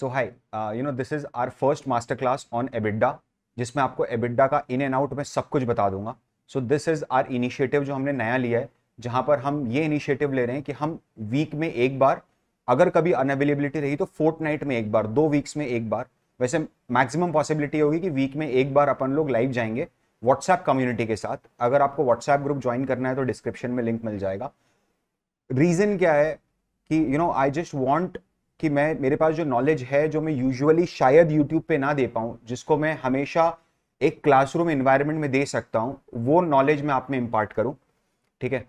So hi you know this is our first master class on EBITDA जिसमें आपको एबिड्डा का in and out में सब कुछ बता दूंगा so this is our initiative जो हमने नया लिया है जहाँ पर हम ये इनिशिएटिव ले रहे हैं कि हम वीक में एक बार अगर कभी अनअवेलेबिलिटी रही तो फोर्ट में एक बार दो वीक्स में एक बार वैसे मैक्सिमम पॉसिबिलिटी होगी कि वीक में एक बार अपन लोग लाइव जाएंगे व्हाट्सएप कम्युनिटी के साथ अगर आपको व्हाट्सएप ग्रुप ज्वाइन करना है तो डिस्क्रिप्शन में लिंक मिल जाएगा रीज़न क्या है कि you know I just want कि मैं मेरे पास जो नॉलेज है जो मैं यूजुअली शायद यूट्यूब पे ना दे पाऊँ जिसको मैं हमेशा एक क्लासरूम इन्वायरमेंट में दे सकता हूँ वो नॉलेज मैं आप में इम्पार्ट करूँ ठीक है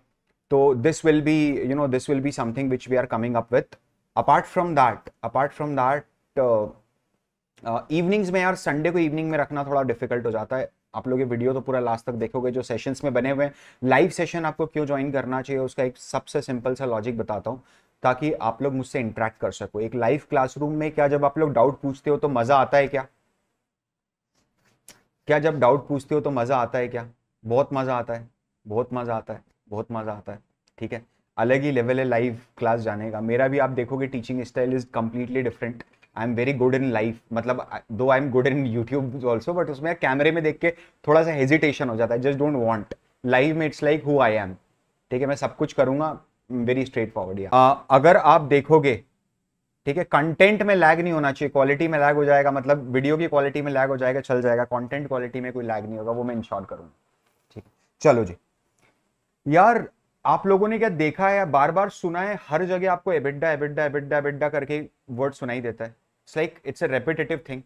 तो this will be you know this will be something which we are coming up with apart from that apart from that evenings में यार संडे को इवनिंग में रखना थोड़ा डिफिकल्ट हो जाता है आप लोग ये वीडियो तो पूरा लास्ट तक देखोगे जो सेशंस में बने हुए हैं लाइव सेशन आपको क्यों ज्वाइन करना चाहिए उसका एक सबसे सिंपल सा लॉजिक बताता हूँ ताकि आप लोग मुझसे इंटरेक्ट कर सको एक लाइव क्लासरूम में क्या जब आप लोग डाउट पूछते हो तो मज़ा आता है क्या क्या जब डाउट पूछते हो तो मज़ा आता है क्या बहुत मज़ा आता है बहुत मज़ा आता है बहुत मज़ा आता है ठीक है अलग ही लेवल है लाइव क्लास जाने का मेरा भी आप देखोगे teaching style is completely different I am very good in life मतलब though I am good in YouTube also but उसमें कैमरे में देख के थोड़ा सा हेजिटेशन हो जाता है जस्ट डोंट वॉन्ट लाइव में it's like who I am ठीक है मैं सब कुछ करूंगा वेरी स्ट्रेट फॉरवर्ड अगर आप देखोगे ठीक है कंटेंट में लैग नहीं होना चाहिए क्वालिटी में लैग हो जाएगा मतलब वीडियो की क्वालिटी में लैग हो जाएगा चल जाएगा कंटेंट क्वालिटी में कोई लैग नहीं होगा वो मैं इंश्योर करूंगा ठीक चलो जी यार आप लोगों ने क्या देखा है बार बार सुना है हर जगह आपको एबिड्डा एबिड्डा एबिड्डा एबिड्डा करके वर्ड सुनाई देता है it's like it's a repetitive thing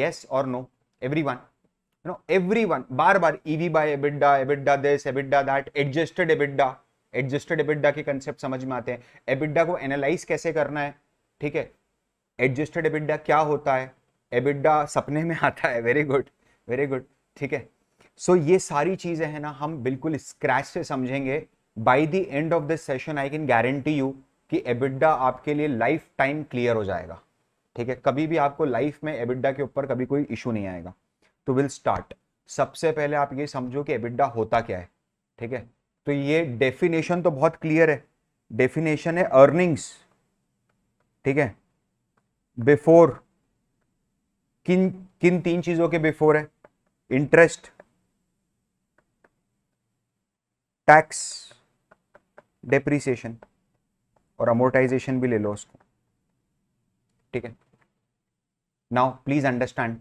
yes और no every one no every one बार बार EV by EBITDA EBITDA this EBITDA that adjusted EBITDA adjusted EBITDA के कंसेप्ट समझ में आते हैं एबिडा को एनालाइज कैसे करना है ठीक है एडजस्टेड एबिडा क्या होता है एबिडा सपने में आता है वेरी गुड वेरी गुड ठीक है सो so, ये सारी चीज़ें हैं ना हम बिल्कुल स्क्रैच से समझेंगे by the end of this session I can guarantee you कि एबिडा आपके लिए लाइफ टाइम क्लियर हो जाएगा ठीक है कभी भी आपको लाइफ में एबिडा के ऊपर कभी कोई इशू नहीं आएगा तो विल स्टार्ट सबसे पहले आप ये समझो कि एबिडा होता क्या है ठीक है तो ये डेफिनेशन तो बहुत क्लियर है डेफिनेशन है अर्निंग्स ठीक है बिफोर किन किन तीन चीजों के बिफोर है इंटरेस्ट टैक्स डेप्रिसिएशन और अमोर्टाइजेशन भी ले लो उसको ठीक है नाउ प्लीज अंडरस्टैंड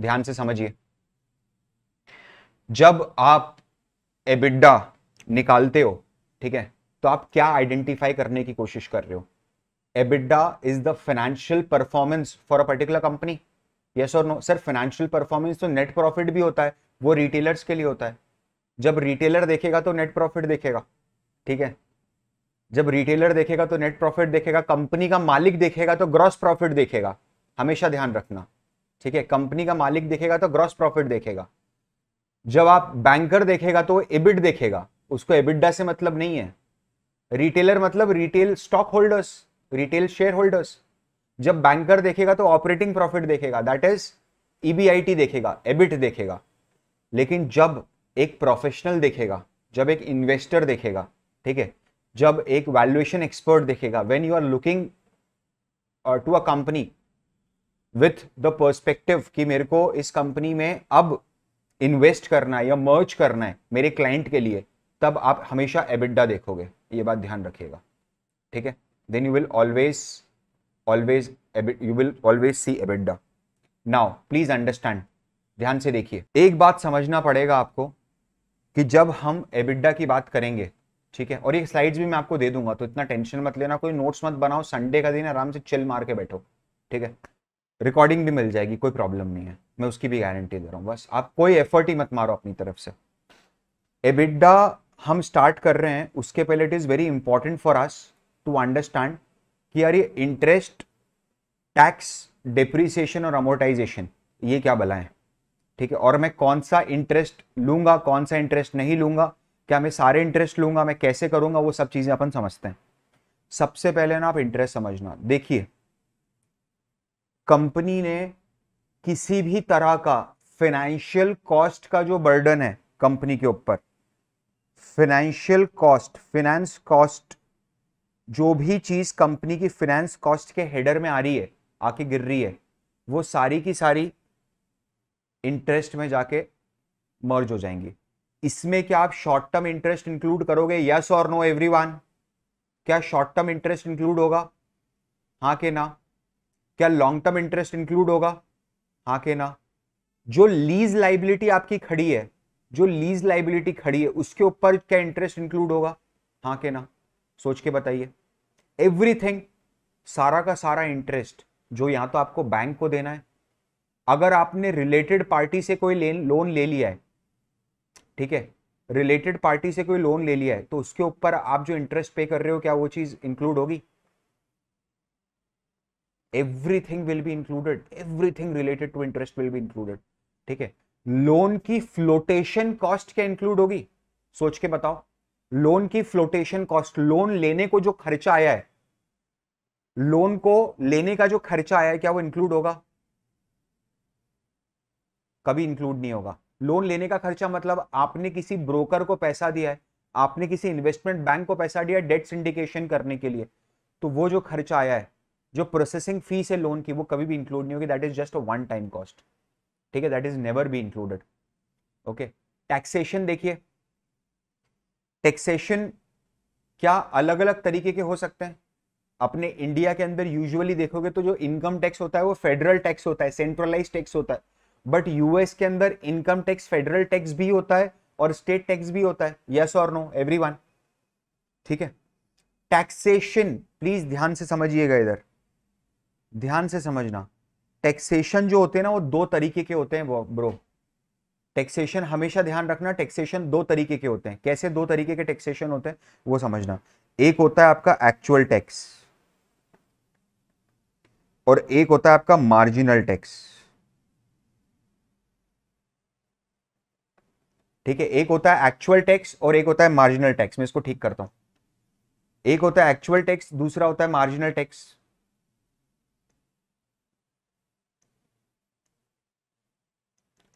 ध्यान से समझिए जब आप एबिडा निकालते हो ठीक है तो आप क्या आइडेंटिफाई करने की कोशिश कर रहे हो EBITDA is the financial performance for a particular company yes और नो सर फाइनेंशियल परफॉर्मेंस तो नेट प्रॉफिट भी होता है वो रिटेलर्स के लिए होता है जब रिटेलर देखेगा तो नेट प्रॉफिट देखेगा ठीक है जब रिटेलर देखेगा तो नेट प्रॉफिट देखेगा कंपनी का मालिक देखेगा तो ग्रॉस प्रॉफिट देखेगा हमेशा ध्यान रखना ठीक है कंपनी का मालिक देखेगा तो ग्रॉस प्रॉफिट देखेगा जब आप बैंकर देखेगा तो एबिट देखेगा उसको एबिडा से मतलब नहीं है रिटेलर मतलब retail stock holders retail share holders जब बैंकर देखेगा तो ऑपरेटिंग प्रॉफिट देखेगा दैट इज ईबीआईटी देखेगा एबिट e देखेगा लेकिन जब एक प्रोफेशनल देखेगा जब एक इन्वेस्टर देखेगा ठीक है जब एक वैल्यूएशन एक्सपर्ट देखेगा when you are looking to a company with the perspective कि मेरे को इस कंपनी में अब इन्वेस्ट करना है या मर्ज करना है मेरे क्लाइंट के लिए तब आप हमेशा एबिडा देखोगे ये बात ध्यान रखिएगा ठीक है then you will always always you will always see EBITDA now please understand ध्यान से देखिए एक बात समझना पड़ेगा आपको कि जब हम एबिडा की बात करेंगे ठीक है और ये स्लाइड्स भी मैं आपको दे दूंगा तो इतना टेंशन मत लेना कोई नोट्स मत बनाओ संडे का दिन आराम से चिल मार के बैठो ठीक है रिकॉर्डिंग भी मिल जाएगी कोई प्रॉब्लम नहीं है मैं उसकी भी गारंटी दे रहा हूँ बस आप कोई एफर्ट ही मत मारो अपनी तरफ से एबिडा हम स्टार्ट कर रहे हैं उसके पहले it is very important for us to understand कि यार ये इंटरेस्ट टैक्स डिप्रिसिएशन और अमोटाइजेशन ये क्या बला है ठीक है और मैं कौन सा इंटरेस्ट लूंगा कौन सा इंटरेस्ट नहीं लूंगा क्या मैं सारे इंटरेस्ट लूंगा मैं कैसे करूंगा वो सब चीज़ें अपन समझते हैं सबसे पहले ना आप इंटरेस्ट समझना देखिए कंपनी ने किसी भी तरह का फाइनेंशियल कॉस्ट का जो बर्डन है कंपनी के ऊपर फाइनेंशियल कॉस्ट फिनेंस कॉस्ट जो भी चीज कंपनी की फिनेंस कॉस्ट के हेडर में आ रही है आके गिर रही है वो सारी की सारी इंटरेस्ट में जाके मर्ज हो जाएंगी इसमें क्या आप शॉर्ट टर्म इंटरेस्ट इंक्लूड करोगे यस और नो एवरीवन क्या शॉर्ट टर्म इंटरेस्ट इंक्लूड होगा हाँ के ना क्या लॉन्ग टर्म इंटरेस्ट इंक्लूड होगा हाँ के ना जो लीज लाइबिलिटी आपकी खड़ी है जो लीज लाइबिलिटी खड़ी है उसके ऊपर क्या इंटरेस्ट इंक्लूड होगा हाँ के ना सोच के बताइए एवरीथिंग सारा का सारा इंटरेस्ट जो यहां तो आपको बैंक को देना है अगर आपने रिलेटेड पार्टी से कोई लोन ले लिया है ठीक है रिलेटेड पार्टी से कोई लोन ले लिया है तो उसके ऊपर आप जो इंटरेस्ट पे कर रहे हो क्या वो चीज इंक्लूड होगी everything will be included everything related to interest will be included ठीक है लोन की फ्लोटेशन कॉस्ट क्या इंक्लूड होगी सोच के बताओ लोन की फ्लोटेशन कॉस्ट लोन लेने को जो खर्चा आया है लोन को लेने का जो खर्चा आया है क्या वो इंक्लूड होगा कभी इंक्लूड नहीं होगा लोन लेने का खर्चा मतलब आपने किसी ब्रोकर को पैसा दिया है आपने किसी इन्वेस्टमेंट बैंक को पैसा दिया डेट सिंडिकेशन करने के लिए तो वो जो खर्चा आया है जो प्रोसेसिंग फीस है लोन की वो कभी भी इंक्लूड नहीं होगी that is just a one time cost ठीक है that is never be included okay taxation देखिए टैक्सेशन क्या अलग अलग तरीके के हो सकते हैं अपने इंडिया के अंदर यूजुअली देखोगे तो जो इनकम टैक्स होता है वो फेडरल टैक्स होता है सेंट्रलाइज टैक्स होता है बट यूएस के अंदर इनकम टैक्स फेडरल टैक्स भी होता है और स्टेट टैक्स भी होता है यस और नो एवरी ठीक है टैक्सेशन प्लीज ध्यान से समझिएगा इधर ध्यान से समझना टैक्सेशन जो होते हैं ना वो दो तरीके के होते हैं ब्रो टैक्सेशन हमेशा ध्यान रखना टैक्सेशन दो तरीके के होते हैं कैसे दो तरीके के टैक्सेशन होते हैं वो समझना एक होता है आपका एक्चुअल टैक्स और एक होता है आपका मार्जिनल टैक्स ठीक है एक होता है एक्चुअल टैक्स और एक होता है मार्जिनल टैक्स मैं इसको ठीक करता हूं एक होता है एक्चुअल टैक्स दूसरा होता है marginal tax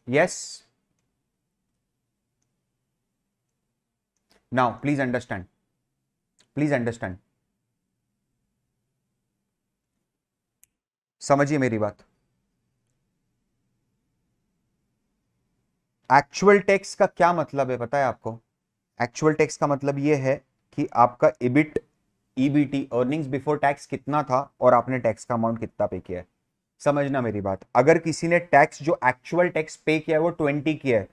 Yes? Now, please understand. Please understand. समझिए मेरी बात एक्चुअल टैक्स का क्या मतलब है पता है आपको एक्चुअल टैक्स का मतलब यह है कि आपका EBIT EBT earnings before tax कितना था और आपने टैक्स का अमाउंट कितना पे किया है समझना मेरी बात अगर किसी ने टैक्स जो एक्चुअल टैक्स पे किया है वो ट्वेंटी किया है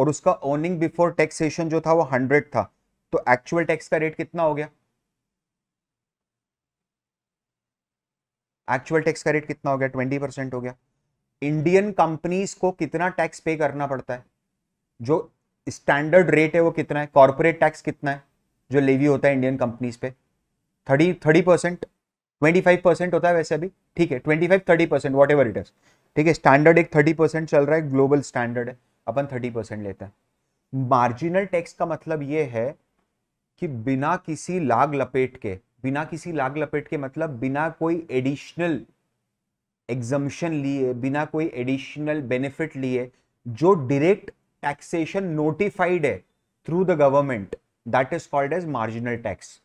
और उसका अर्निंग बिफोर टैक्सेशन जो था वो हंड्रेड था तो एक्चुअल टैक्स का रेट कितना हो गया एक्चुअल टैक्स का रेट कितना हो गया ट्वेंटी परसेंट हो गया इंडियन कंपनीज को कितना टैक्स पे करना पड़ता है जो स्टैंडर्ड रेट है वो कितना है कॉर्पोरेट टैक्स कितना है जो लेवी होता है इंडियन कंपनीज पे थर्टी थर्टी परसेंट 25% होता है वैसे अभी ठीक है twenty five thirty percent ever it is ठीक है स्टैंडर्ड एक थर्टी परसेंट चल रहा है ग्लोबल स्टैंडर्ड है अपन थर्टी परसेंट लेते हैं मार्जिनल टैक्स का मतलब ये है कि बिना किसी लाग लपेट के बिना किसी लाग लपेट के मतलब बिना कोई एडिशनल एग्जम्पन लिए बिना कोई एडिशनल बेनिफिट लिए जो डिरेक्ट टैक्सेशन नोटिफाइड है through the government that is called as marginal tax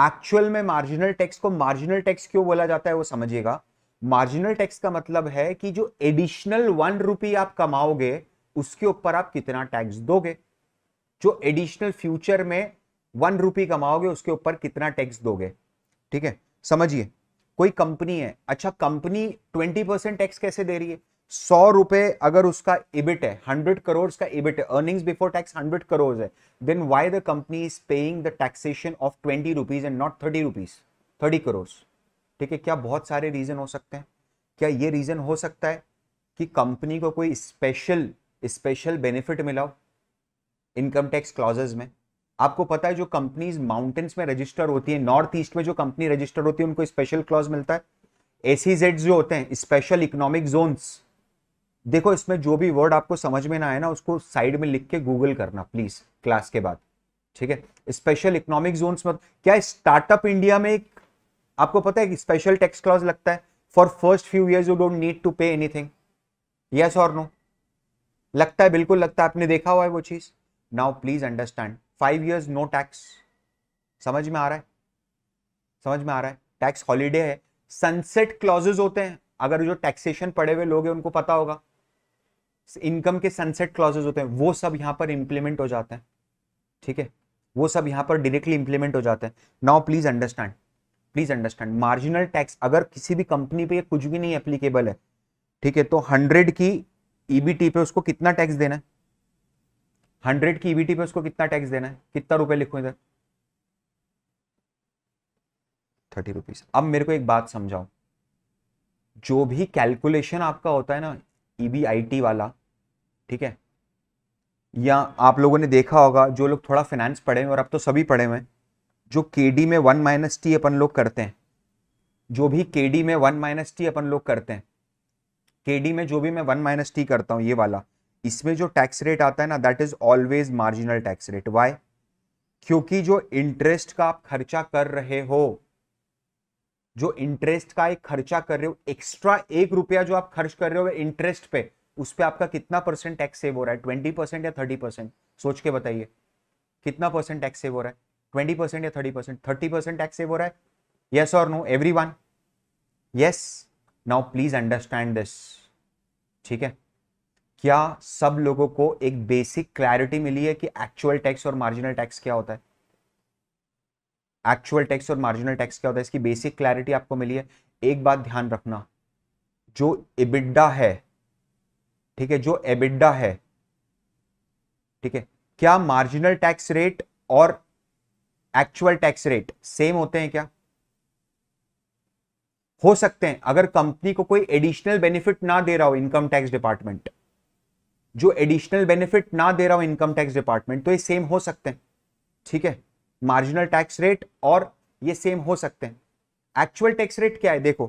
actual में मार्जिनल टैक्स को मार्जिनल टैक्स क्यों बोला जाता है वो समझिएगा मार्जिनल टैक्स का मतलब है कि जो एडिशनल वन रुपी आप कमाओगे उसके ऊपर आप कितना टैक्स दोगे जो एडिशनल फ्यूचर में वन रुपी कमाओगे उसके ऊपर कितना टैक्स दोगे ठीक है समझिए कोई कंपनी है अच्छा कंपनी ट्वेंटी परसेंट टैक्स कैसे दे रही है सौ रुपए अगर उसका इबिट है हंड्रेड करोड़ का इबिट है earnings before tax hundred crore है then why the company is paying the taxation of twenty rupees and not thirty rupees thirty crore ठीक है क्या बहुत सारे रीजन हो सकते हैं क्या ये रीजन हो सकता है कि कंपनी को कोई स्पेशल स्पेशल बेनिफिट मिला हो इनकम टैक्स क्लॉजेज में आपको पता है जो कंपनीज माउंटेन्स में रजिस्टर होती है नॉर्थ ईस्ट में जो कंपनी रजिस्टर होती है उनको स्पेशल क्लॉज मिलता है एसीजेड जो होते हैं स्पेशल इकोनॉमिक जोन्स देखो इसमें जो भी वर्ड आपको समझ में ना आए ना उसको साइड में लिख के गूगल करना प्लीज क्लास के बाद ठीक है स्पेशल इकोनॉमिक जोन मत क्या स्टार्टअप इंडिया में एक आपको पता है स्पेशल टैक्स क्लॉज लगता है for first few year you don't need to pay anything yes और नो लगता है बिल्कुल लगता है आपने देखा हुआ है वो चीज now please understand five years no tax समझ में आ रहा है समझ में आ रहा है टैक्स हॉलीडे है सनसेट क्लॉजेज होते हैं अगर जो टैक्सेशन पड़े हुए लोग हैं उनको पता होगा इनकम के सनसेट क्लॉजेज होते हैं वो सब यहाँ पर इंप्लीमेंट हो जाते हैं ठीक है वो सब यहाँ पर डायरेक्टली इंप्लीमेंट हो जाते हैं now please understand please understand marginal tax अगर किसी भी कंपनी पे कुछ भी नहीं एप्लीकेबल है ठीक है तो हंड्रेड की ईबीटी e पे उसको कितना टैक्स देना है हंड्रेड की ईबीटी e पे उसको कितना टैक्स देना है कितना रुपए लिखो इधर थर्टी रुपीज अब मेरे को एक बात समझाओ जो भी कैलकुलेशन आपका होता है ना ई e वाला ठीक है या आप लोगों ने देखा होगा जो लोग थोड़ा फाइनेंस पढ़े हैं और अब तो सभी पढ़े हुए हैं जो के में वन माइनस टी अपन लोग करते हैं जो भी के में वन माइनस टी अपन लोग करते हैं के में जो भी मैं वन माइनस टी करता हूँ ये वाला इसमें जो टैक्स रेट आता है ना that is always marginal tax rate why क्योंकि जो इंटरेस्ट का आप खर्चा कर रहे हो जो इंटरेस्ट का एक खर्चा कर रहे हो एक्स्ट्रा एक रुपया जो आप खर्च कर रहे हो इंटरेस्ट पे उस पर आपका कितना परसेंट टैक्स सेव हो रहा है ट्वेंटी परसेंट या थर्टी परसेंट सोच के बताइए कितना परसेंट टैक्स सेव हो रहा है ट्वेंटी परसेंट या thirty percent thirty percent tax save हो रहा है यस और no every one yes now please understand this ठीक है क्या सब लोगों को एक बेसिक क्लैरिटी मिली है कि एक्चुअल टैक्स और मार्जिनल टैक्स क्या होता है एक्चुअल टैक्स और मार्जिनल टैक्स क्या होता है इसकी बेसिक क्लैरिटी आपको मिली है एक बात ध्यान रखना जो एबिड्डा है ठीक है जो एबिड्डा है ठीक है क्या मार्जिनल टैक्स रेट और एक्चुअल टैक्स रेट सेम होते हैं क्या हो सकते हैं अगर कंपनी को कोई एडिशनल बेनिफिट ना दे रहा हो इनकम टैक्स डिपार्टमेंट जो एडिशनल बेनिफिट ना दे रहा हो इनकम टैक्स डिपार्टमेंट तो ये सेम हो सकते हैं ठीक है मार्जिनल टैक्स रेट और ये सेम हो सकते हैं एक्चुअल टैक्स रेट क्या है देखो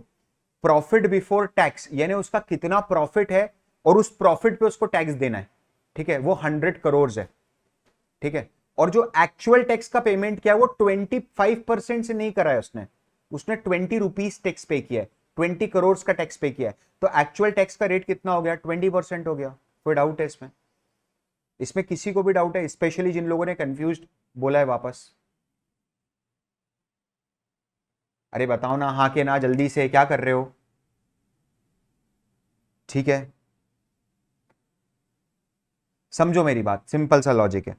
प्रॉफिट बिफोर टैक्स यानी उसका कितना प्रॉफिट है और उस प्रॉफिट पे उसको टैक्स देना है ठीक है वो हंड्रेड करोड़ है ठीक है और जो एक्चुअल टैक्स का पेमेंट किया वो ट्वेंटी फाइव परसेंट से नहीं कराया उसने उसने ट्वेंटी रुपीज टैक्स पे किया है ट्वेंटी करोड़ का टैक्स पे किया है तो एक्चुअल टैक्स का रेट कितना हो गया ट्वेंटी परसेंट हो गया कोई डाउट है इसमें इसमें किसी को भी डाउट है स्पेशली जिन लोगों ने कंफ्यूज बोला है वापस अरे बताओ ना हाँ के ना जल्दी से क्या कर रहे हो ठीक है समझो मेरी बात सिंपल सा लॉजिक है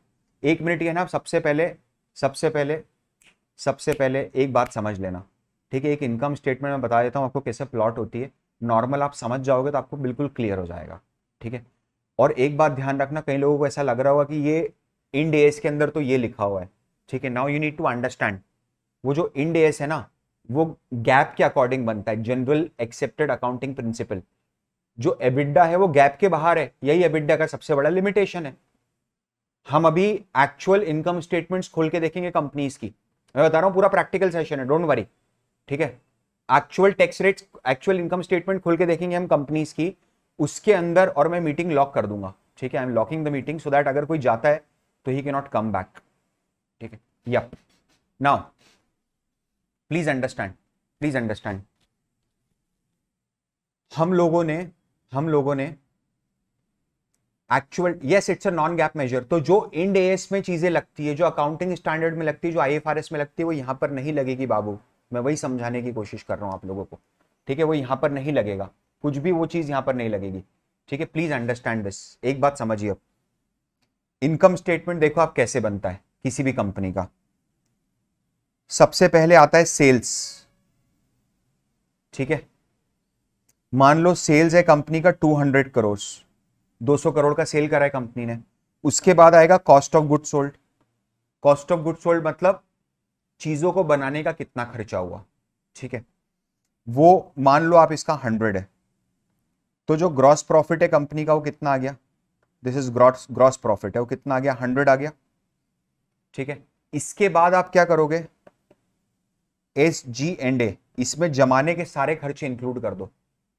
एक मिनट ये ना सबसे पहले सबसे पहले सबसे पहले एक बात समझ लेना ठीक है एक इनकम स्टेटमेंट में बता देता हूँ आपको कैसे प्लॉट होती है नॉर्मल आप समझ जाओगे तो आपको बिल्कुल क्लियर हो जाएगा ठीक है और एक बात ध्यान रखना कई लोगों को ऐसा लग रहा होगा कि ये डे एस के अंदर तो ये लिखा हुआ है ठीक है now you need to understand वो जो डे एस है ना वो गैप के अकॉर्डिंग बनता है जनरल एक्सेप्टेड अकाउंटिंग प्रिंसिपल जो एबिड्डा है वो गैप के बाहर है यही एबिड्डा का सबसे बड़ा लिमिटेशन है हम अभी एक्चुअल इनकम स्टेटमेंट्स खोल के देखेंगे कंपनीज की मैं बता रहा हूँ पूरा प्रैक्टिकल सेशन है डोंट वरी ठीक है actual tax rates actual income statement खोल के देखेंगे हम कंपनीज की उसके अंदर और मैं मीटिंग लॉक कर दूंगा ठीक है I am locking the meeting so that अगर कोई जाता है तो ही के नॉट कम बैक ठीक है या now please understand please understand हम लोगों ने हम लोगों ने actual yes it's a non GAAP measure तो जो इंड एस में चीजें लगती है जो अकाउंटिंग स्टैंडर्ड में लगती है जो आईएफआरएस में लगती है वो यहां पर नहीं लगेगी बाबू मैं वही समझाने की कोशिश कर रहा हूं आप लोगों को ठीक है वो यहां पर नहीं लगेगा कुछ भी वो चीज यहां पर नहीं लगेगी ठीक है प्लीज अंडरस्टैंड दिस एक बात समझिए अब इनकम स्टेटमेंट देखो आप कैसे बनता है किसी भी कंपनी का सबसे पहले आता है सेल्स ठीक है मान लो सेल्स है कंपनी का 200 करोड़ 200 करोड़ का सेल करा है कंपनी ने उसके बाद आएगा cost of good sold cost of good sold मतलब चीजों को बनाने का कितना खर्चा हुआ ठीक है वो मान लो आप इसका हंड्रेड है तो जो ग्रॉस प्रॉफिट है कंपनी का वो कितना आ गया this is gross gross profit है वो कितना आ गया हंड्रेड आ गया ठीक है इसके बाद आप क्या करोगे एस जी एंड ए इसमें जमाने के सारे खर्चे इंक्लूड कर दो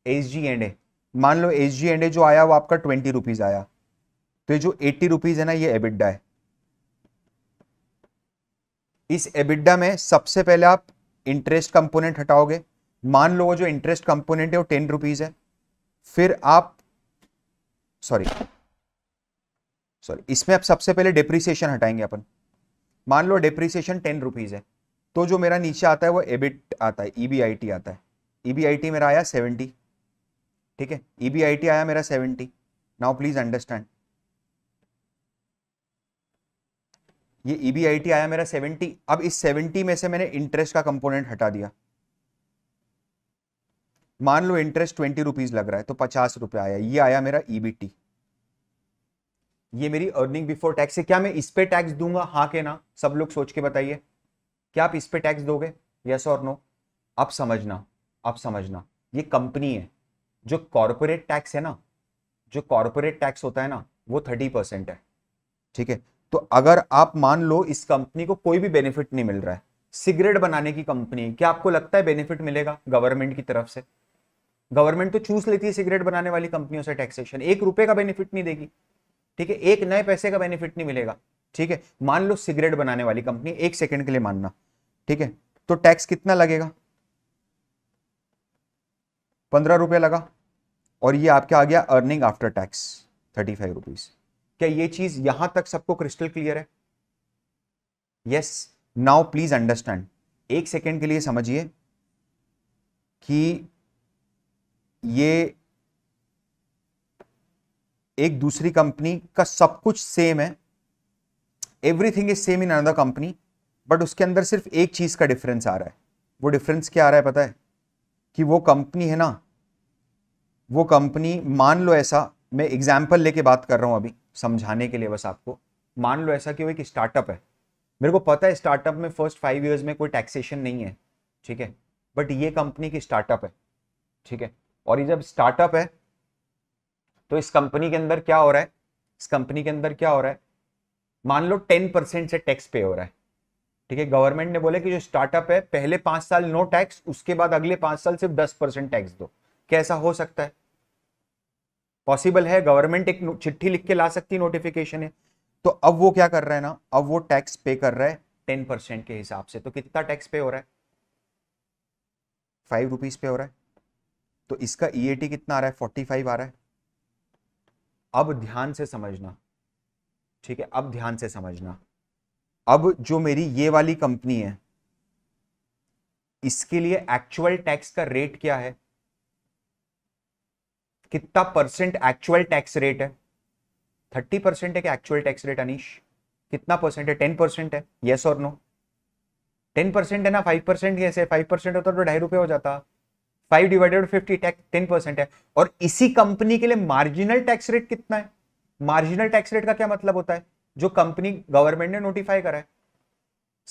एस जी एंड ए मान लो एस जी एंड ए जो आया वो आपका ट्वेंटी रुपीज आया तो ये जो एट्टी रुपीज है ना ये एबिडा है इस एबिडा में सबसे पहले आप इंटरेस्ट कंपोनेंट हटाओगे मान लो वो जो इंटरेस्ट कंपोनेंट है वो टेन रुपीज है फिर आप सॉरी सॉरी इसमें आप सबसे पहले डिप्रिसिएशन हटाएंगे अपन मान लो डिप्रिसिएशन टेन रुपीज है तो जो मेरा नीचे आता है वो एबिट आता है ईबीआईटी आता है ईबीआईटी मेरा आया सेवेंटी ठीक है ई आया मेरा सेवेंटी नाउ प्लीज अंडरस्टैंड ये ईबीआईटी आया मेरा सेवेंटी अब इस सेवेंटी में से मैंने इंटरेस्ट का कंपोनेंट हटा दिया मान लो इंटरेस्ट ट्वेंटी रुपीज लग रहा है तो पचास रुपया आया ये आया मेरा ईबीटी ये मेरी अर्निंग बिफोर टैक्स है क्या मैं इस पे टैक्स दूंगा हाँ के ना सब लोग सोच के बताइए क्या आप इस पे टैक्स दोगे यस और नो आप समझना आप समझना ये कंपनी है जो कॉरपोरेट टैक्स है ना जो कॉरपोरेट टैक्स होता है ना वो थर्टी परसेंट है ठीक है तो अगर आप मान लो इस कंपनी को कोई भी बेनिफिट नहीं मिल रहा है सिगरेट बनाने की कंपनी क्या आपको लगता है बेनिफिट मिलेगा गवर्नमेंट की तरफ से गवर्नमेंट तो चूस लेती है सिगरेट बनाने वाली कंपनियों से टैक्सेशन एक रुपए का बेनिफिट नहीं देगी ठीक है एक नए पैसे का बेनिफिट नहीं मिलेगा ठीक है मान लो सिगरेट बनाने वाली कंपनी एक सेकेंड के लिए मानना ठीक है तो टैक्स कितना लगेगा पंद्रह रुपया लगा और ये आपका आ गया earning after tax thirty five rupees क्या ये चीज यहां तक सबको क्रिस्टल क्लियर है यस नाउ प्लीज अंडरस्टैंड एक सेकेंड के लिए समझिए कि ये एक दूसरी कंपनी का सब कुछ सेम है everything is same in another company but उसके अंदर सिर्फ एक चीज़ का डिफरेंस आ रहा है वो डिफरेंस क्या आ रहा है पता है कि वो कंपनी है ना वो कंपनी मान लो ऐसा मैं एग्जाम्पल लेके बात कर रहा हूं अभी समझाने के लिए बस आपको मान लो ऐसा कि वो एक स्टार्टअप है मेरे को पता है स्टार्टअप में फर्स्ट फाइव ईयर्स में कोई टैक्सेशन नहीं है ठीक है बट ये कंपनी की स्टार्टअप है ठीक है और ये जब स्टार्टअप है तो इस कंपनी के अंदर क्या हो रहा है इस कंपनी के अंदर क्या हो रहा है मान लो टेन परसेंट से टैक्स पे हो रहा है ठीक है गवर्नमेंट ने बोले कि जो स्टार्टअप है पहले पांच साल नो टैक्स उसके बाद अगले पांच साल सिर्फ दस परसेंट टैक्स दो कैसा हो सकता है पॉसिबल है गवर्नमेंट एक चिट्ठी लिख के ला सकती नोटिफिकेशन है तो अब वो क्या कर रहा है ना अब वो टैक्स पे कर रहा है टेन परसेंट के हिसाब से तो कितना टैक्स पे हो रहा है फाइव रुपीज पे हो रहा है तो इसका ईएटी e कितना आ रहा है फोर्टी फाइव आ रहा है अब ध्यान से समझना ठीक है अब ध्यान से समझना अब जो मेरी ये वाली कंपनी है इसके लिए एक्चुअल टैक्स का रेट क्या है कितना परसेंट एक्चुअल टैक्स रेट है थर्टी परसेंट है क्या एक्चुअल टैक्स रेट अनिश कितना परसेंट है टेन परसेंट है यस और नो टेन परसेंट है ना फाइव परसेंट कैसे फाइव परसेंट होता तो ढाई रुपए हो जाता five divided fifty tax ten percent है और इसी कंपनी के लिए मार्जिनल टैक्स रेट कितना है मार्जिनल टैक्स रेट का क्या मतलब होता है जो कंपनी गवर्नमेंट ने नोटिफाई करा है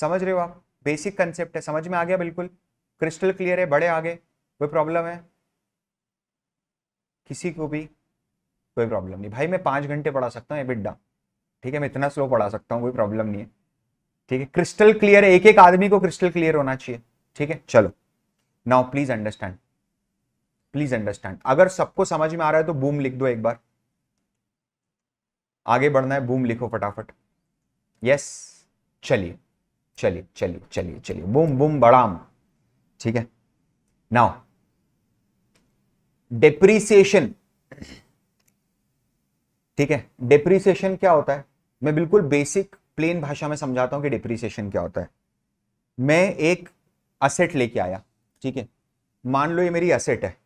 समझ रहे हो आप बेसिक कंसेप्ट है समझ में आ गया बिल्कुल क्रिस्टल क्लियर है बड़े आगे कोई प्रॉब्लम है किसी को भी कोई प्रॉब्लम नहीं भाई मैं पांच घंटे पढ़ा सकता हूँ बिड्डा ठीक है मैं इतना स्लो पढ़ा सकता हूँ कोई प्रॉब्लम नहीं है ठीक है क्रिस्टल क्लियर है एक एक आदमी को क्रिस्टल क्लियर होना चाहिए ठीक है चलो now please understand please understand अगर सबको समझ में आ रहा है तो बूम लिख दो एक बार आगे बढ़ना है बूम लिखो फटाफट यस चलिए चलिए चलिए चलिए चलिए बूम बूम बड़ाम ठीक है नाउ डेप्रीसिएशन ठीक है डेप्रीसिएशन क्या होता है मैं बिल्कुल बेसिक प्लेन भाषा में समझाता हूं कि डिप्रिसिएशन क्या होता है मैं एक असेट लेके आया ठीक है मान लो ये मेरी असेट है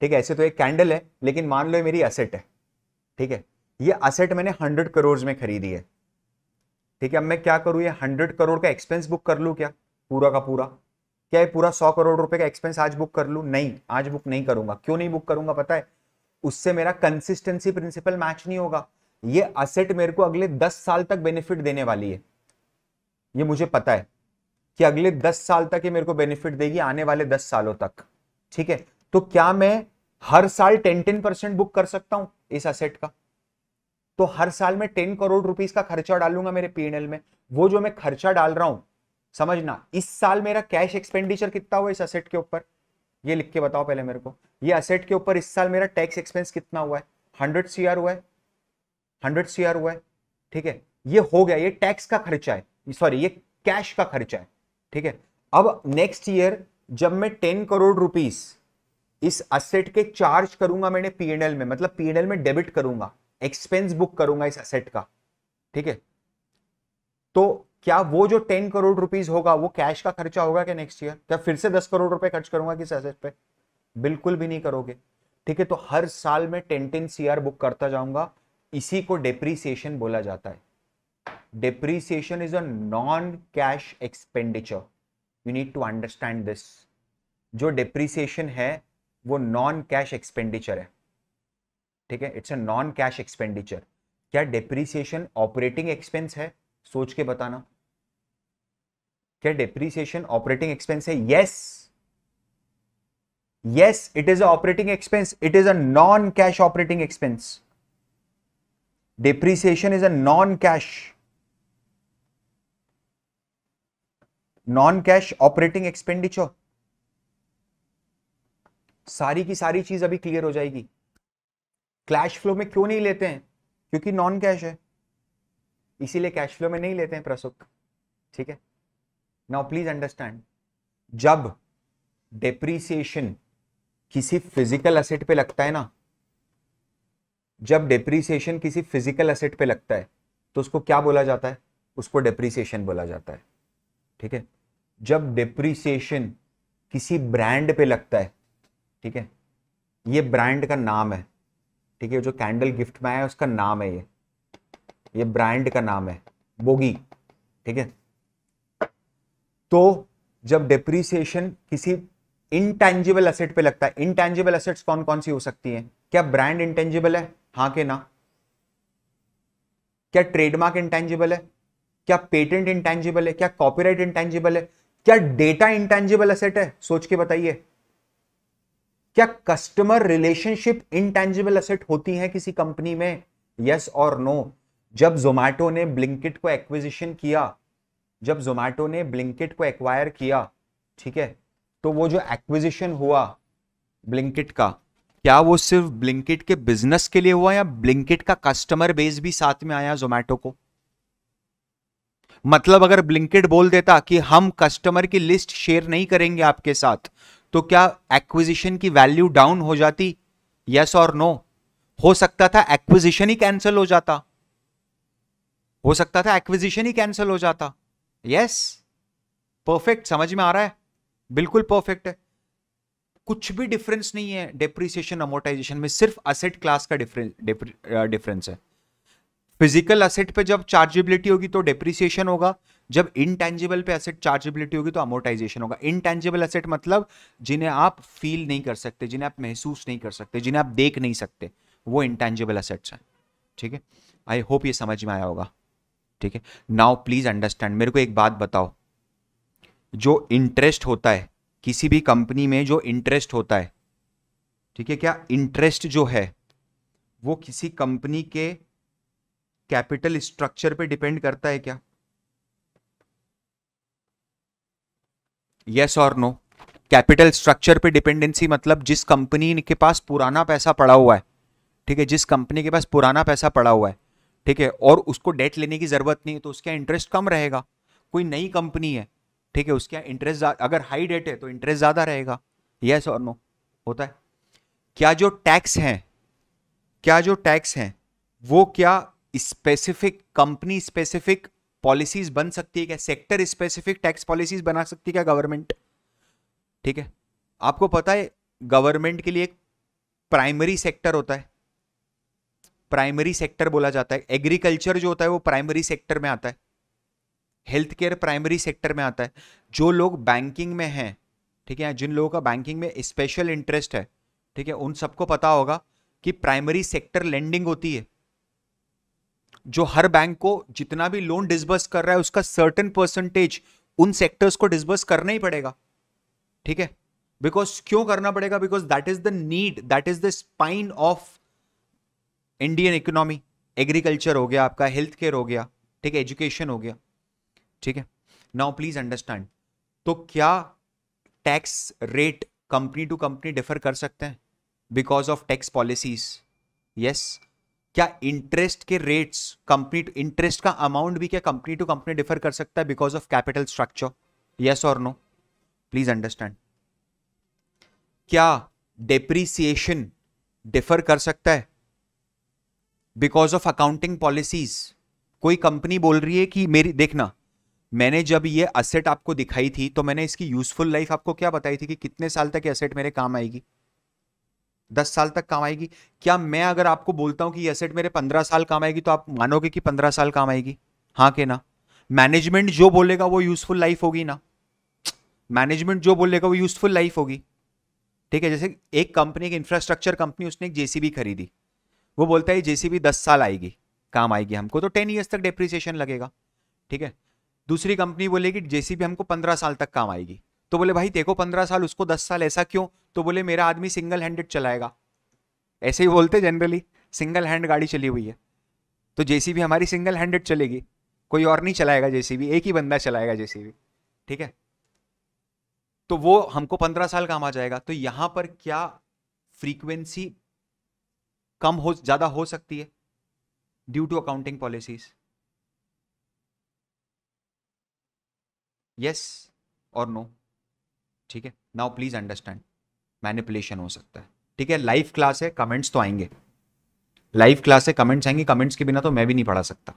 ठीक है ऐसे तो एक कैंडल है लेकिन मान लो ये मेरी असेट है ठीक है ये असेट मैंने हंड्रेड करोड़ में खरीदी है ठीक है अब मैं क्या करूँ ये हंड्रेड करोड़ का एक्सपेंस बुक कर लूँ क्या पूरा का पूरा क्या ये पूरा सौ करोड़ रुपए का एक्सपेंस आज बुक कर लूँ नहीं आज बुक नहीं करूंगा क्यों नहीं बुक करूंगा पता है उससे मेरा कंसिस्टेंसी प्रिंसिपल मैच नहीं होगा ये असेट मेरे को अगले दस साल तक बेनिफिट देने वाली है ये मुझे पता है कि अगले दस साल तक ये मेरे को बेनिफिट देगी आने वाले दस सालों तक ठीक है तो क्या मैं हर साल टेन टेन परसेंट बुक कर सकता हूं इस असेट का तो हर साल में टेन करोड़ रुपीज का खर्चा डालूंगा मेरे पीएनएल में वो जो मैं खर्चा डाल रहा हूं समझना इस साल मेरा कैश एक्सपेंडिचर कितना हुआ इस असेट के ऊपर ये लिख के बताओ पहले मेरे को ये असेट के ऊपर इस साल मेरा टैक्स एक्सपेंस कितना हुआ है हंड्रेड सी हुआ है हंड्रेड सी हुआ है ठीक है ये हो गया ये टैक्स का खर्चा है सॉरी ये कैश का खर्चा है ठीक है अब नेक्स्ट ईयर जब मैं टेन करोड़ रुपीस इस असेट के चार्ज करूंगा मैंने पीएनएल में मतलब पीएनएल में डेबिट करूंगा एक्सपेंस बुक करूंगा इस असेट का ठीक है तो क्या वो जो टेन करोड़ रुपीज होगा वो कैश का खर्चा होगा क्या नेक्स्ट ईयर क्या फिर से दस करोड़ रुपए खर्च करूंगा किस एसेट पे बिल्कुल भी नहीं करोगे ठीक है तो हर साल में टेन टेन सीआर बुक करता जाऊंगा इसी को डेप्रीसिएशन बोला जाता है depreciation is a non cash expenditure you need to understand this जो डेप्रीसिएशन है वो नॉन कैश एक्सपेंडिचर है ठीक है it's a non cash expenditure क्या डेप्रीसिएशन ऑपरेटिंग एक्सपेंस है सोच के बताना क्या डेप्रीसिएशन ऑपरेटिंग एक्सपेंस है yes yes it is operating expense it is a non cash operating expense depreciation is a non cash non cash operating expenditure सारी की सारी चीज अभी क्लियर हो जाएगी क्लैश फ्लो में क्यों नहीं लेते हैं क्योंकि नॉन कैश है इसीलिए कैश फ्लो में नहीं लेते हैं प्रसुख ठीक है नाउ प्लीज अंडरस्टैंड जब डेप्रीसिएशन किसी फिजिकल असेट पे लगता है ना जब डेप्रीसिएशन किसी फिजिकल असेट पे लगता है तो उसको क्या बोला जाता है उसको डेप्रीसिएशन बोला जाता है ठीक है जब डेप्रीसिएशन किसी ब्रांड पे लगता है ठीक है ये ब्रांड का नाम है ठीक है जो कैंडल गिफ्ट में आया उसका नाम है ये ये ब्रांड का नाम है बोगी ठीक है तो जब डिप्रिसिएशन किसी इनटेंजिबल एसेट पे लगता है इनटेंजिबल एसेट्स कौन कौन सी हो सकती हैं क्या ब्रांड इंटेंजिबल है हाँ के ना क्या ट्रेडमार्क इंटेंजिबल है क्या पेटेंट इंटेंजिबल है क्या कॉपीराइट इंटेंजिबल है क्या डेटा इंटेंजिबल एसेट है सोच के बताइए क्या कस्टमर रिलेशनशिप इनटेंजिबल असेट होती है किसी कंपनी में यस और नो जब जोमैटो ने ब्लिंकिट को एक्विजिशन किया जब जोमैटो ने ब्लिंकिट को एक्वायर किया ठीक है तो वो जो एक्विजिशन हुआ ब्लिंकिट का क्या वो सिर्फ ब्लिंकिट के बिजनेस के लिए हुआ या ब्लिंकिट का कस्टमर बेस भी साथ में आया जोमैटो को मतलब अगर ब्लिंकिट बोल देता कि हम कस्टमर की लिस्ट शेयर नहीं करेंगे आपके साथ तो क्या एक्विजिशन की वैल्यू डाउन हो जाती यस और नो हो सकता था एक्विजिशन ही कैंसिल हो जाता हो सकता था एक्विजिशन ही कैंसिल हो जाता यस परफेक्ट समझ में आ रहा है बिल्कुल परफेक्ट है कुछ भी डिफरेंस नहीं है डिप्रिसिएशन अमोटाइजेशन में सिर्फ असेट क्लास का डिफरेंस डिफरेंस है फिजिकल असेट पे जब चार्जेबिलिटी होगी तो डिप्रिसिएशन होगा जब इनटेंजिबल पे एसेट चार्जेबिलिटी होगी तो अमोटाइजेशन होगा इनटेंजिबल एसेट मतलब जिन्हें आप फील नहीं कर सकते जिन्हें आप महसूस नहीं कर सकते जिन्हें आप देख नहीं सकते वो इनटेंजिबल एसेट्स हैं ठीक है आई होप ये समझ में आया होगा ठीक है नाउ प्लीज अंडरस्टैंड मेरे को एक बात बताओ जो इंटरेस्ट होता है किसी भी कंपनी में जो इंटरेस्ट होता है ठीक है क्या इंटरेस्ट जो है वो किसी कंपनी के कैपिटल स्ट्रक्चर पे डिपेंड करता है क्या यस और नो कैपिटल स्ट्रक्चर पे डिपेंडेंसी मतलब जिस कंपनी के पास पुराना पैसा पड़ा हुआ है ठीक है जिस कंपनी के पास पुराना पैसा पड़ा हुआ है ठीक है और उसको डेट लेने की ज़रूरत नहीं है तो उसका इंटरेस्ट कम रहेगा कोई नई कंपनी है ठीक है उसका इंटरेस्ट अगर हाई डेट है तो इंटरेस्ट ज़्यादा रहेगा यस और नो होता है क्या जो टैक्स हैं क्या जो टैक्स हैं वो क्या स्पेसिफिक कंपनी स्पेसिफिक पॉलिसीज बन सकती है क्या सेक्टर स्पेसिफिक टैक्स पॉलिसीज बना सकती है क्या गवर्नमेंट ठीक है आपको पता है गवर्नमेंट के लिए एक प्राइमरी सेक्टर होता है प्राइमरी सेक्टर बोला जाता है एग्रीकल्चर जो होता है वो प्राइमरी सेक्टर में आता है हेल्थ केयर प्राइमरी सेक्टर में आता है जो लोग बैंकिंग में हैं ठीक है जिन लोगों का बैंकिंग में स्पेशल इंटरेस्ट है ठीक है उन सबको पता होगा कि प्राइमरी सेक्टर लेंडिंग होती है जो हर बैंक को जितना भी लोन डिसबर्स कर रहा है उसका सर्टन परसेंटेज उन सेक्टर्स को डिसबर्स करना ही पड़ेगा ठीक है बिकॉज क्यों करना पड़ेगा because that is the need that is the spine of Indian economy agriculture हो गया आपका हेल्थ केयर हो गया ठीक है एजुकेशन हो गया ठीक है नाउ प्लीज अंडरस्टैंड तो क्या tax rate company to company differ कर सकते हैं because of tax policies yes क्या इंटरेस्ट के रेट्स कंपनी इंटरेस्ट का अमाउंट भी क्या कंपनी टू कंपनी डिफर कर सकता है because of capital structure yes और नो प्लीज अंडरस्टैंड क्या डेप्रीसिएशन डिफर कर सकता है बिकॉज ऑफ अकाउंटिंग पॉलिसीज कोई कंपनी बोल रही है कि मेरी देखना मैंने जब ये असेट आपको दिखाई थी तो मैंने इसकी यूजफुल लाइफ आपको क्या बताई थी कि कितने साल तक ये असेट मेरे काम आएगी दस साल तक काम आएगी क्या मैं अगर आपको बोलता हूँ कि ये एसेट मेरे पंद्रह साल काम आएगी तो आप मानोगे कि पंद्रह साल काम आएगी हाँ के ना मैनेजमेंट जो बोलेगा वो यूजफुल लाइफ होगी ना मैनेजमेंट जो बोलेगा वो यूजफुल लाइफ होगी ठीक है जैसे एक कंपनी एक इंफ्रास्ट्रक्चर कंपनी उसने एक जेसीबी खरीदी वो बोलता है जेसीबी दस साल आएगी काम आएगी हमको तो टेन ईयर्स तक डेप्रिसिएशन लगेगा ठीक है दूसरी कंपनी बोलेगी जेसीबी हमको पंद्रह साल तक काम आएगी तो बोले भाई देखो पंद्रह साल उसको दस साल ऐसा क्यों तो बोले मेरा आदमी सिंगल हैंडेड चलाएगा ऐसे ही बोलते जनरली सिंगल हैंड गाड़ी चली हुई है तो भी हमारी सिंगल हैंडेड चलेगी कोई और नहीं चलाएगा भी एक ही बंदा चलाएगा भी ठीक है तो वो हमको पंद्रह साल काम आ जाएगा तो यहां पर क्या फ्रीक्वेंसी कम हो ज्यादा हो सकती है due to accounting policies yes और नो ठीक है नाउ प्लीज अंडरस्टैंड मैनिपुलेशन हो सकता है ठीक है लाइव क्लास है कमेंट्स तो आएंगे लाइव क्लास है कमेंट्स आएंगे कमेंट्स के बिना तो मैं भी नहीं पढ़ा सकता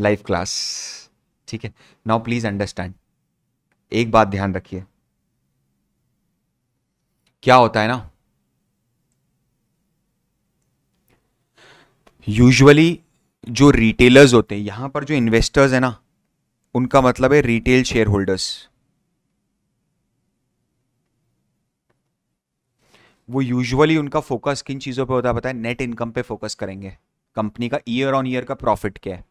लाइव क्लास ठीक है नाउ प्लीज अंडरस्टैंड एक बात ध्यान रखिए क्या होता है ना यूजुअली जो रिटेलर्स होते हैं यहां पर जो इन्वेस्टर्स है ना उनका मतलब है रिटेल शेयर होल्डर्स वो यूजुअली उनका फोकस किन चीज़ों पे होता है पता है नेट इनकम पे फोकस करेंगे कंपनी का ईयर ऑन ईयर का प्रॉफिट क्या है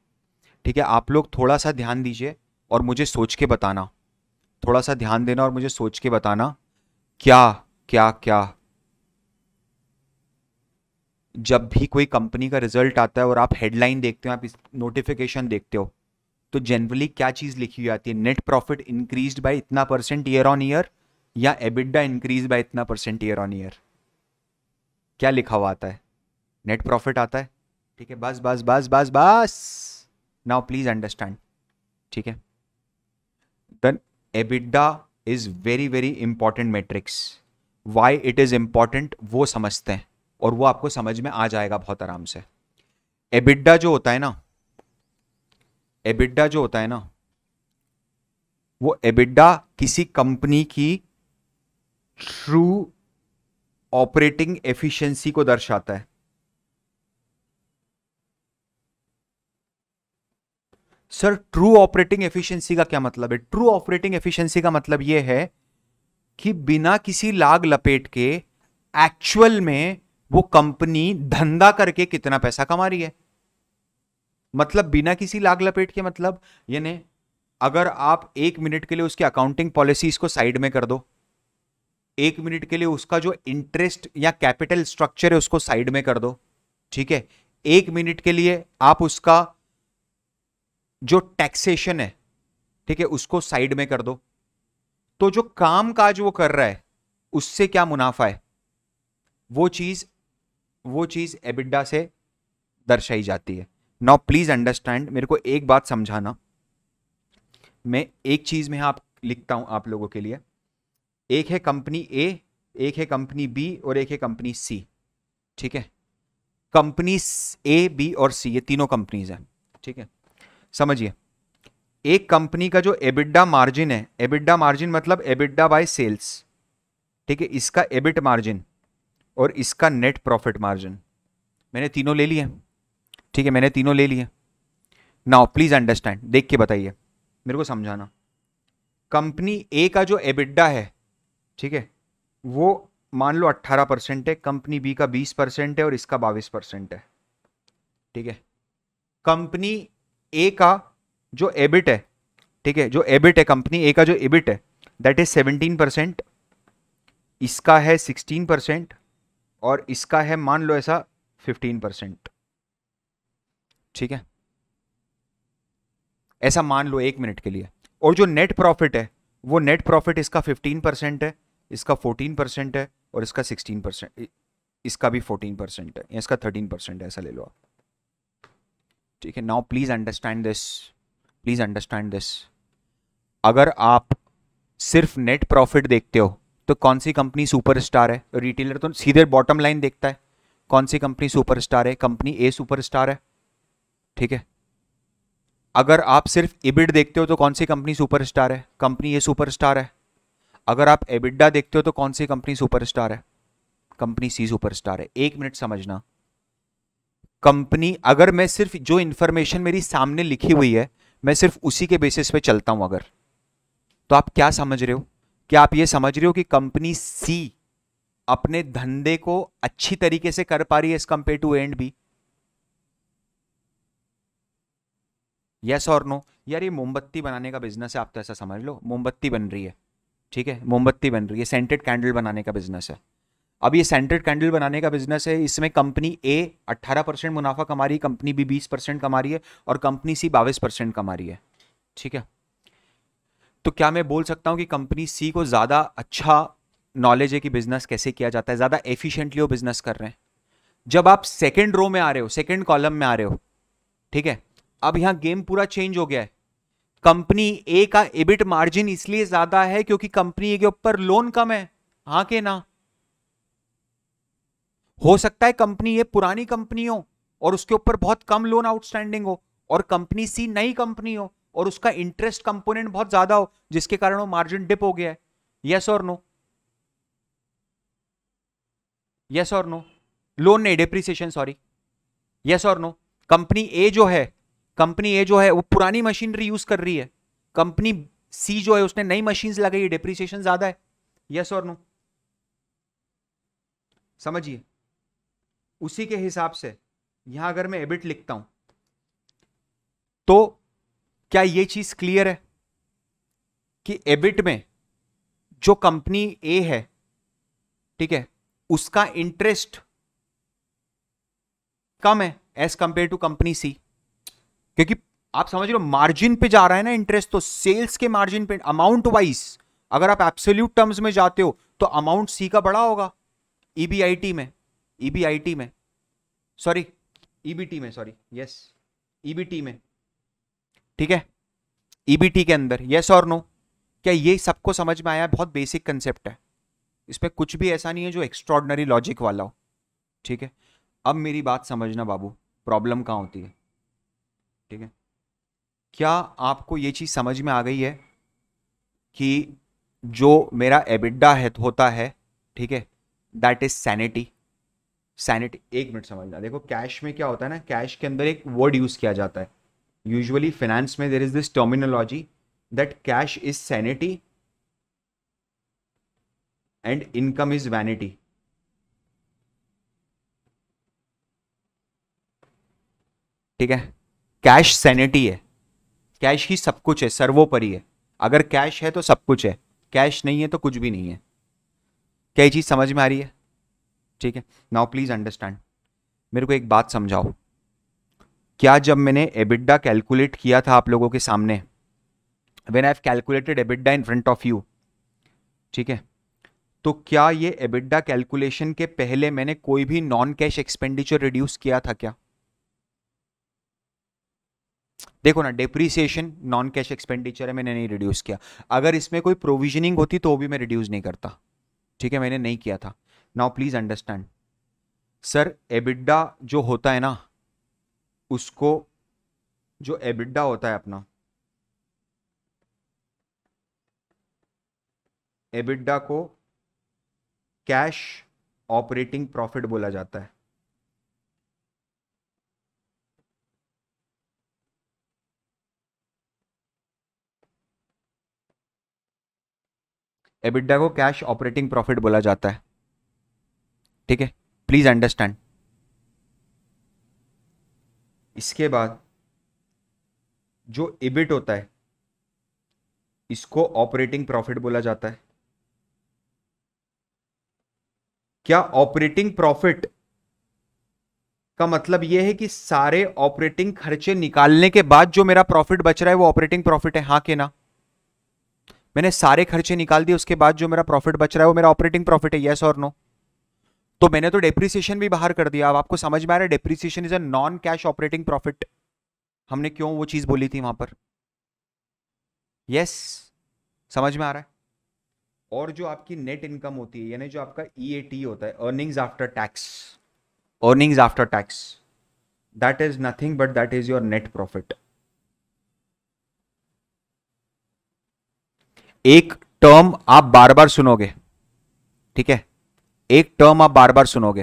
ठीक है आप लोग थोड़ा सा ध्यान दीजिए और मुझे सोच के बताना थोड़ा सा ध्यान देना और मुझे सोच के बताना क्या क्या क्या जब भी कोई कंपनी का रिजल्ट आता है और आप हेडलाइन देखते हो आप इस नोटिफिकेशन देखते हो तो जनरली क्या चीज़ लिखी हुई आती है नेट प्रॉफिट इंक्रीज बाय इतना परसेंट ईयर ऑन ईयर या एबिडा इंक्रीज बाय इतना परसेंट ईयर ऑन ईयर क्या लिखा हुआ आता है नेट प्रॉफिट आता है ठीक है बस बस बस बस बस नाउ प्लीज अंडरस्टैंड ठीक है then EBITDA is very very important metrics why it is important वो समझते हैं और वो आपको समझ में आ जाएगा बहुत आराम से एबिडा जो होता है ना एबिडा जो होता है ना वो एबिडा किसी कंपनी की ट्रू ऑपरेटिंग एफिशिएंसी को दर्शाता है सर ट्रू ऑपरेटिंग एफिशिएंसी का क्या मतलब है ट्रू ऑपरेटिंग एफिशिएंसी का मतलब यह है कि बिना किसी लाग लपेट के एक्चुअल में वो कंपनी धंधा करके कितना पैसा कमा रही है मतलब बिना किसी लाग लपेट के मतलब यानी अगर आप एक मिनट के लिए उसकी अकाउंटिंग पॉलिसीज को साइड में कर दो एक मिनट के लिए उसका जो इंटरेस्ट या कैपिटल स्ट्रक्चर है उसको साइड में कर दो ठीक है एक मिनट के लिए आप उसका जो टैक्सेशन है ठीक है उसको साइड में कर दो तो जो काम काज वो कर रहा है उससे क्या मुनाफा है वो चीज वो चीज एबिडा से दर्शाई जाती है नाउ प्लीज अंडरस्टैंड मेरे को एक बात समझाना मैं एक चीज में हाँ आप लिखता हूं आप लोगों के लिए एक है कंपनी ए एक है कंपनी बी और एक है कंपनी सी ठीक है कंपनी ए बी और सी ये तीनों कंपनीज हैं ठीक है समझिए एक कंपनी का जो एबिडा मार्जिन है एबिडा मार्जिन मतलब एबिडा बाय सेल्स ठीक है इसका एबिट मार्जिन और इसका नेट प्रॉफिट मार्जिन मैंने तीनों ले लिए ठीक है मैंने तीनों ले लिए नाउ प्लीज अंडरस्टैंड देख के बताइए मेरे को समझाना कंपनी ए का जो एबिड्डा है ठीक है वो मान लो अट्ठारह परसेंट है कंपनी बी का बीस परसेंट है और इसका बाईस परसेंट है ठीक है कंपनी ए का जो एबिट है ठीक है जो एबिट है कंपनी ए का जो एबिट है दैट इज सेवेंटीन परसेंट इसका है सिक्सटीन परसेंट और इसका है मान लो ऐसा फिफ्टीन परसेंट ठीक है ऐसा मान लो एक मिनट के लिए और जो नेट प्रॉफिट है वो नेट प्रॉफिट इसका फिफ्टीन परसेंट है इसका 14 परसेंट है और इसका 16 परसेंट इसका भी 14 परसेंट है इसका 13 परसेंट है ऐसा ले लो आप ठीक है now please understand this please understand this अगर आप सिर्फ नेट प्रॉफिट देखते हो तो कौन सी कंपनी सुपरस्टार है रिटेलर तो सीधे बॉटम लाइन देखता है कौन सी कंपनी सुपरस्टार है कंपनी ए सुपरस्टार है ठीक है अगर आप सिर्फ इबिट देखते हो तो कौन सी कंपनी सुपरस्टार है कंपनी सुपर सुपरस्टार है अगर आप एबिडा देखते हो तो कौन सी कंपनी सुपरस्टार है कंपनी सी सुपरस्टार है एक मिनट समझना कंपनी अगर मैं सिर्फ जो इंफॉर्मेशन मेरी सामने लिखी हुई है मैं सिर्फ उसी के बेसिस पे चलता हूं अगर तो आप क्या समझ रहे हो क्या आप ये समझ रहे हो कि कंपनी सी अपने धंधे को अच्छी तरीके से कर पा रही है as compared to and B yes और नो यार ये मोमबत्ती बनाने का बिजनेस है आप तो ऐसा समझ लो मोमबत्ती बन रही है ठीक है मोमबत्ती बन रही है सेंटेड कैंडल बनाने का बिजनेस है अब ये सेंटेड कैंडल बनाने का बिजनेस है इसमें कंपनी ए 18 परसेंट मुनाफा कमा रही है कंपनी बी 20 परसेंट कमा रही है और कंपनी सी बाईस परसेंट कमा रही है ठीक है तो क्या मैं बोल सकता हूँ कि कंपनी सी को ज़्यादा अच्छा नॉलेज है कि बिजनेस कैसे किया जाता है ज़्यादा एफिशिएंटली वो बिजनेस कर रहे हैं जब आप सेकेंड रो में आ रहे हो सेकेंड कॉलम में आ रहे हो ठीक है अब यहाँ गेम पूरा चेंज हो गया है कंपनी ए का एबिट मार्जिन इसलिए ज्यादा है क्योंकि कंपनी ए के ऊपर लोन कम है हा के ना हो सकता है कंपनी ए पुरानी कंपनी हो और उसके ऊपर बहुत कम लोन आउटस्टैंडिंग हो और कंपनी सी नई कंपनी हो और उसका इंटरेस्ट कंपोनेंट बहुत ज्यादा हो जिसके कारण वो मार्जिन डिप हो गया है यस और नो यस और नो लोन नहीं डिप्रिसिएशन सॉरी यस और नो कंपनी ए जो है कंपनी ए जो है वो पुरानी मशीनरी यूज कर रही है कंपनी सी जो है उसने नई मशीन लगाई डिप्रिसिएशन ज्यादा है यस और नो समझिए उसी के हिसाब से यहां अगर मैं एबिट लिखता हूं तो क्या यह चीज क्लियर है कि एबिट में जो कंपनी ए है ठीक है उसका इंटरेस्ट कम है as compared to company C क्योंकि आप समझ लो मार्जिन पे जा रहा है ना इंटरेस्ट तो सेल्स के मार्जिन पे अमाउंट वाइज अगर आप एब्सोल्यूट टर्म्स में जाते हो तो अमाउंट सी का बड़ा होगा ईबीआईटी e में ईबीआईटी e में सॉरी ईबीटी e में सॉरी यस ईबीटी में ठीक है ईबीटी के अंदर यस और नो क्या ये सबको समझ में आया बहुत बेसिक कंसेप्ट है इसमें कुछ भी ऐसा नहीं है जो एक्स्ट्रॉडनरी लॉजिक वाला हो ठीक है अब मेरी बात समझना बाबू प्रॉब्लम कहाँ होती है ठीक है क्या आपको ये चीज़ समझ में आ गई है कि जो मेरा एबिडा है होता है ठीक है दैट इज सैनिटी सैनिटी एक मिनट समझना देखो कैश में क्या होता है ना कैश के अंदर एक वर्ड यूज़ किया जाता है यूजुअली फाइनेंस में there is this terminology that cash is sanity and income is vanity ठीक है कैश सैनिटी है कैश ही सब कुछ है सर्वोपरि है अगर कैश है तो सब कुछ है कैश नहीं है तो कुछ भी नहीं है क्या चीज़ समझ में आ रही है ठीक है नाउ प्लीज़ अंडरस्टैंड मेरे को एक बात समझाओ क्या जब मैंने एबिड्डा कैलकुलेट किया था आप लोगों के सामने when I calculated EBITDA in front of you ठीक है तो क्या ये एबिड्डा कैलकुलेशन के पहले मैंने कोई भी नॉन कैश एक्सपेंडिचर रिड्यूस किया था क्या देखो ना डिप्रिसिएशन नॉन कैश एक्सपेंडिचर है मैंने नहीं रिड्यूस किया अगर इसमें कोई प्रोविजनिंग होती तो भी मैं रिड्यूस नहीं करता ठीक है मैंने नहीं किया था now please understand sir EBITDA जो होता है ना उसको जो एबिड्डा होता है अपना एबिड्डा को कैश ऑपरेटिंग प्रॉफिट बोला जाता है एबिडा को कैश ऑपरेटिंग प्रॉफिट बोला जाता है ठीक है प्लीज अंडरस्टैंड इसके बाद जो एबिट होता है इसको ऑपरेटिंग प्रॉफिट बोला जाता है क्या ऑपरेटिंग प्रॉफिट का मतलब यह है कि सारे ऑपरेटिंग खर्चे निकालने के बाद जो मेरा प्रॉफिट बच रहा है वो ऑपरेटिंग प्रॉफिट है हाँ के ना मैंने सारे खर्चे निकाल दिए उसके बाद जो मेरा प्रॉफिट बच रहा है वो मेरा ऑपरेटिंग प्रॉफिट है यस और नो तो मैंने तो डेप्रिसिएशन भी बाहर कर दिया अब आपको समझ में आ रहा है depreciation is a non cash operating profit हमने क्यों वो चीज़ बोली थी वहां पर यस yes, समझ में आ रहा है और जो आपकी नेट इनकम होती है यानी जो आपका ई e होता है earnings after tax earnings after tax that is nothing but that is your net profit एक टर्म आप बार बार सुनोगे ठीक है एक टर्म आप बार बार सुनोगे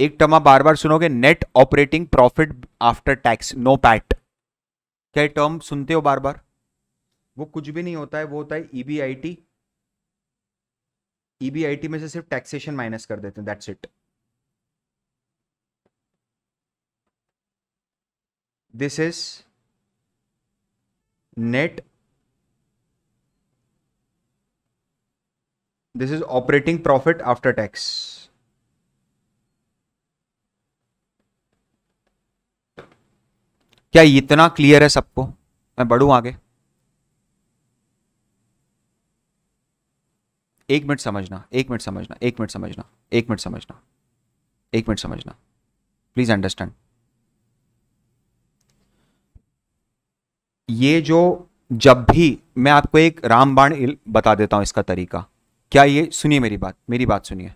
एक टर्म आप बार बार सुनोगे net operating profit after tax NOPAT क्या टर्म सुनते हो बार बार वो कुछ भी नहीं होता है वो होता है ईबीआईटी e ईबीआईटी e में से सिर्फ टैक्सेशन माइनस कर देते हैं that's it this is net this is operating profit after tax क्या इतना क्लियर है सबको मैं बढ़ू आगे एक मिनट समझना एक मिनट समझना एक मिनट समझना एक मिनट समझना एक मिनट समझना प्लीज अंडरस्टैंड ये जो जब भी मैं आपको एक रामबाण बता देता हूं इसका तरीका क्या ये सुनिए मेरी बात मेरी बात सुनिए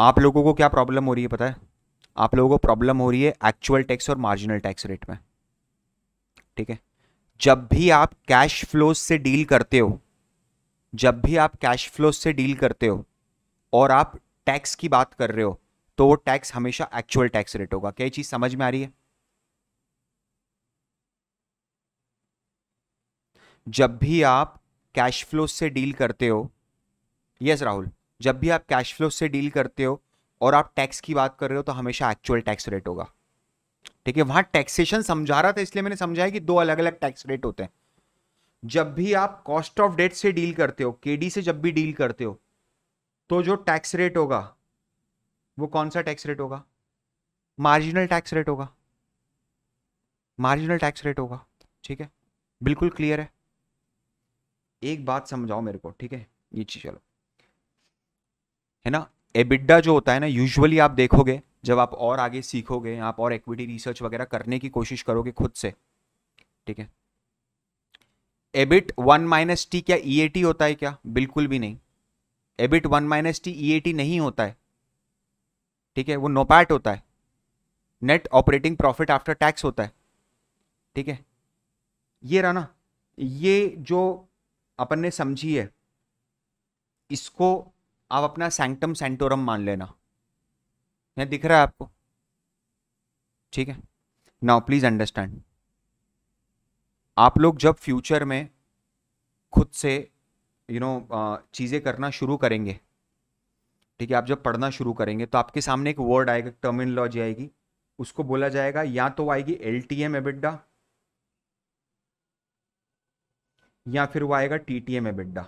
आप लोगों को क्या प्रॉब्लम हो रही है पता है आप लोगों को प्रॉब्लम हो रही है एक्चुअल टैक्स और मार्जिनल टैक्स रेट में ठीक है जब भी आप कैश फ्लोज से डील करते हो जब भी आप कैश फ्लोज से डील करते हो और आप टैक्स की बात कर रहे हो तो वो टैक्स हमेशा एक्चुअल टैक्स रेट होगा क्या चीज़ समझ में आ रही है जब भी आप कैश फ्लो से डील करते हो यस राहुल जब भी आप कैश फ्लो से डील करते हो और आप टैक्स की बात कर रहे हो तो हमेशा एक्चुअल टैक्स रेट होगा ठीक है वहां टैक्सेशन समझा रहा था इसलिए मैंने समझाया कि दो अलग अलग टैक्स रेट होते हैं जब भी आप कॉस्ट ऑफ डेट से डील करते हो केडी से जब भी डील करते हो तो जो टैक्स रेट होगा वो कौन सा टैक्स रेट होगा मार्जिनल टैक्स रेट होगा मार्जिनल टैक्स रेट होगा ठीक है बिल्कुल क्लियर है एक बात समझाओ मेरे को ठीक है ये चीज चलो है ना एबिड्डा जो होता है ना यूजुअली आप देखोगे जब आप और आगे सीखोगे आप और इक्विटी रिसर्च वगैरह करने की कोशिश करोगे खुद से ठीक है एबिट वन माइनस टी क्या ई ए टी होता है क्या बिल्कुल भी नहीं EBIT one minus T E A T नहीं होता है ठीक है वो नोपैट होता है net operating profit after tax होता है ठीक है ये रहा ना ये जो अपन ने समझी है इसको आप अपना सैंक्टम सेंटोरम मान लेना यहाँ दिख रहा है आपको ठीक है नाउ प्लीज अंडरस्टैंड आप लोग जब फ्यूचर में खुद से यू नो चीज़ें करना शुरू करेंगे ठीक है आप जब पढ़ना शुरू करेंगे तो आपके सामने एक वर्ड आएगा टर्मिनोलॉजी आएगी उसको बोला जाएगा या तो आएगी एल टी एम या फिर वो आएगा टी टी एम एबिडा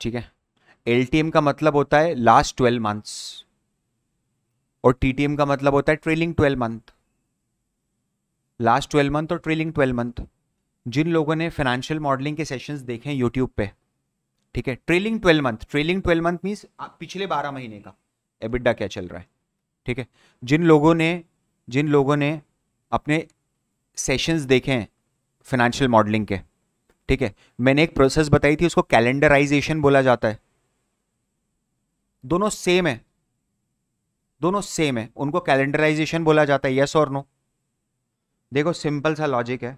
ठीक है एल का मतलब होता है लास्ट ट्वेल्व मंथ्स और टी का मतलब होता है trailing twelve month last twelve month और ट्रेलिंग ट्वेल्व मंथ जिन लोगों ने फाइनेंशियल मॉडलिंग के सेशंस देखे हैं यूट्यूब पे ठीक है trailing twelve month trailing twelve month means पिछले बारह महीने का एबिडा क्या चल रहा है ठीक है जिन लोगों ने जिन लोगों ने अपने सेशंस देखे हैं फाइनेंशियल मॉडलिंग के ठीक है मैंने एक प्रोसेस बताई थी उसको कैलेंडराइजेशन बोला जाता है दोनों सेम है दोनों सेम है उनको कैलेंडराइजेशन बोला जाता है यस और नो देखो सिंपल सा लॉजिक है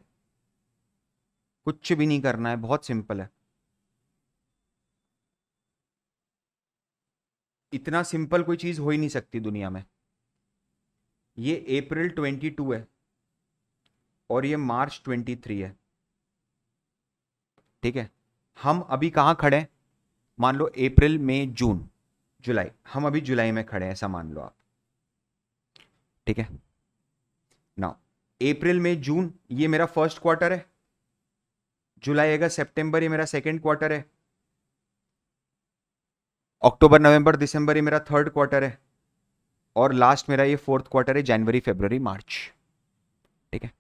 कुछ भी नहीं करना है बहुत सिंपल है इतना सिंपल कोई चीज़ हो ही नहीं सकती दुनिया में ये अप्रैल 22 है और ये मार्च 23 है ठीक है हम अभी कहाँ खड़े हैं मान लो अप्रैल मई जून जुलाई हम अभी जुलाई में खड़े हैं ऐसा मान लो आप ठीक है ना अप्रैल मई जून ये मेरा फर्स्ट क्वार्टर है जुलाई अगस्त सितंबर ये मेरा सेकंड क्वार्टर है अक्टूबर नवंबर दिसंबर ये मेरा थर्ड क्वार्टर है और लास्ट मेरा ये फोर्थ क्वार्टर है जनवरी फेबररी मार्च ठीक है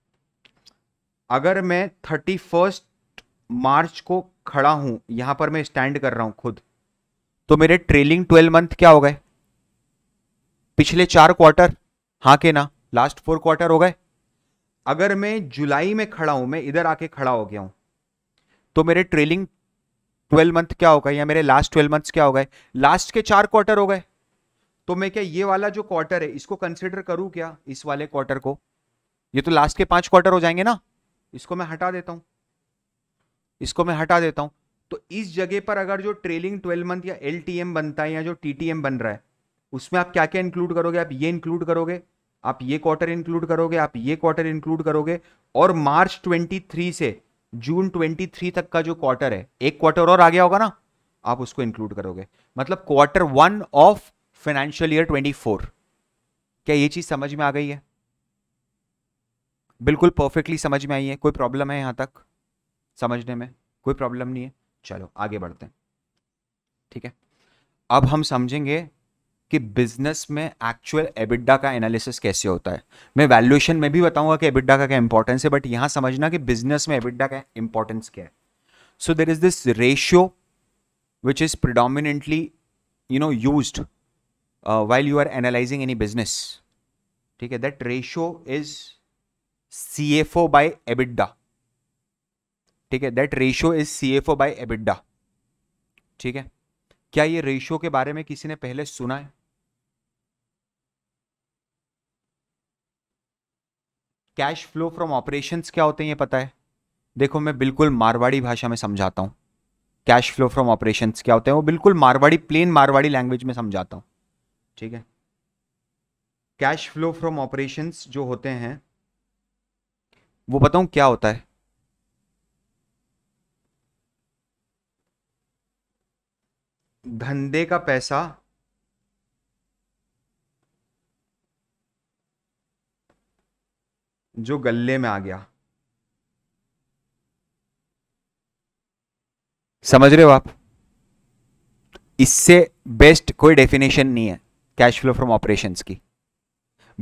अगर मैं थर्टी फर्स्ट मार्च को खड़ा हूं यहां पर मैं स्टैंड कर रहा हूं खुद तो मेरे ट्रेलिंग ट्वेल्व मंथ क्या हो गए पिछले चार क्वार्टर हाँ के ना लास्ट फोर क्वार्टर हो गए अगर मैं जुलाई में खड़ा हूं मैं इधर आके खड़ा हो गया हूं तो मेरे ट्रेलिंग ट्वेल्व मंथ क्या हो गए या मेरे लास्ट ट्वेल्व मंथ क्या हो गए लास्ट के चार क्वार्टर हो गए तो मैं क्या ये वाला जो क्वार्टर है इसको कंसिडर करूं क्या इस वाले क्वार्टर को ये तो लास्ट के पांच क्वार्टर हो जाएंगे ना इसको मैं हटा देता हूँ इसको मैं हटा देता हूं तो इस जगह पर अगर जो ट्रेलिंग ट्वेल्व मंथ या एल बनता है या जो टी बन रहा है उसमें आप क्या क्या इंक्लूड करोगे आप ये इंक्लूड करोगे आप ये क्वार्टर इंक्लूड करोगे आप ये क्वार्टर इंक्लूड करोगे और मार्च 23 से जून 23 तक का जो क्वार्टर है एक क्वार्टर और आ गया होगा ना आप उसको इंक्लूड करोगे मतलब quarter one of financial year 24 क्या ये चीज समझ में आ गई है बिल्कुल परफेक्टली समझ में आई है कोई प्रॉब्लम है यहां तक समझने में कोई प्रॉब्लम नहीं है चलो आगे बढ़ते हैं ठीक है अब हम समझेंगे कि बिजनेस में एक्चुअल एबिडा का एनालिसिस कैसे होता है मैं वैल्यूएशन में भी बताऊंगा कि एबिडा का क्या इंपॉर्टेंस है बट यहां समझना कि बिजनेस में एबिडा का इंपॉर्टेंस क्या है so there is this ratio which is predominantly you know use while you are analysing any business ठीक है that ratio is C F O by EBITDA ठीक है that ratio is C F O by EBITDA ठीक है क्या ये ratio के बारे में किसी ने पहले सुना है कैश फ्लो फ्रॉम ऑपरेशंस क्या होते हैं ये पता है देखो मैं बिल्कुल मारवाड़ी भाषा में समझाता हूं कैश फ्लो फ्रॉम ऑपरेशंस क्या होते हैं वो बिल्कुल मारवाड़ी प्लेन मारवाड़ी लैंग्वेज में समझाता हूँ ठीक है कैश फ्लो फ्रॉम ऑपरेशंस जो होते हैं वो बताऊं क्या होता है धंधे का पैसा जो गले में आ गया समझ रहे हो आप इससे बेस्ट कोई डेफिनेशन नहीं है कैश फ्लो फ्रॉम ऑपरेशंस की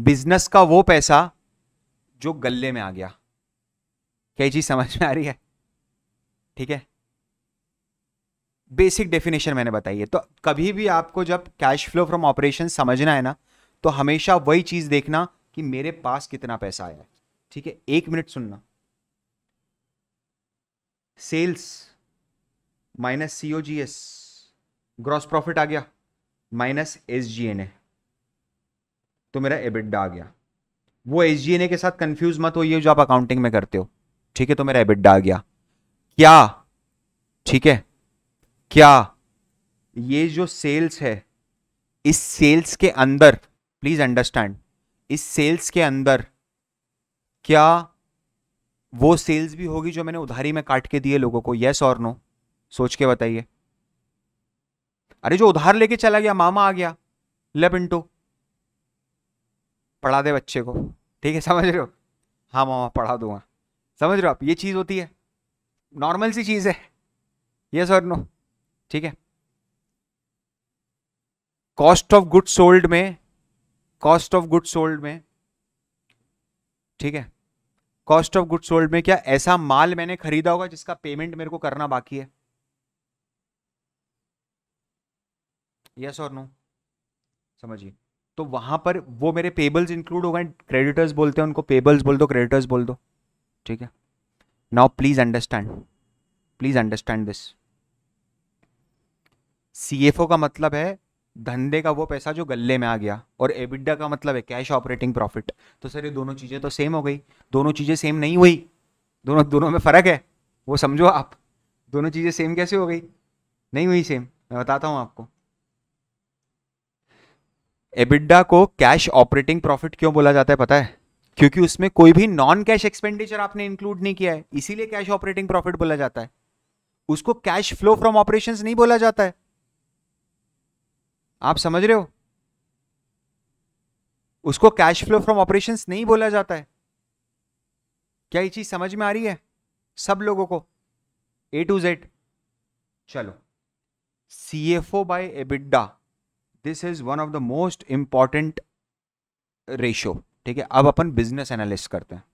बिजनेस का वो पैसा जो गले में आ गया क्या चीज समझ में आ रही है ठीक है बेसिक डेफिनेशन मैंने बताई है तो कभी भी आपको जब कैश फ्लो फ्रॉम ऑपरेशन समझना है ना तो हमेशा वही चीज़ देखना कि मेरे पास कितना पैसा आया है ठीक है एक मिनट सुनना sales minus COGS gross profit आ गया माइनस एस तो मेरा एबिडा आ गया वो एस के साथ कंफ्यूज मत हो जो आप अकाउंटिंग में करते हो ठीक है तो मेरा एबिडा आ गया क्या ठीक है क्या ये जो सेल्स है इस सेल्स के अंदर प्लीज अंडरस्टैंड इस सेल्स के अंदर क्या वो सेल्स भी होगी जो मैंने उधारी में काट के दिए लोगों को यस और नो सोच के बताइए अरे जो उधार लेके चला गया मामा आ गया ले पिंटू पढ़ा दे बच्चे को ठीक है समझ रहे हो हाँ मामा पढ़ा दूंगा समझ रहे हो आप ये चीज़ होती है नॉर्मल सी चीज़ है यस और नो ठीक है कॉस्ट ऑफ गुड सोल्ड में कॉस्ट ऑफ गुड सोल्ड में ठीक है कॉस्ट ऑफ गुड सोल्ड में क्या ऐसा माल मैंने खरीदा होगा जिसका पेमेंट मेरे को करना बाकी है यस और नो समझिए तो वहां पर वो मेरे पेबल्स इंक्लूड हो गए क्रेडिटर्स बोलते हैं उनको पेबल्स बोल दो क्रेडिटर्स बोल दो ठीक है now please understand please understand this C का मतलब है धंधे का वो पैसा जो गले में आ गया और एबिडा का मतलब है कैश ऑपरेटिंग प्रॉफिट तो सर ये दोनों चीज़ें तो सेम हो गई दोनों चीज़ें सेम नहीं हुई दोनों दोनों में फ़र्क है वो समझो आप दोनों चीज़ें सेम कैसे हो गई नहीं हुई सेम मैं बताता हूँ आपको एबिडा को कैश ऑपरेटिंग प्रॉफिट क्यों बोला जाता है पता है क्योंकि उसमें कोई भी नॉन कैश एक्सपेंडिचर आपने इंक्लूड नहीं किया है इसीलिए कैश ऑपरेटिंग प्रॉफिट बोला जाता है उसको कैश फ्लो फ्रॉम ऑपरेशंस नहीं बोला जाता है आप समझ रहे हो उसको कैश फ्लो फ्रॉम ऑपरेशंस नहीं बोला जाता है क्या ये चीज समझ में आ रही है सब लोगों को ए टू जेड चलो C F O by EBITDA this is one of the most important ratio ठीक है अब अपन बिजनेस एनालिस्ट करते हैं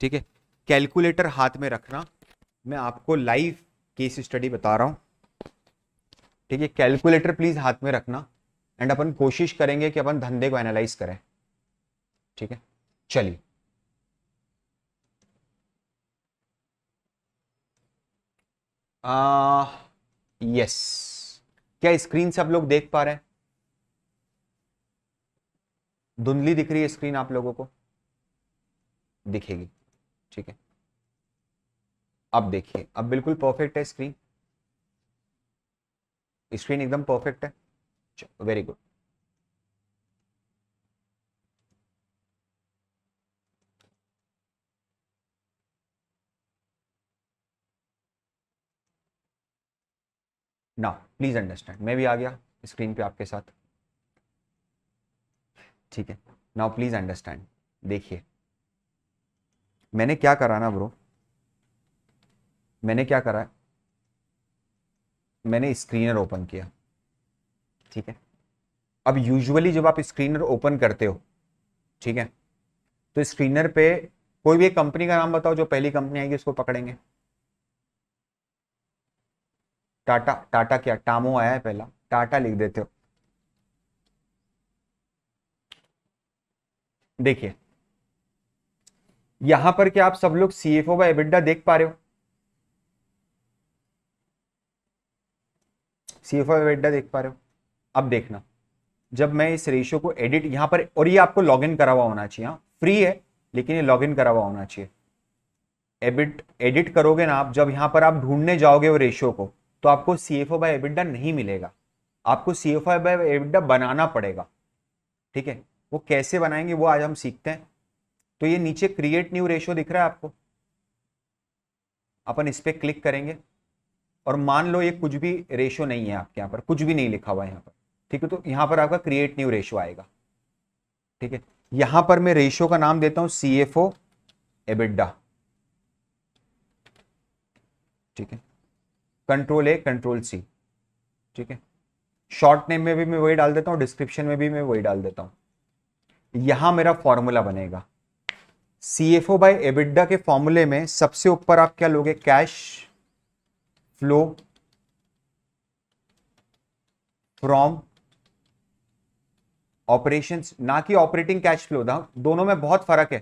ठीक है कैलकुलेटर हाथ में रखना मैं आपको लाइव केस स्टडी बता रहा हूं ठीक है कैलकुलेटर प्लीज हाथ में रखना एंड अपन कोशिश करेंगे कि अपन धंधे को एनालाइज करें ठीक है चलिए यस क्या स्क्रीन सब लोग देख पा रहे हैं धुंधली दिख रही है स्क्रीन आप लोगों को दिखेगी ठीक है अब देखिए अब बिल्कुल परफेक्ट है स्क्रीन स्क्रीन एकदम परफेक्ट है very good now please understand मैं भी आ गया स्क्रीन पे आपके साथ ठीक है नाउ प्लीज अंडरस्टैंड देखिए मैंने क्या करा ना ब्रो मैंने क्या करा मैंने स्क्रीनर ओपन किया ठीक है अब यूजुअली जब आप स्क्रीनर ओपन करते हो ठीक है तो स्क्रीनर पे कोई भी एक कंपनी का नाम बताओ जो पहली कंपनी आएगी उसको पकड़ेंगे टाटा टाटा क्या टामो आया है पहला टाटा लिख देते हो देखिए यहां पर क्या आप सब लोग सीएफओ का एबिडा देख पा रहे हो सीएफओ एबिडा देख पा रहे हो अब देखना जब मैं इस रेशियो को एडिट यहां पर और ये आपको लॉग इन करा हुआ होना चाहिए हाँ फ्री है लेकिन ये लॉग इन करा हुआ होना चाहिए एबिट एडिट करोगे ना आप जब यहां पर आप ढूंढने जाओगे वो रेशियो को तो आपको C F O by EBITDA नहीं मिलेगा आपको C F O by EBITDA बनाना पड़ेगा ठीक है वो कैसे बनाएंगे वो आज हम सीखते हैं तो ये नीचे क्रिएट न्यू रेशियो दिख रहा है आपको अपन इस पर क्लिक करेंगे और मान लो ये कुछ भी रेशियो नहीं है आपके यहाँ पर कुछ भी नहीं लिखा हुआ है यहाँ पर ठीक है तो यहां पर आपका क्रिएट न्यू रेशो आएगा ठीक है यहां पर मैं रेशो का नाम देता हूं सी एफ ओ एबिडा ठीक है कंट्रोल ए कंट्रोल सी ठीक है शॉर्ट नेम में भी मैं वही डाल देता हूं डिस्क्रिप्शन में भी मैं वही डाल देता हूं यहां मेरा फॉर्मूला बनेगा C F O by EBITDA के फॉर्मूले में सबसे ऊपर आप क्या लोगे कैश फ्लो फ्रॉम ऑपरेशंस ना कि ऑपरेटिंग कैश फ्लो दोनों में बहुत फर्क है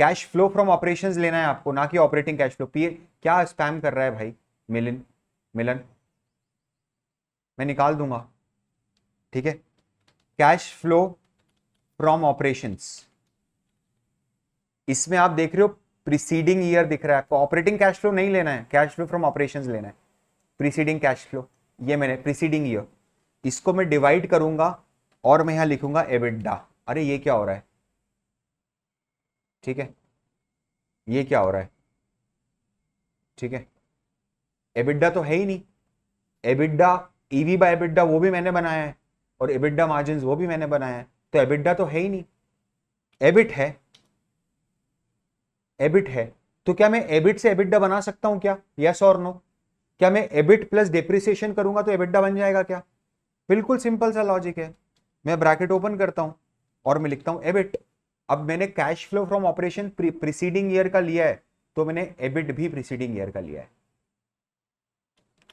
कैश फ्लो फ्रॉम ऑपरेशंस लेना है आपको ना कि ऑपरेटिंग कैश फ्लो पीए क्या स्पैम कर रहा है भाई मिलन मिलन मैं निकाल दूंगा ठीक है कैश फ्लो फ्रॉम ऑपरेशंस इसमें आप देख रहे हो प्रीसीडिंग ईयर दिख रहा है आपको ऑपरेटिंग कैश फ्लो नहीं लेना है कैश फ्लो फ्रॉम ऑपरेशन लेना है प्रीसीडिंग कैश फ्लो ये मैंने प्रीसीडिंग ईयर इसको मैं डिवाइड करूंगा और मैं यहां लिखूंगा एबिडा अरे ये क्या हो रहा है ठीक है ये क्या हो रहा है ठीक है एबिडा तो है ही नहीं एबिडा ईवी बाय एबिडा वो भी मैंने बनाया है और एबिडा मार्जिन वो भी मैंने बनाया है तो एबिडा तो है ही नहीं एबिट है एबिट है तो क्या मैं एबिट से एबिडा बना सकता हूं क्या यस और नो क्या मैं एबिट प्लस डिप्रिसिएशन करूंगा तो एबिडा बन जाएगा क्या बिल्कुल सिंपल सा लॉजिक है मैं ब्रैकेट ओपन करता हूं और मैं लिखता हूं एबिट अब मैंने cash flow from operation preceding year का लिया है तो मैंने एबिट भी प्रीसीडिंग ईयर का लिया है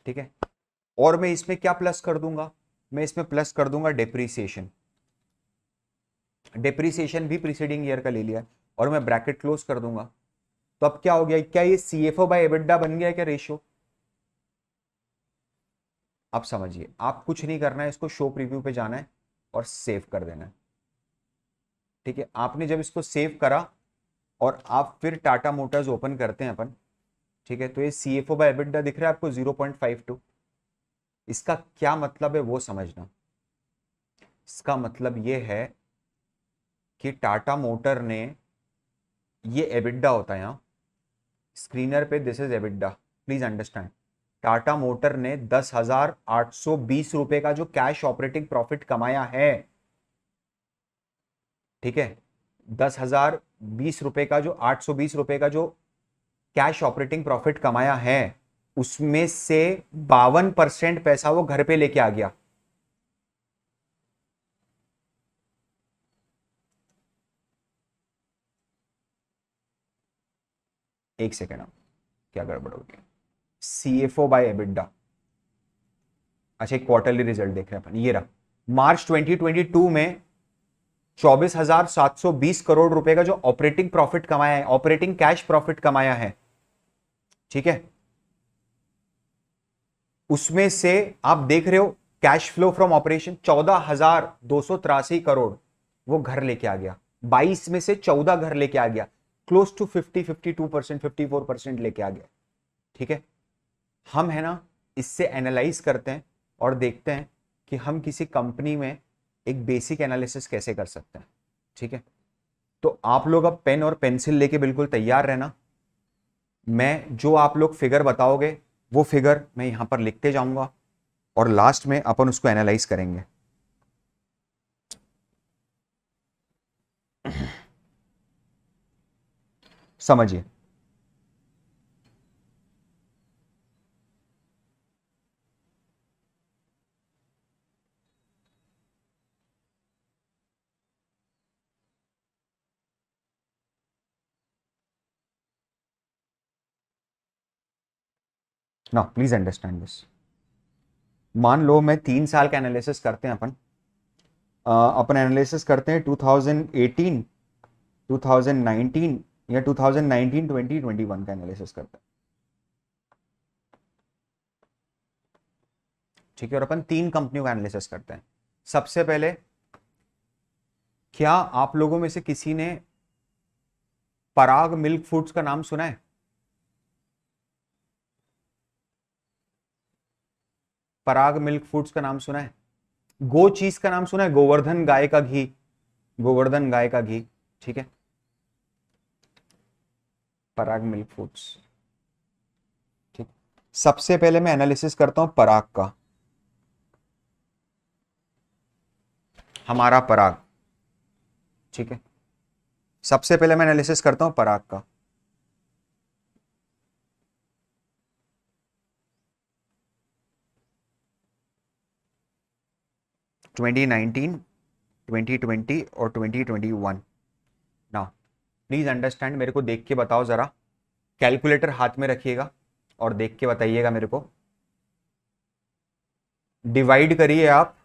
ठीक है और मैं इसमें क्या प्लस कर दूंगा मैं इसमें प्लस कर दूंगा डेप्रीसिएशन डेप्रीसिएशन भी प्रीसीडिंग ईयर का ले लिया है और मैं ब्रैकेट क्लोज कर दूंगा तो अब क्या हो गया क्या ये C F O by EBITDA बन गया क्या रेशियो आप समझिए आप कुछ नहीं करना है इसको शो प्रीव्यू पे जाना है और सेव कर देना है ठीक है आपने जब इसको सेव करा और आप फिर टाटा मोटर्स ओपन करते हैं अपन ठीक है तो ये C F O by EBITDA दिख रहा है आपको जीरो पॉइंट फाइव टू इसका क्या मतलब है वो समझना इसका मतलब ये है कि टाटा मोटर ने ये एबिडा होता है यहाँ स्क्रीनर पे this is EBITDA please understand Tata motor ने दस हजार आठ सौ बीस रुपए का जो कैश ऑपरेटिंग प्रॉफिट कमाया है ठीक है दस हजार बीस रुपए का जो आठ सौ बीस रुपए का जो कैश ऑपरेटिंग प्रॉफिट कमाया है उसमें से बावन परसेंट पैसा वो घर पे लेके आ गया एक सेकेंड क्या गड़बड़ हो गया C F O by EBITDA अच्छा क्वार्टरली रिजल्ट देख रहे हैं अपन ये रहा मार्च 2022 में 24,720 करोड़ रुपए का जो ऑपरेटिंग प्रॉफिट कमाया है ऑपरेटिंग कैश प्रॉफिट कमाया है ठीक है उसमें से आप देख रहे हो कैश फ्लो फ्रॉम ऑपरेशन चौदह हजार दो सौ तिरासी करोड़ वो घर लेके आ गया बाईस में से चौदह घर लेके आ गया close to fifty fifty two percent fifty four percent लेके आ गया ठीक है हम है ना इससे एनालाइज करते हैं और देखते हैं कि हम किसी कंपनी में एक बेसिक एनालिसिस कैसे कर सकते हैं ठीक है तो आप लोग अब पेन और पेंसिल लेके बिल्कुल तैयार रहना मैं जो आप लोग फिगर बताओगे वो फिगर मैं यहाँ पर लिखते जाऊंगा और लास्ट में अपन उसको एनालाइज करेंगे समझिए ना प्लीज अंडरस्टैंड दिस मान लो मैं तीन साल का एनालिसिस करते हैं अपन अपन एनालिसिस करते हैं 2018 2019 या 2019 2021 का एनालिसिस करते हैं ठीक है और अपन तीन कंपनियों का एनालिसिस करते हैं सबसे पहले क्या आप लोगों में से किसी ने पराग मिल्क फूड्स का नाम सुना है पराग मिल्क फूड्स का नाम सुना है गो चीज का नाम सुना है गोवर्धन गाय का घी गोवर्धन गाय का घी ठीक है पराग मिल्क फूड्स ठीक सबसे पहले मैं एनालिसिस करता हूं पराग का हमारा पराग ठीक है सबसे पहले मैं एनालिसिस करता हूं पराग का 2020 और 2021 ना प्लीज़ अंडरस्टैंड मेरे को देख के बताओ ज़रा कैलकुलेटर हाथ में रखिएगा और देख के बताइएगा मेरे को डिवाइड करिए आप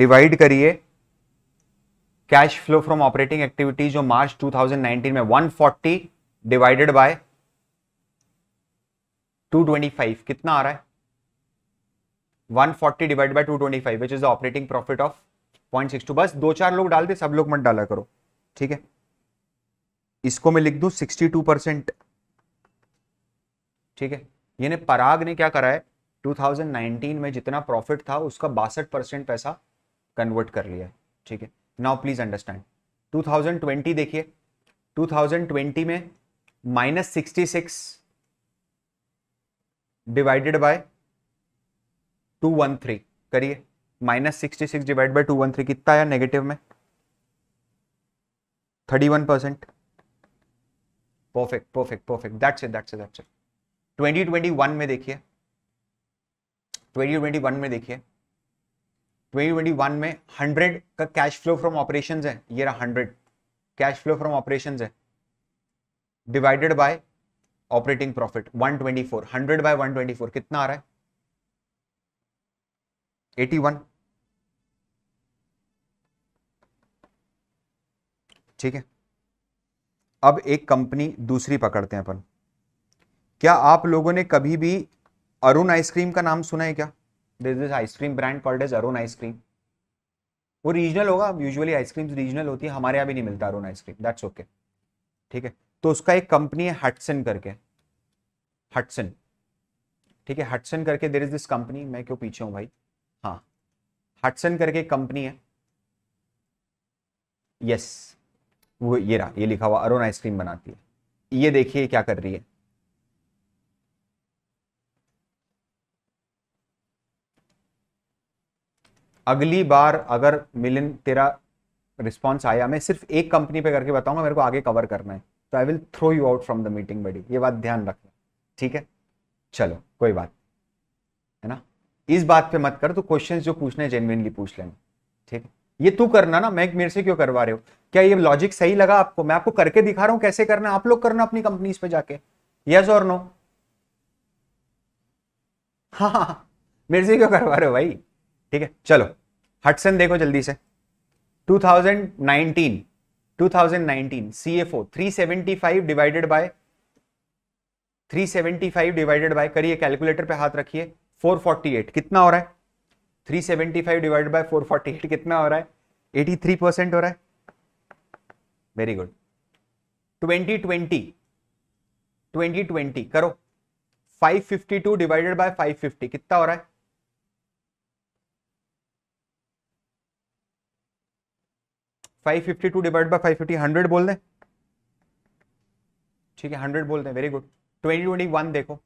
डिवाइड करिए cash flow from operating activities जो मार्च 2019 में 140 डिवाइडेड बाय 225 कितना आ रहा है 140 divide by 225 which is the operating profit of point six two बस दो चार लोग डालते सब लोग मत डाला करो ठीक है इसको मैं लिख दूं 62 परसेंट ठीक है यानी पराग ने क्या करा है 2019 में जितना प्रॉफिट था उसका बासठ परसेंट पैसा कन्वर्ट कर लिया है ठीक है नाउ प्लीज अंडरस्टैंड 2020 देखिए 2020 में minus sixty six divided by two one three करिए minus sixty six divide by two one three कितना आया नेगेटिव में thirty one percent perfect perfect perfect that's it that's it that's it twenty twenty one में देखिए twenty twenty one में देखिए twenty twenty one में hundred का cash flow from operation है ये रहा hundred cash flow from operation है divided by operating profit one twenty four hundred by one twenty four कितना आ रहा है 81 ठीक है अब एक कंपनी दूसरी पकड़ते हैं अपन क्या आप लोगों ने कभी भी अरुण आइसक्रीम का नाम सुना है क्या this this ice cream brand called is Arun ice cream वो रीजनल होगा यूजुअली आइसक्रीम रीजनल होती है हमारे यहाँ भी नहीं मिलता अरुण आइसक्रीम दैट्स ओके ठीक है तो उसका एक कंपनी है हटसन करके हटसन ठीक है हटसन करके देर इज दिस कंपनी मैं क्यों पीछे हूँ भाई हाँ हटसन करके कंपनी है यस वो ये रहा ये लिखा हुआ अरुण आइसक्रीम बनाती है ये देखिए क्या कर रही है अगली बार अगर मिलन तेरा रिस्पॉन्स आया मैं सिर्फ एक कंपनी पे करके बताऊंगा मेरे को आगे कवर करना है तो I will throw you out from the meeting buddy ये बात ध्यान रखना ठीक है चलो कोई बात इस बात पे मत कर तो क्वेश्चंस जो पूछने हैं जेनविनली पूछ लेना ठीक ये तू करना ना मैं मेरे से क्यों करवा रहे हो क्या ये लॉजिक सही लगा आपको मैं आपको करके दिखा रहा हूं कैसे करना आप लोग करना अपनी कंपनी पे जाके यस और नो हाँ मेरे से क्यों करवा रहे हो भाई ठीक है चलो हटसन देखो जल्दी से 2019 2019 CFO 375 divided by 375 divided by करिए कैलकुलेटर पे हाथ रखिए 448 कितना हो रहा है 375 सेवेंटी फाइव डिवाइड बाय 448 कितना हो रहा है 83 परसेंट हो रहा है वेरी गुड 2020 2020 करो 552 डिवाइडेड बाय 550 कितना हो रहा है five fifty two divide by five fifty hundred बोल दें ठीक है हंड्रेड बोल दें very good twenty twenty one देखो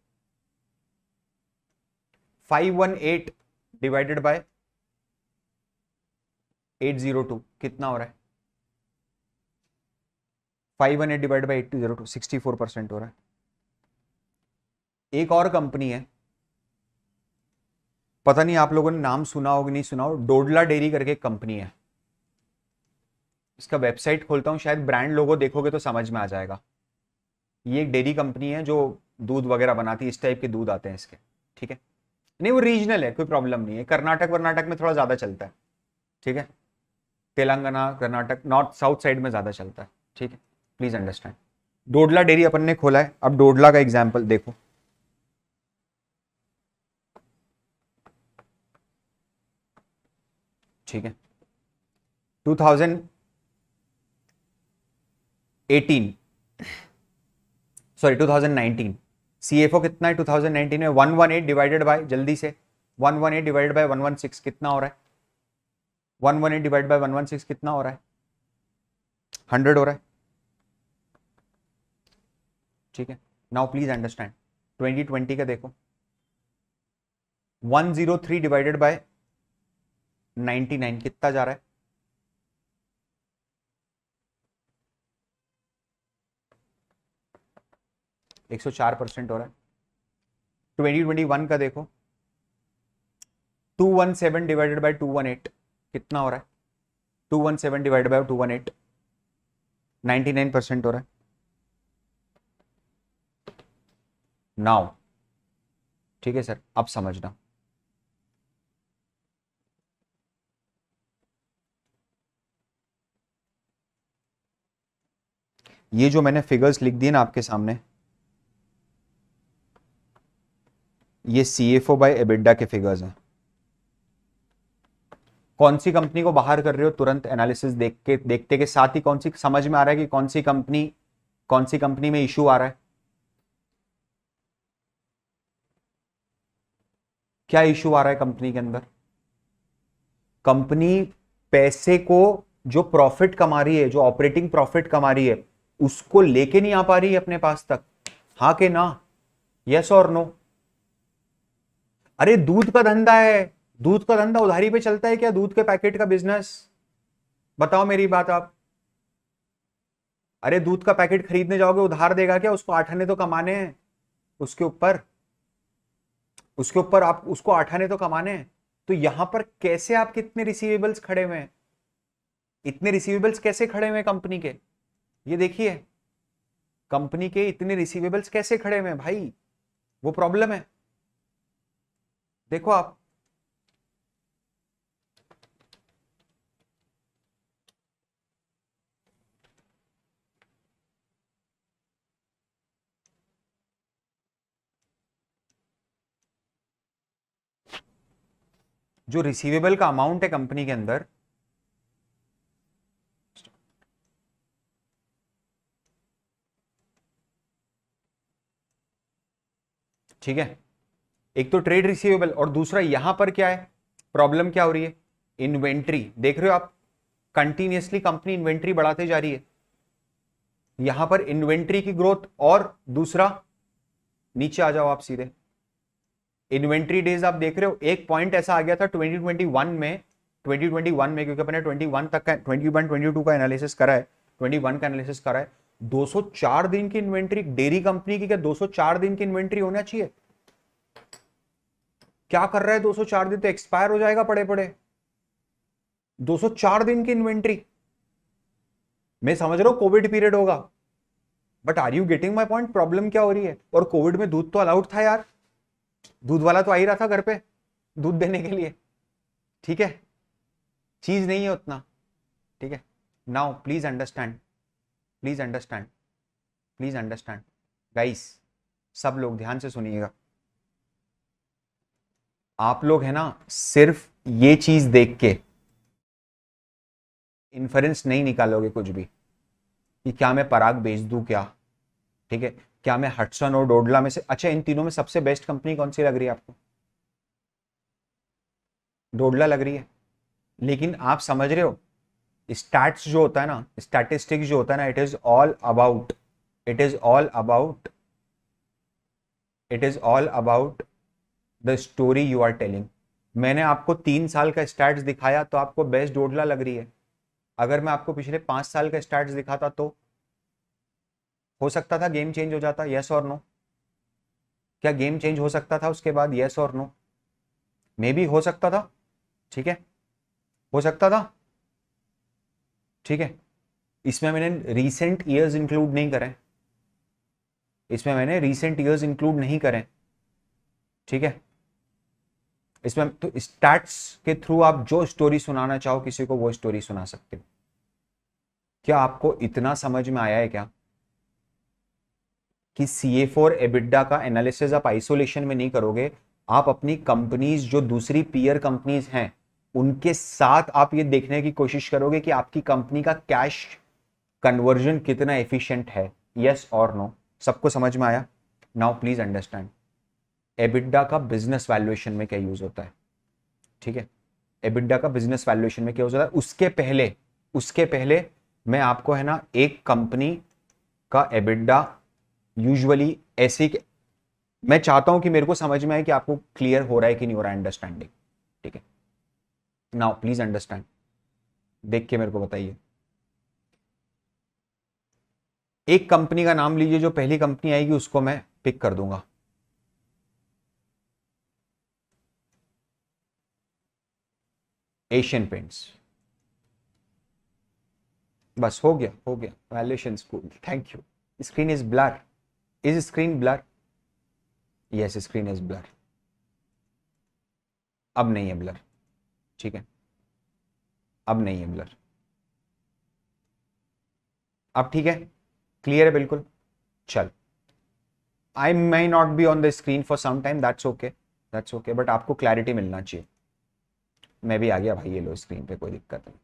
518 डिवाइडेड बाय 802 कितना हो रहा है 518 डिवाइड बाय सिक्सटी 64 परसेंट हो रहा है एक और कंपनी है पता नहीं आप लोगों ने नाम सुना हो नहीं सुना हो डोडला डेयरी करके कंपनी है इसका वेबसाइट खोलता हूं शायद ब्रांड लोगों देखोगे तो समझ में आ जाएगा ये एक डेयरी कंपनी है जो दूध वगैरह बनाती है इस टाइप के दूध आते हैं इसके ठीक है नहीं वो रीजनल है कोई प्रॉब्लम नहीं है कर्नाटक वर्नाटक में थोड़ा ज़्यादा चलता है ठीक है Telangana Karnataka north south side में ज़्यादा चलता है ठीक है प्लीज़ अंडरस्टैंड डोडला डेयरी अपन ने खोला है अब डोडला का एग्जाम्पल देखो ठीक है 2018 सॉरी 2019 सी एफ ओ कितना है 2019 में 118 डिवाइडेड बाय जल्दी से 118 डिवाइडेड बाय 116 कितना हो रहा है 118 डिवाइड बाय 116 कितना हो रहा है 100 हो रहा है ठीक है नाउ प्लीज अंडरस्टैंड 2020 का देखो 103 डिवाइडेड बाय 99 कितना जा रहा है 104 परसेंट हो रहा है 2021 का देखो 217 डिवाइडेड बाय एट कितना हो रहा है 217 डिवाइडेड बाय 218 99 परसेंट हो रहा है नाउ ठीक है सर अब समझना ये जो मैंने फिगर्स लिख दिए ना आपके सामने ये C F O by EBITDA के फिगर्स हैं कौन सी कंपनी को बाहर कर रहे हो तुरंत एनालिसिस देख के देखते के साथ ही कौन सी समझ में आ रहा है कि कौन सी कंपनी कौन सी कंपनी में इशू आ रहा है क्या इशू आ रहा है कंपनी के अंदर कंपनी पैसे को जो प्रॉफिट कमा रही है जो ऑपरेटिंग प्रॉफिट कमा रही है उसको लेके नहीं आ पा रही है अपने पास तक हाँ के ना यस और नो अरे दूध का धंधा है दूध का धंधा उधारी पे चलता है क्या दूध के पैकेट का बिजनेस बताओ मेरी बात आप अरे दूध का पैकेट खरीदने जाओगे उधार देगा क्या उसको आठ आने तो कमाने हैं उसके ऊपर उसके ऊपर आप उसको आठ आने तो कमाने हैं तो यहां पर कैसे आप कितने रिसीवेबल्स खड़े हुए हैं इतने रिसीवेबल्स कैसे खड़े हुए हैं कंपनी के ये देखिए कंपनी के इतने रिसीवेबल्स कैसे खड़े हुए हैं भाई वो प्रॉब्लम है देखो आप जो रिसीवेबल का अमाउंट है कंपनी के अंदर ठीक है एक तो ट्रेड रिसीवेबल और दूसरा यहां पर क्या है प्रॉब्लम क्या हो रही है इन्वेंट्री देख रहे हो आप कंटिन्यूसली कंपनी इन्वेंट्री बढ़ाते जा रही है यहां पर इन्वेंट्री की ग्रोथ और दूसरा नीचे आ जाओ आप सीधे इन्वेंट्री डेज आप देख रहे हो एक पॉइंट ऐसा आ गया था 2021 में 2021 में क्योंकि अपने 21 तक का 21 22 का एनालिसिस करा है 21 का एनालिसिस करा है 204 दिन की इन्वेंट्री डेयरी कंपनी की क्या 204 दिन की इन्वेंट्री होना चाहिए क्या कर रहा है 204 दिन तो एक्सपायर हो जाएगा पड़े पड़े 204 दिन की इन्वेंट्री मैं समझ रहा हूं कोविड पीरियड होगा but are you getting my point problem क्या हो रही है और कोविड में दूध तो अलाउड था यार दूध वाला तो आ ही रहा था घर पे दूध देने के लिए ठीक है चीज नहीं है उतना ठीक है now please understand please understand please understand guys सब लोग ध्यान से सुनिएगा आप लोग है ना सिर्फ ये चीज देख के इन्फरेंस नहीं निकालोगे कुछ भी कि क्या मैं पराग बेच दू क्या ठीक है क्या मैं हटसन और डोडला में से अच्छा इन तीनों में सबसे बेस्ट कंपनी कौन सी लग रही है आपको डोडला लग रही है लेकिन आप समझ रहे हो स्टैट्स जो होता है ना स्टैटिस्टिक्स जो होता है ना it is all about it is all about it is all about the story you are telling मैंने आपको तीन साल का स्टार्ट दिखाया तो आपको बेस्ट डोडला लग रही है अगर मैं आपको पिछले पांच साल का स्टार्ट दिखाता तो हो सकता था गेम चेंज हो जाता यस और नो क्या गेम चेंज हो सकता था उसके बाद यस और नो मे बी हो सकता था ठीक है हो सकता था ठीक है इसमें मैंने रीसेंट ईयर्स इंक्लूड नहीं करें इसमें मैंने रीसेंट ईयर्स इंक्लूड नहीं करें ठीक है इसमें तो स्टैट्स के थ्रू आप जो स्टोरी सुनाना चाहो किसी को वो स्टोरी सुना सकते हो क्या आपको इतना समझ में आया है क्या कि सी ए फोर एबिडा का एनालिसिस आप आइसोलेशन में नहीं करोगे आप अपनी कंपनीज जो दूसरी पीयर कंपनीज हैं उनके साथ आप ये देखने की कोशिश करोगे कि आपकी कंपनी का कैश कन्वर्जन कितना एफिशिएंट है यस और नो सबको समझ में आया नाउ प्लीज अंडरस्टैंड एबिडा का बिजनेस वैल्यूएशन में क्या यूज होता है ठीक है एबिडा का बिजनेस वैल्यूएशन में क्या यूज होता है उसके पहले उसके पहले मैं आपको है ना एक कंपनी का एबिडा यूजुअली ऐसी मैं चाहता हूं कि मेरे को समझ में आए कि आपको क्लियर हो रहा है कि नहीं हो रहा है अंडरस्टैंडिंग ठीक है नाउ प्लीज अंडरस्टैंड देख के मेरे को बताइए एक कंपनी का नाम लीजिए जो पहली कंपनी आएगी उसको मैं पिक कर दूंगा एशियन पेंट्स बस हो गया हो गया valuation school thank you screen is blur is screen blur yes screen is blur अब नहीं है ब्लर ठीक है अब नहीं है ब्लर अब ठीक है क्लियर है बिल्कुल चल I may not be on the screen for some time that's okay that's okay but आपको क्लैरिटी मिलना चाहिए मैं भी आ गया भाई ये लो स्क्रीन पे कोई दिक्कत नहीं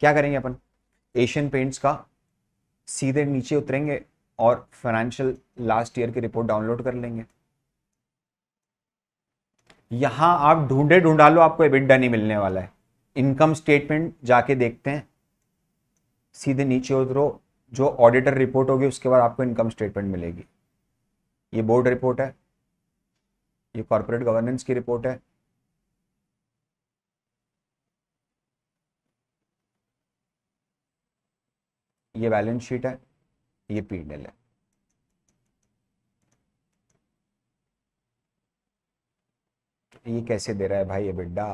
क्या करेंगे अपन एशियन पेंट्स का सीधे नीचे उतरेंगे और फाइनेंशियल लास्ट ईयर की रिपोर्ट डाउनलोड कर लेंगे यहां आप ढूंढे ढूंढा लो आपको एबिडा नहीं मिलने वाला है इनकम स्टेटमेंट जाके देखते हैं सीधे नीचे उतरो जो ऑडिटर रिपोर्ट होगी उसके बाद आपको इनकम स्टेटमेंट मिलेगी ये बोर्ड रिपोर्ट है ये कॉरपोरेट गवर्नेंस की रिपोर्ट है ये बैलेंस शीट है ये पी है ये कैसे दे रहा है भाई ये बिड्डा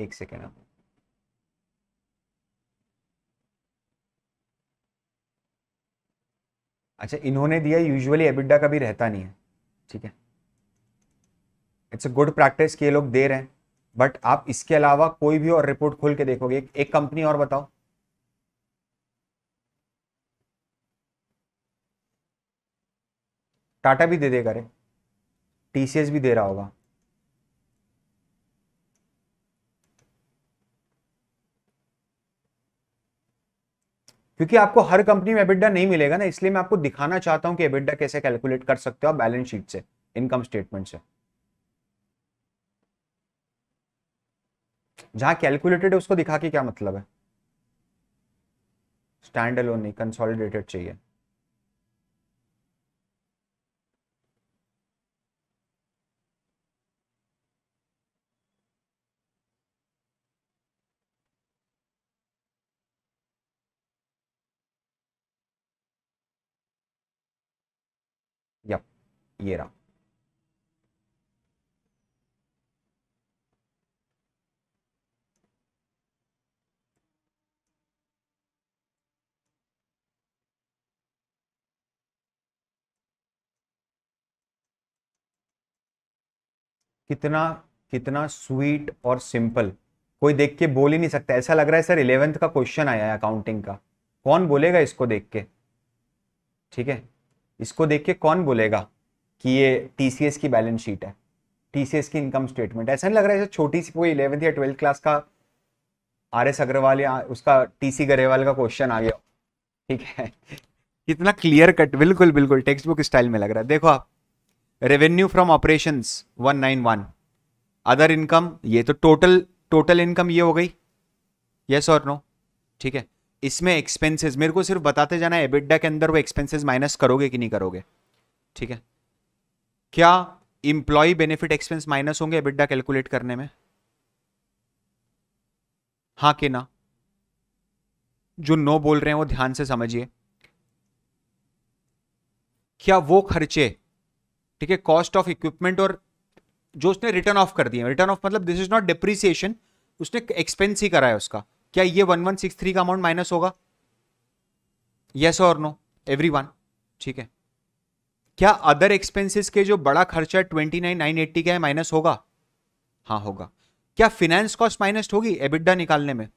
एक सेकेंड अब अच्छा इन्होंने दिया यूजुअली एबिडा का भी रहता नहीं है ठीक है इट्स अ गुड प्रैक्टिस कि ये लोग दे रहे हैं बट आप इसके अलावा कोई भी और रिपोर्ट खोल के देखोगे एक, एक कंपनी और बताओ टाटा भी दे देगा अरे टीसीएस भी दे रहा होगा क्योंकि आपको हर कंपनी में एबिड्डा नहीं मिलेगा ना इसलिए मैं आपको दिखाना चाहता हूं कि एबिड्डा कैसे कैलकुलेट कर सकते हो बैलेंस शीट से इनकम स्टेटमेंट से जहां कैलकुलेटेड है उसको दिखा के क्या मतलब है स्टैंड अलोन नहीं कंसोलिडेटेड चाहिए ये रहा कितना कितना स्वीट और सिंपल कोई देख के बोल ही नहीं सकता ऐसा लग रहा है सर इलेवेंथ का क्वेश्चन आया है अकाउंटिंग का कौन बोलेगा इसको देख के ठीक है इसको देख के कौन बोलेगा कि ये टीसीएस की बैलेंस शीट है टीसीएस की इनकम स्टेटमेंट ऐसा नहीं लग रहा है छोटी सी कोई इलेवेंथ या ट्वेल्थ क्लास का आर एस अग्रवाल या उसका टीसी गरेवाल का क्वेश्चन आ गया ठीक है कितना क्लियर कट बिल्कुल बिल्कुल टेक्स्ट बुक स्टाइल में लग रहा है देखो आप revenue from operation one nine one other income ये तो टोटल टोटल इनकम ये हो गई यस और नो ठीक है इसमें एक्सपेंसेस मेरे को सिर्फ बताते जाना है एबिडा के अंदर वो एक्सपेंसेस माइनस करोगे कि नहीं करोगे ठीक है क्या इंप्लॉय बेनिफिट एक्सपेंस माइनस होंगे एबिडा कैलकुलेट करने में हाँ के ना जो नो बोल रहे हैं वो ध्यान से समझिए क्या वो खर्चे ठीक है कॉस्ट ऑफ इक्विपमेंट और जो उसने रिटर्न ऑफ कर दिया रिटर्न ऑफ मतलब दिस इज नॉट डिप्रिसिएशन उसने एक्सपेंस ही कराया उसका क्या ये वन वन सिक्स थ्री का अमाउंट माइनस होगा यस और नो एवरी वन ठीक है क्या अदर एक्सपेंसेस के जो बड़ा खर्चा ट्वेंटी नाइन नाइन एट्टी का है माइनस होगा हाँ होगा क्या फिनेंस कॉस्ट माइनस होगी एबिडा निकालने में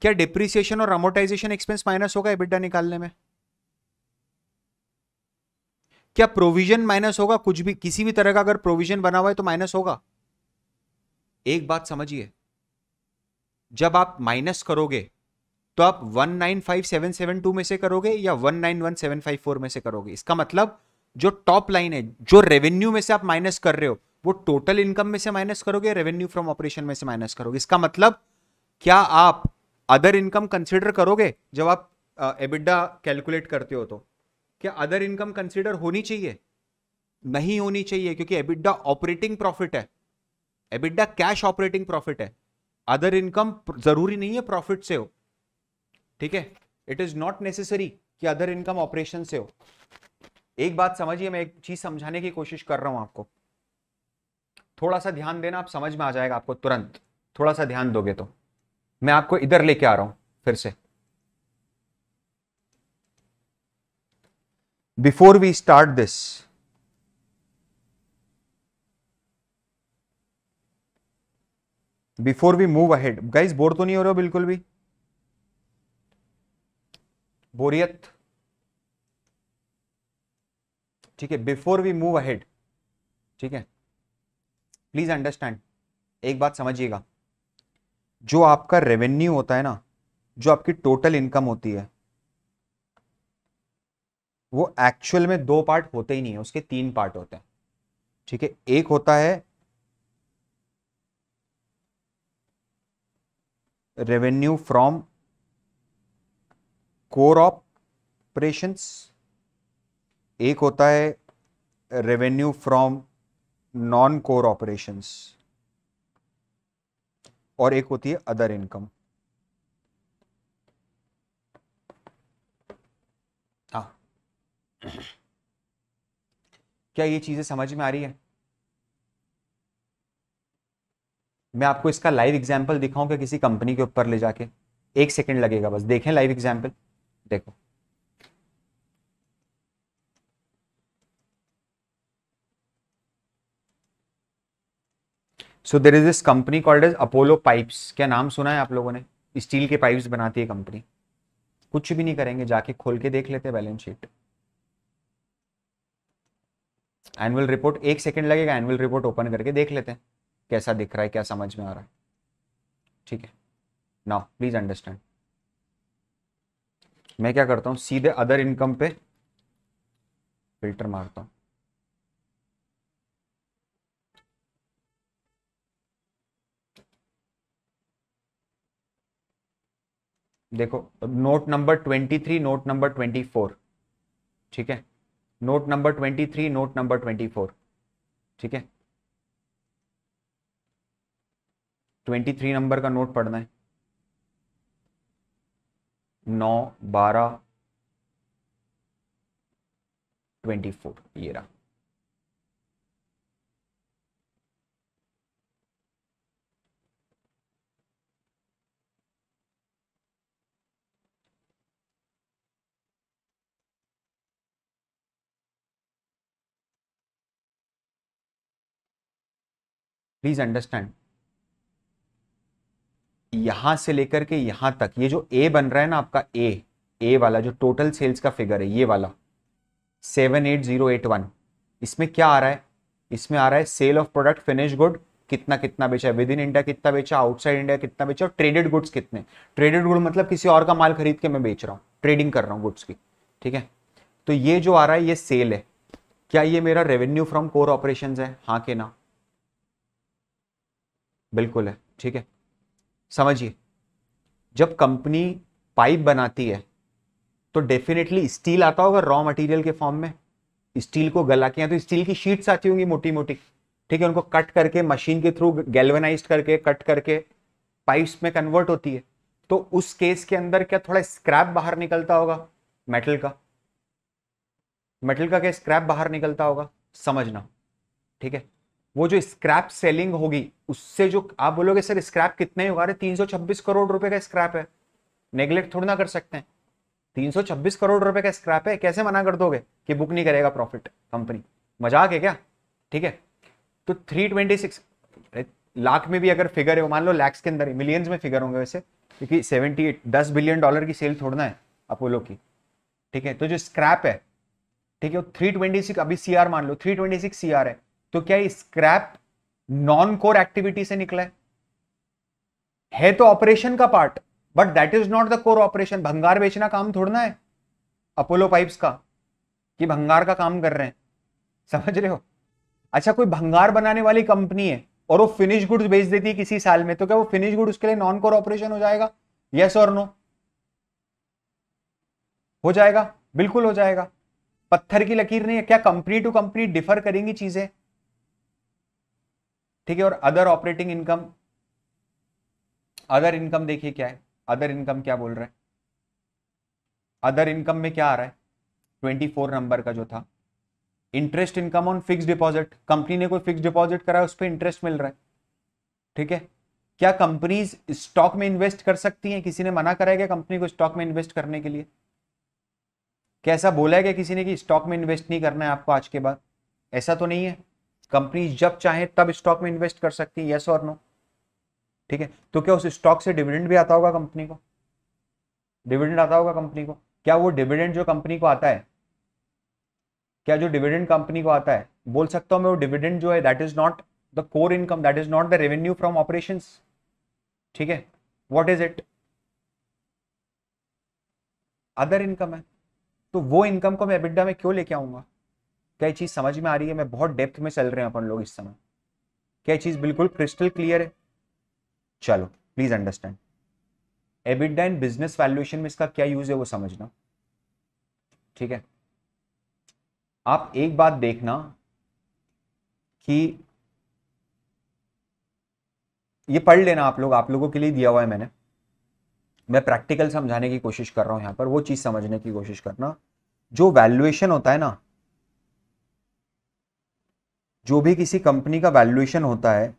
क्या डिप्रिसिएशन और अमोटाइजेशन एक्सपेंस माइनस होगा एबिडा निकालने में क्या प्रोविजन माइनस होगा कुछ भी किसी भी तरह का अगर प्रोविजन बना हुआ है तो माइनस होगा एक बात समझिए जब आप माइनस करोगे तो आप 195772 में से करोगे या 191754 में से करोगे इसका मतलब जो टॉप लाइन है जो रेवेन्यू में से आप माइनस कर रहे हो वो टोटल इनकम में से माइनस करोगे रेवेन्यू फ्रॉम ऑपरेशन में से माइनस करोगे इसका मतलब क्या आप अदर इनकम कंसिडर करोगे जब आप एबिडा कैलकुलेट करते हो तो क्या अदर इनकम कंसिडर होनी चाहिए नहीं होनी चाहिए क्योंकि एबिडा ऑपरेटिंग प्रॉफिट है एबिडा कैश ऑपरेटिंग प्रॉफिट है अदर इनकम जरूरी नहीं है प्रॉफिट से हो ठीक है इट इज नॉट नेसेसरी कि अदर इनकम ऑपरेशन से हो एक बात समझिए मैं एक चीज समझाने की कोशिश कर रहा हूं आपको थोड़ा सा ध्यान देना आप समझ में आ जाएगा आपको तुरंत थोड़ा सा ध्यान दोगे तो मैं आपको इधर लेके आ रहा हूं फिर से before we start this, before we move ahead guys bore तो नहीं हो रहे हो बिल्कुल भी बोरियत ठीक है बिफोर वी मूव अहेड ठीक है प्लीज अंडरस्टैंड एक बात समझिएगा जो आपका रेवेन्यू होता है ना जो आपकी टोटल इनकम होती है वो एक्चुअल में दो पार्ट होते ही नहीं है उसके तीन पार्ट होते हैं ठीक है एक होता है रेवेन्यू फ्रॉम कोर ऑपरेशंस एक होता है revenue from non core operations और एक होती है अदर इनकम क्या ये चीज़ें समझ में आ रही है मैं आपको इसका लाइव एग्जाम्पल दिखाऊं क्या किसी कंपनी के ऊपर ले जाके एक सेकेंड लगेगा बस देखें लाइव एग्जाम्पल देखो so there is this company called as Apollo Pipes क्या नाम सुना है आप लोगों ने स्टील के पाइप्स बनाती है कंपनी कुछ भी नहीं करेंगे जाके खोल के देख लेते हैं बैलेंस शीट एनुअल रिपोर्ट एक सेकेंड लगेगा एनुअल रिपोर्ट ओपन करके देख लेते हैं कैसा दिख रहा है क्या समझ में आ रहा है ठीक है नाउ प्लीज अंडरस्टैंड मैं क्या करता हूँ सीधे अदर इनकम पे फिल्टर मारता हूँ देखो note number twenty three note number twenty four ठीक है note number twenty three note number twenty four ठीक है ट्वेंटी थ्री नंबर का नोट पढ़ना है नौ बारह ट्वेंटी फोर ये रहा प्लीज अंडरस्टैंड यहां से लेकर के यहां तक ये जो ए बन रहा है ना आपका ए ए वाला जो टोटल सेल्स का फिगर है ये वाला seven eight zero eight one इसमें क्या आ रहा है इसमें आ रहा है sale of product finish good कितना कितना बेचा है विद इन इंडिया कितना बेचा आउटसाइड इंडिया कितना बेचा और ट्रेडेड गुड्स कितने ट्रेडेड गुड मतलब किसी और का माल खरीद के मैं बेच रहा हूँ ट्रेडिंग कर रहा हूँ गुड्स की ठीक है तो ये जो आ रहा है ये सेल है क्या ये मेरा रेवेन्यू फ्रॉम कोर ऑपरेशन है हाँ के ना बिल्कुल है ठीक है समझिए जब कंपनी पाइप बनाती है तो डेफिनेटली स्टील आता होगा रॉ मटेरियल के फॉर्म में स्टील को गला के या तो स्टील की शीट्स आती होंगी मोटी मोटी ठीक है उनको कट करके मशीन के थ्रू गैल्वेनाइज करके कट करके पाइप्स में कन्वर्ट होती है तो उस केस के अंदर क्या थोड़ा स्क्रैप बाहर निकलता होगा मेटल का मेटल का क्या स्क्रैप बाहर निकलता होगा समझना ठीक है वो जो स्क्रैप सेलिंग होगी उससे जो आप बोलोगे सर स्क्रैप कितने होगा अरे तीन करोड़ रुपए का स्क्रैप है नेग्लेक्ट थोड़ी ना कर सकते हैं छब्बीस करोड़ रुपए का स्क्रैप है कैसे मना कर दोगे कि बुक नहीं करेगा प्रॉफिट कंपनी मजाक है क्या ठीक है तो 326 लाख में भी अगर फिगर है मान लो लैक्स के अंदर मिलियंस में फिगर होंगे वैसे क्योंकि 78 10 बिलियन डॉलर की सेल थोड़ना है अपोलो की ठीक है तो जो स्क्रैप है ठीक है थ्री ट्वेंटी सिक्स अभी सी आर मान लो three twenty six C R है तो क्या स्क्रैप नॉन कोर एक्टिविटी से निकला है है तो ऑपरेशन का part but that is not the core operation भंगार बेचना काम थोड़ना है अपोलो पाइप्स का कि भंगार का काम कर रहे हैं समझ रहे हो अच्छा कोई भंगार बनाने वाली कंपनी है और वो फिनिश गुड्स बेच देती है किसी साल में तो क्या वो फिनिश गुड उसके लिए नॉन कोर ऑपरेशन हो जाएगा यस और नो हो जाएगा बिल्कुल हो जाएगा पत्थर की लकीर नहीं है क्या कंपनी टू कंपनी डिफर करेंगी चीजें ठीक है और other operating income other income देखिए क्या है अदर इनकम क्या बोल रहे हैं अदर इनकम में क्या आ रहा है ट्वेंटी फोर नंबर का जो था interest income on fix deposit company ने कोई फिक्स डिपॉजिट करा है उस पर इंटरेस्ट मिल रहा है ठीक है क्या कंपनीज स्टॉक में इन्वेस्ट कर सकती हैं किसी ने मना करा है क्या कंपनी को स्टॉक में इन्वेस्ट करने के लिए कैसा बोला है क्या किसी ने कि स्टॉक में इन्वेस्ट नहीं करना है आपको आज के बाद ऐसा तो नहीं है कंपनी जब चाहे तब स्टॉक में इन्वेस्ट कर सकती है येस और नो ठीक है तो क्या उस स्टॉक से डिविडेंड भी आता होगा कंपनी को डिविडेंड आता होगा कंपनी को क्या वो डिविडेंड जो कंपनी को आता है क्या जो डिविडेंड कंपनी को आता है बोल सकता हूं मैं वो डिविडेंड जो है that is not the core income that is not the revenue from operation ठीक है what is it other income है तो वो इनकम को मैं एबिडा में क्यों लेके आऊंगा क्या चीज समझ में आ रही है मैं बहुत डेप्थ में चल रहे हैं अपन लोग इस समय क्या चीज बिल्कुल क्रिस्टल क्लियर है चलो please understand EBITDA and business valuation में इसका क्या यूज है वो समझना ठीक है आप एक बात देखना कि ये पढ़ लेना आप लोग आप लोगों के लिए दिया हुआ है मैंने मैं प्रैक्टिकल समझाने की कोशिश कर रहा हूं यहां पर वो चीज़ समझने की कोशिश करना जो वैल्यूएशन होता है ना जो भी किसी कंपनी का वैल्यूएशन होता है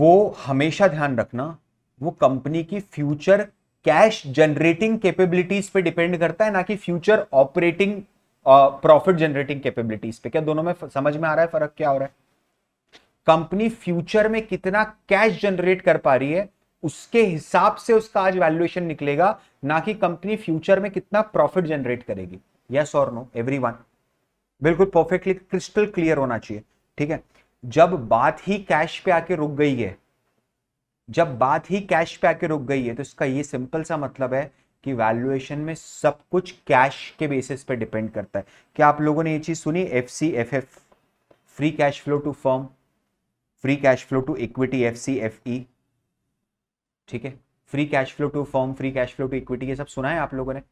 वो हमेशा ध्यान रखना वो कंपनी की फ्यूचर कैश जनरेटिंग कैपेबिलिटीज पे डिपेंड करता है ना कि future operating profit generating capabilities पे क्या दोनों में समझ में आ रहा है फर्क क्या हो रहा है कंपनी फ्यूचर में कितना कैश जनरेट कर पा रही है उसके हिसाब से उसका आज वैल्यूएशन निकलेगा ना कि कंपनी फ्यूचर में कितना प्रॉफिट जनरेट करेगी यस और नो एवरी वन बिल्कुल परफेक्टली क्रिस्टल क्लियर होना चाहिए ठीक है जब बात ही कैश पे आके रुक गई है जब बात ही कैश पे आके रुक गई है तो इसका ये सिंपल सा मतलब है कि वैल्यूएशन में सब कुछ कैश के बेसिस पे डिपेंड करता है क्या आप लोगों ने ये चीज सुनी F C F F free cash flow to firm free cash flow to equity F C F E ठीक है free cash flow to firm free cash flow to equity ये सब सुना है आप लोगों ने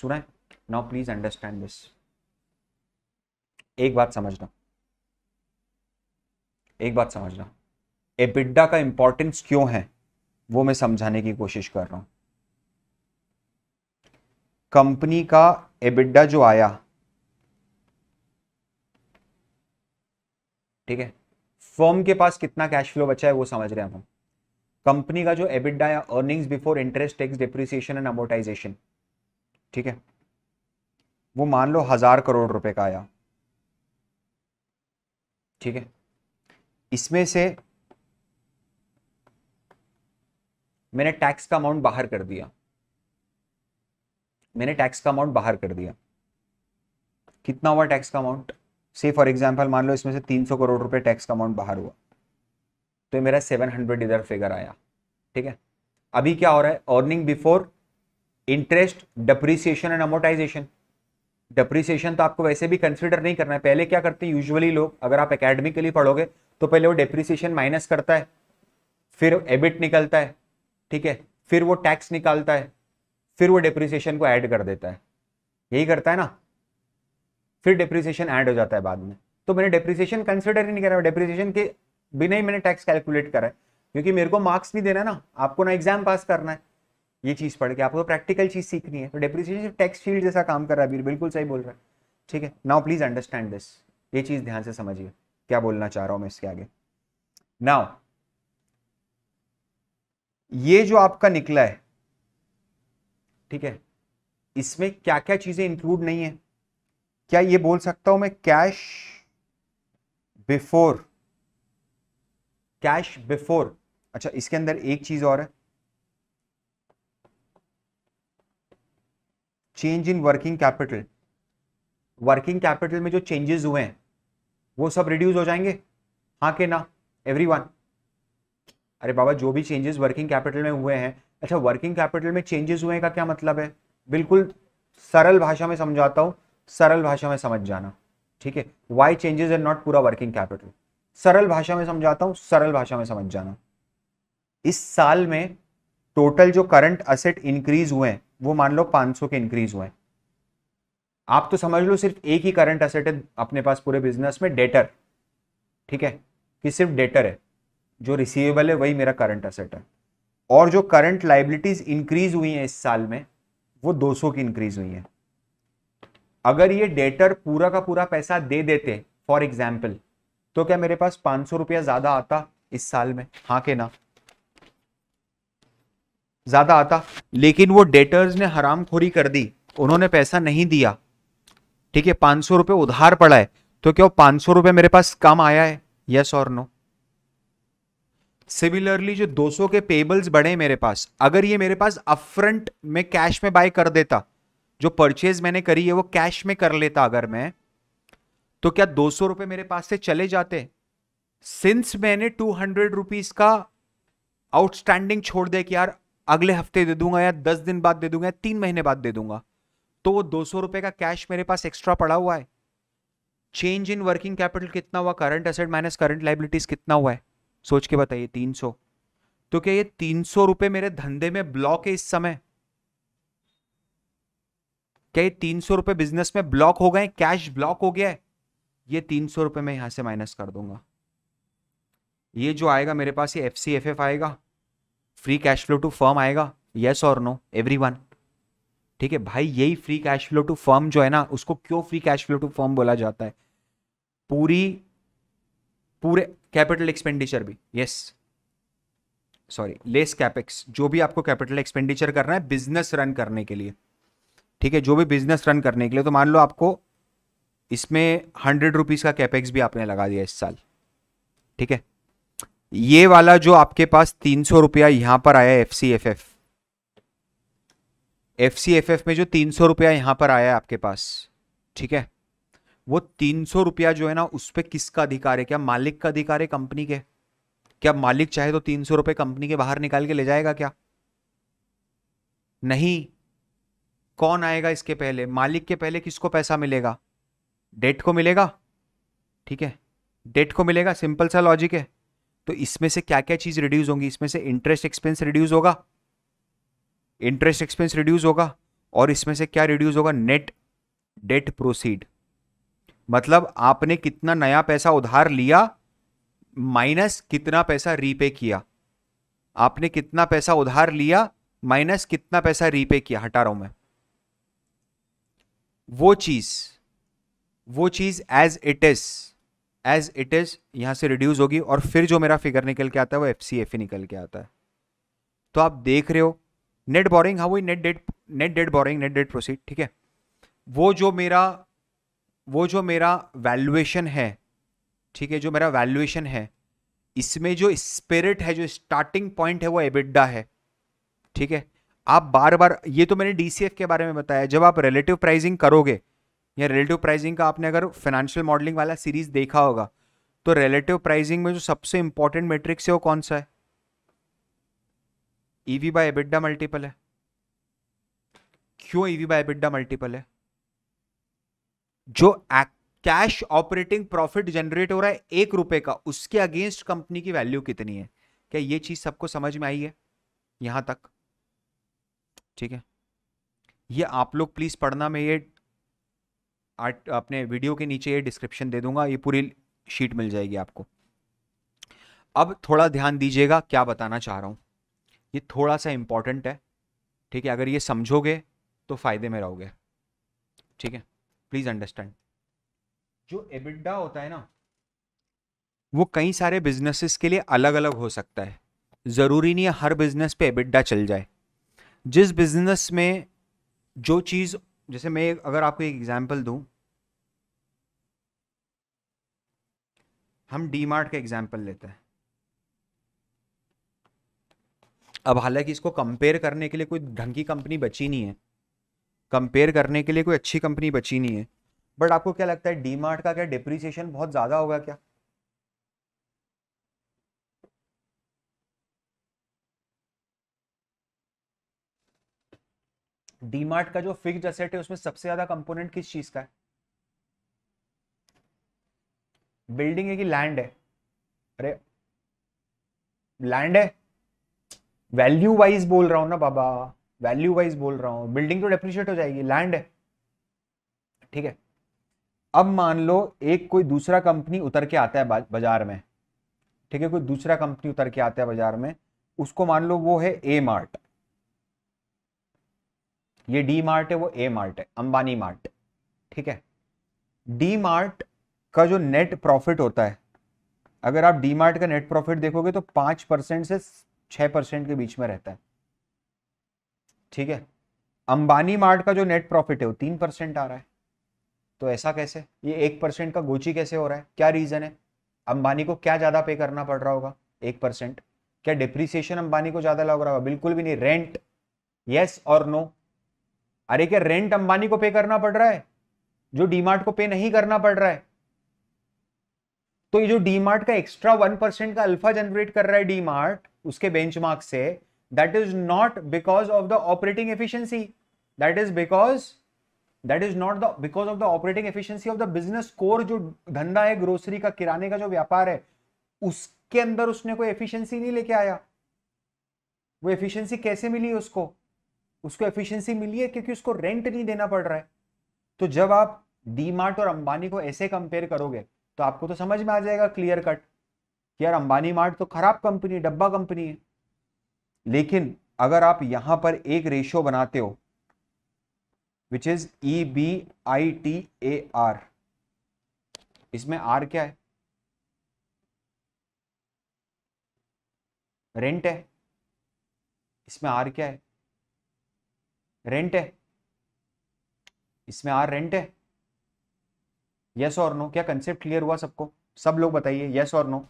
सुना है नाउ प्लीज अंडरस्टैंड दिस एक बात समझना एक बात समझना एबिड्डा का इंपॉर्टेंस क्यों है वो मैं समझाने की कोशिश कर रहा हूं कंपनी का एबिड्डा जो आया ठीक है फर्म के पास कितना कैश फ्लो बचा है वो समझ रहे हैं हम कंपनी का जो एबिडा या earnings before interest tax depreciation and amortisation ठीक है वो मान लो हजार करोड़ रुपए का आया ठीक है इसमें से मैंने टैक्स का अमाउंट बाहर कर दिया मैंने टैक्स का अमाउंट बाहर कर दिया कितना हुआ टैक्स का अमाउंट से फॉर एग्जाम्पल मान लो इसमें से 300 करोड़ रुपए टैक्स का अमाउंट बाहर हुआ तो मेरा 700 इधर फिगर आया ठीक है अभी क्या हो रहा है earning before interest depreciation and amortisation depreciation तो आपको वैसे भी कंसिडर नहीं करना है पहले क्या करते हैं यूजली लोग अगर आप अकेडमिकली पढ़ोगे तो पहले वो डिप्रिसिएशन माइनस करता है फिर एबिट निकलता है ठीक है फिर वो टैक्स निकालता है फिर वो डिप्रिसिएशन को ऐड कर देता है यही करता है ना फिर डिप्रिसिएशन ऐड हो जाता है बाद में तो मैंने डिप्रिसिएशन कंसिडर ही नहीं करा डिप्रिसिएशन के बिना ही मैंने टैक्स कैलकुलेट करा है क्योंकि मेरे को मार्क्स नहीं देना ना आपको ना एग्जाम पास करना है ये चीज़ पढ़ के आपको प्रैक्टिकल चीज़ सीखनी है तो डेप्रिसिएशन टैक्स फील्ड जैसा काम कर रहा है बिल्कुल सही बोल रहा है ठीक है नाउ प्लीज़ अंडरस्टैंड दिस ये चीज़ ध्यान से समझिए क्या बोलना चाह रहा हूं मैं इसके आगे नाउ ये जो आपका निकला है ठीक है इसमें क्या क्या चीज़ें इंक्लूड नहीं है क्या ये बोल सकता हूं मैं कैश बिफोर कैश बिफोर अच्छा इसके अंदर एक चीज और है change in working capital working capital में जो चेंजेस हुए हैं वो सब रिड्यूस हो जाएंगे हाँ के ना एवरी अरे बाबा जो भी चेंजेस वर्किंग कैपिटल में हुए हैं अच्छा वर्किंग कैपिटल में चेंजेस हुए का क्या मतलब है बिल्कुल सरल भाषा में समझाता हूँ सरल भाषा में समझ जाना ठीक है वाई चेंजेस एर नॉट पूरा वर्किंग कैपिटल सरल भाषा में समझाता हूँ सरल भाषा में समझ जाना इस साल में टोटल जो करंट असेट इंक्रीज हुए हैं वो मान लो 500 के इंक्रीज हुए आप तो समझ लो सिर्फ एक ही करंट असेट है अपने पास पूरे बिजनेस में डेटर ठीक है कि सिर्फ डेटर है जो रिसीवेबल है वही मेरा करंट असेट है और जो करंट लाइबिलिटीज इंक्रीज हुई हैं इस साल में वो 200 की इंक्रीज हुई है अगर ये डेटर पूरा का पूरा पैसा दे देते फॉर एग्जाम्पल तो क्या मेरे पास पांच सौ रुपया ज़्यादा आता इस साल में हाँ के ना ज़्यादा आता लेकिन वो डेटर्स ने हरामखोरी कर दी उन्होंने पैसा नहीं दिया ठीक है पांच सौ रुपये उधार पड़ा है तो क्या वो पांच सौ रुपये मेरे पास कम आया है यस और नो सिमिलरली जो 200 के पेबल्स बढ़े मेरे पास अगर ये मेरे पास अपफ्रंट में कैश में बाय कर देता जो परचेज मैंने करी है वो कैश में कर लेता अगर मैं तो क्या दो सौ रुपए मेरे पास से चले जाते सिंस मैंने टू हंड्रेड रुपीज़ का आउटस्टैंडिंग छोड़ दे कि यार अगले हफ्ते दे दूंगा या दस दिन बाद दे दूंगा या तीन महीने बाद दे दूंगा तो वो दो सौ रुपए का कैश मेरे पास एक्स्ट्रा पड़ा हुआ है चेंज इन वर्किंग कैपिटल कितना हुआ current asset minus current liabilities कितना हुआ है सोच के बताइए तीन सौ तो क्या ये तीन सौ रुपए मेरे धंधे में ब्लॉक है इस समय क्या ये तीन सौ रुपये बिजनेस में ब्लॉक हो गए कैश ब्लॉक हो गया है ये तीन सौ रुपए मैं यहां से माइनस कर दूंगा ये जो आएगा मेरे पास ये एफ सी एफ एफ आएगा free cash flow to firm आएगा येस और नो एवरी वन ठीक है भाई यही free cash flow to firm जो है ना उसको क्यों free cash flow to firm बोला जाता है पूरी पूरे कैपिटल एक्सपेंडिचर भी यस सॉरी लेस कैपेक्स जो भी आपको कैपिटल एक्सपेंडिचर करना है बिजनेस रन करने के लिए ठीक है जो भी बिजनेस रन करने के लिए तो मान लो आपको इसमें हंड्रेड रुपीज़ का कैपेक्स भी आपने लगा दिया इस साल ठीक है ये वाला जो आपके पास तीन सौ रुपया यहां पर आया F C F F F C F F में जो तीन सौ रुपया यहां पर आया है आपके पास ठीक है वो तीन सौ रुपया जो है ना उस पर किसका अधिकार है क्या मालिक का अधिकार है कंपनी के क्या मालिक चाहे तो तीन सौ रुपये कंपनी के बाहर निकाल के ले जाएगा क्या नहीं कौन आएगा इसके पहले मालिक के पहले किसको पैसा मिलेगा डेट को मिलेगा ठीक है डेट को मिलेगा सिंपल सा लॉजिक है तो इसमें से क्या क्या चीज़ रिड्यूस होंगी इसमें से इंटरेस्ट एक्सपेंस रिड्यूस होगा इंटरेस्ट एक्सपेंस रिड्यूस होगा और इसमें से क्या रिड्यूस होगा नेट डेट प्रोसीड मतलब आपने कितना नया पैसा उधार लिया माइनस कितना पैसा रीपे किया आपने कितना पैसा उधार लिया माइनस कितना पैसा रीपे किया हटा रहा हूं मैं वो चीज वो चीज as it is as it is यहां से रिड्यूस होगी और फिर जो मेरा फिगर निकल के आता है वो एफ सी एफ ई निकल के आता है तो आप देख रहे हो नेट बोरिंग हाउ वही net debt net debt borrowing net debt proceed ठीक है वो जो मेरा वो जो मेरा वैल्यूएशन है ठीक है जो मेरा वैल्यूएशन है इसमें जो स्पिरिट है जो स्टार्टिंग पॉइंट है वो एबिडा है ठीक है आप बार बार ये तो मैंने डीसीएफ के बारे में बताया जब आप रिलेटिव प्राइजिंग करोगे या रिलेटिव प्राइसिंग का आपने अगर फाइनेंशियल मॉडलिंग वाला सीरीज देखा होगा तो रिलेटिव प्राइसिंग में जो सबसे इंपॉर्टेंट मेट्रिक्स है वो कौन सा है ईवी बाय एबिडा मल्टीपल है क्यों ईवी बाय एबिडा मल्टीपल है जो कैश ऑपरेटिंग प्रॉफिट जनरेट हो रहा है एक रुपए का उसके अगेंस्ट कंपनी की वैल्यू कितनी है क्या ये चीज सबको समझ में आई है यहां तक ठीक है ये आप लोग प्लीज पढ़ना मैं ये अपने वीडियो के नीचे ये डिस्क्रिप्शन दे दूंगा ये पूरी शीट मिल जाएगी आपको अब थोड़ा ध्यान दीजिएगा क्या बताना चाह रहा हूँ ये थोड़ा सा इम्पॉर्टेंट है ठीक है अगर ये समझोगे तो फ़ायदे में रहोगे ठीक है प्लीज़ अंडरस्टैंड जो एबिडा होता है ना वो कई सारे बिजनेसेस के लिए अलग अलग हो सकता है ज़रूरी नहीं है हर बिज़नेस पे एबिडा चल जाए जिस बिज़नेस में जो चीज़ जैसे मैं अगर आपको एक एग्जाम्पल दूँ हम डी मार्ट का एग्जाम्पल लेते हैं अब हालांकि इसको कंपेयर करने के लिए कोई ढंग की कंपनी बची नहीं है कंपेयर करने के लिए कोई अच्छी कंपनी बची नहीं है बट आपको क्या लगता है डी मार्ट का क्या डिप्रिसिएशन बहुत ज़्यादा होगा क्या डीमार्ट का जो फिक्स असेट है उसमें सबसे ज्यादा कंपोनेंट किस चीज का है बिल्डिंग है कि लैंड है अरे लैंड है वैल्यू वाइज बोल रहा हूं ना बाबा वैल्यू वाइज बोल रहा हूं बिल्डिंग तो डेप्रिशिएट हो जाएगी लैंड है ठीक है अब मान लो एक कोई दूसरा कंपनी उतर के आता है बाजार में ठीक है कोई दूसरा कंपनी उतर के आता है बाजार में उसको मान लो वो है ए मार्ट ये डी मार्ट है वो ए मार्ट है अंबानी मार्ट ठीक है डी मार्ट का जो नेट प्रॉफिट होता है अगर आप डी मार्ट का नेट प्रॉफिट देखोगे तो पांच परसेंट से छह परसेंट के बीच में रहता है ठीक है अंबानी मार्ट का जो नेट प्रॉफिट है वो तीन परसेंट आ रहा है तो ऐसा कैसे ये एक परसेंट का गोची कैसे हो रहा है क्या रीज़न है अंबानी को क्या ज़्यादा पे करना पड़ रहा होगा एक परसेंट क्या डिप्रिसिएशन अंबानी को ज़्यादा लग रहा होगा बिल्कुल भी नहीं रेंट यस और नो अरे क्या रेंट अंबानी को पे करना पड़ रहा है जो डीमार्ट को पे नहीं करना पड़ रहा है तो ये जो डीमार्ट का एक्स्ट्रा वन परसेंट का अल्फा जनरेट कर रहा है डीमार्ट उसके बेंचमार्क से that is not because of the operating efficiency that is because that is not the because of the operating efficiency of the business core जो धंधा है ग्रोसरी का किराने का जो व्यापार है उसके अंदर उसने कोई एफिशियंसी नहीं लेके आया वो एफिशियंसी कैसे मिली उसको उसको एफिशिएंसी मिली है क्योंकि उसको रेंट नहीं देना पड़ रहा है तो जब आप डी मार्ट और अंबानी को ऐसे कंपेयर करोगे तो आपको तो समझ में आ जाएगा क्लियर कट कि यार अंबानी मार्ट तो खराब कंपनी डब्बा कंपनी है लेकिन अगर आप यहां पर एक रेशियो बनाते हो which is E B I T A R इसमें आर क्या है रेंट है इसमें आर क्या है रेंट है इसमें आर रेंट है यस और नो क्या कंसेप्ट क्लियर हुआ सबको सब लोग बताइए यस और नो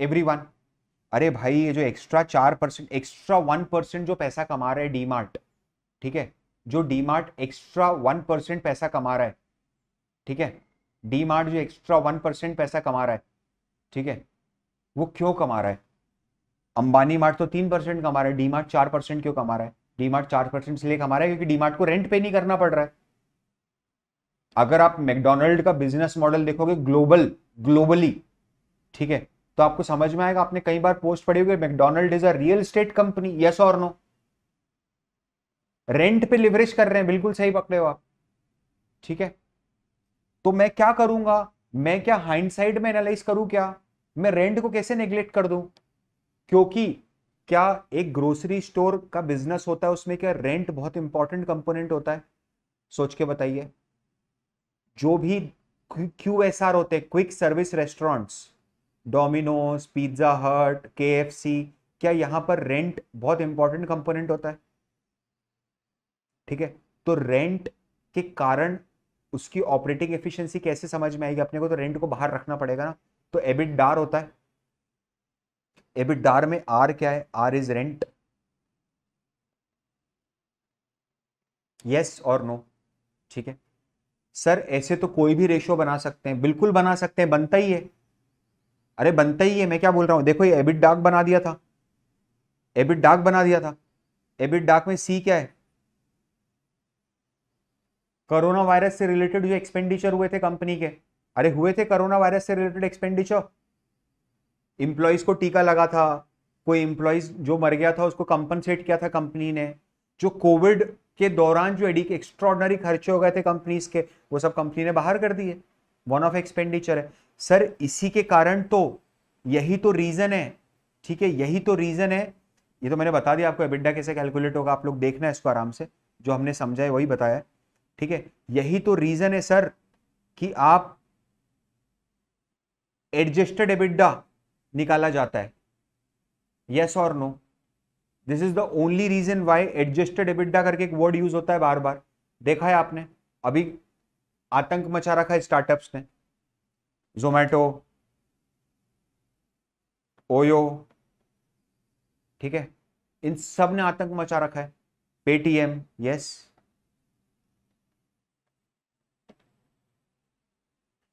एवरी वन अरे भाई ये जो एक्स्ट्रा चार परसेंट एक्स्ट्रा वन परसेंट जो पैसा कमा रहा है डी मार्ट ठीक है जो DMart extra one percent पैसा कमा रहा है ठीक है डी मार्ट जो एक्स्ट्रा वन परसेंट पैसा कमा रहा है ठीक है वो क्यों कमा रहा है अंबानी मार्ट तो तीन परसेंट कमा रहा है डी मार्ट चार परसेंट क्यों कमा रहा है डीमार्ट चार परसेंट इसलिए कमा रहा है क्योंकि डीमार्ट को रेंट पे नहीं करना पड़ रहा है अगर आप मैकडोनल्ड का बिजनेस मॉडल देखोगे ग्लोबल ग्लोबली ठीक है तो आपको समझ में आएगा आपने कई बार पोस्ट पढ़ी होगी McDonald is a real estate company yes और नो रेंट पे लिवरेज कर रहे हैं बिल्कुल सही पकड़े हो आप ठीक है तो मैं क्या करूंगा मैं क्या हाइंडसाइड में एनालाइज करूं क्या मैं रेंट को कैसे नेग्लेक्ट कर दूं क्योंकि क्या एक ग्रोसरी स्टोर का बिजनेस होता है उसमें क्या रेंट बहुत इंपॉर्टेंट कंपोनेंट होता है सोच के बताइए जो भी क्यू एस आर होते हैं quick service restaurants Domino's Pizza Hut के एफ सी क्या यहां पर रेंट बहुत इंपॉर्टेंट कंपोनेंट होता है ठीक है तो रेंट के कारण उसकी ऑपरेटिंग एफिशिएंसी कैसे समझ में आएगी अपने को तो रेंट को बाहर रखना पड़ेगा ना तो एबिट डार होता है एबिडार में आर क्या है आर इज रेंट यस और नो ठीक है सर ऐसे तो कोई भी रेशियो बना सकते हैं बिल्कुल बना सकते हैं बनता ही है अरे बनता ही है मैं क्या बोल रहा हूं देखो ये एबिट डाक बना दिया था एबिट डाक बना दिया था एबिट डाक में सी क्या है कोरोना वायरस से रिलेटेड जो एक्सपेंडिचर हुए थे कंपनी के अरे हुए थे कोरोना वायरस से रिलेटेड एक्सपेंडिचर इंप्लॉयज को टीका लगा था कोई इंप्लॉयज जो मर गया था उसको कंपनसेट किया था कंपनी ने जो कोविड के दौरान जो एडिक एक्स्ट्रॉडनरी खर्चे हो गए थे कंपनीज के वो सब कंपनी ने बाहर कर दिए वन ऑफ एक्सपेंडिचर है सर इसी के कारण तो यही तो रीज़न है ठीक है यही तो रीज़न है ये तो मैंने बता दिया आपको एबिडा कैसे कैलकुलेट होगा आप लोग देखना है इसको आराम से जो हमने समझा है वही बताया है ठीक है यही तो रीज़न है सर कि आप एडजस्टेड एबिडा निकाला जाता है यस और no this is the only reason why adjusted EBITDA करके एक वर्ड यूज होता है बार बार देखा है आपने अभी आतंक मचा रखा है स्टार्टअप्स ने जोमेटो ओयो ठीक है इन सब ने आतंक मचा रखा है पेटीएम यस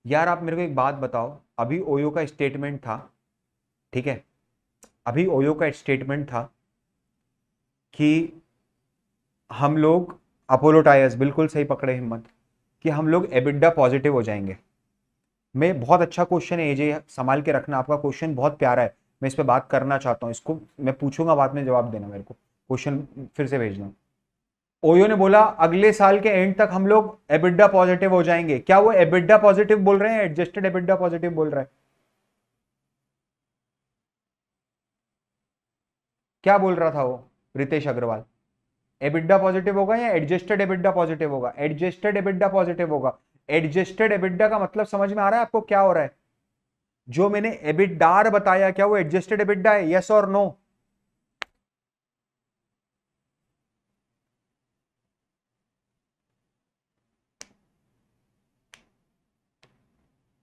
यार आप मेरे को एक बात बताओ अभी ओयो का स्टेटमेंट था ठीक है अभी ओयो का स्टेटमेंट था कि हम लोग अपोलो टायर्स बिल्कुल सही पकड़े हिम्मत कि हम लोग एबिडा पॉजिटिव हो जाएंगे मैं बहुत अच्छा क्वेश्चन है ये संभाल के रखना आपका क्वेश्चन बहुत प्यारा है मैं इस पर बात करना चाहता हूँ इसको मैं पूछूंगा बाद में जवाब देना मेरे को क्वेश्चन फिर से भेजना ओयो ने बोला अगले साल के एंड तक हम लोग एबिडा पॉजिटिव हो जाएंगे क्या वो एबिडा पॉजिटिव बोल रहे हैं एडजस्टेड एबिडा पॉजिटिव बोल रहे हैं क्या बोल रहा था वो रितेश अग्रवाल एबिडा पॉजिटिव होगा या एडजस्टेड एबिडा पॉजिटिव होगा एडजस्टेड एबिडा पॉजिटिव होगा एडजस्टेड एबिडा का मतलब समझ में आ रहा है आपको क्या हो रहा है जो मैंने एबिडार बताया क्या वो एडजस्टेड एबिडा है यस और नो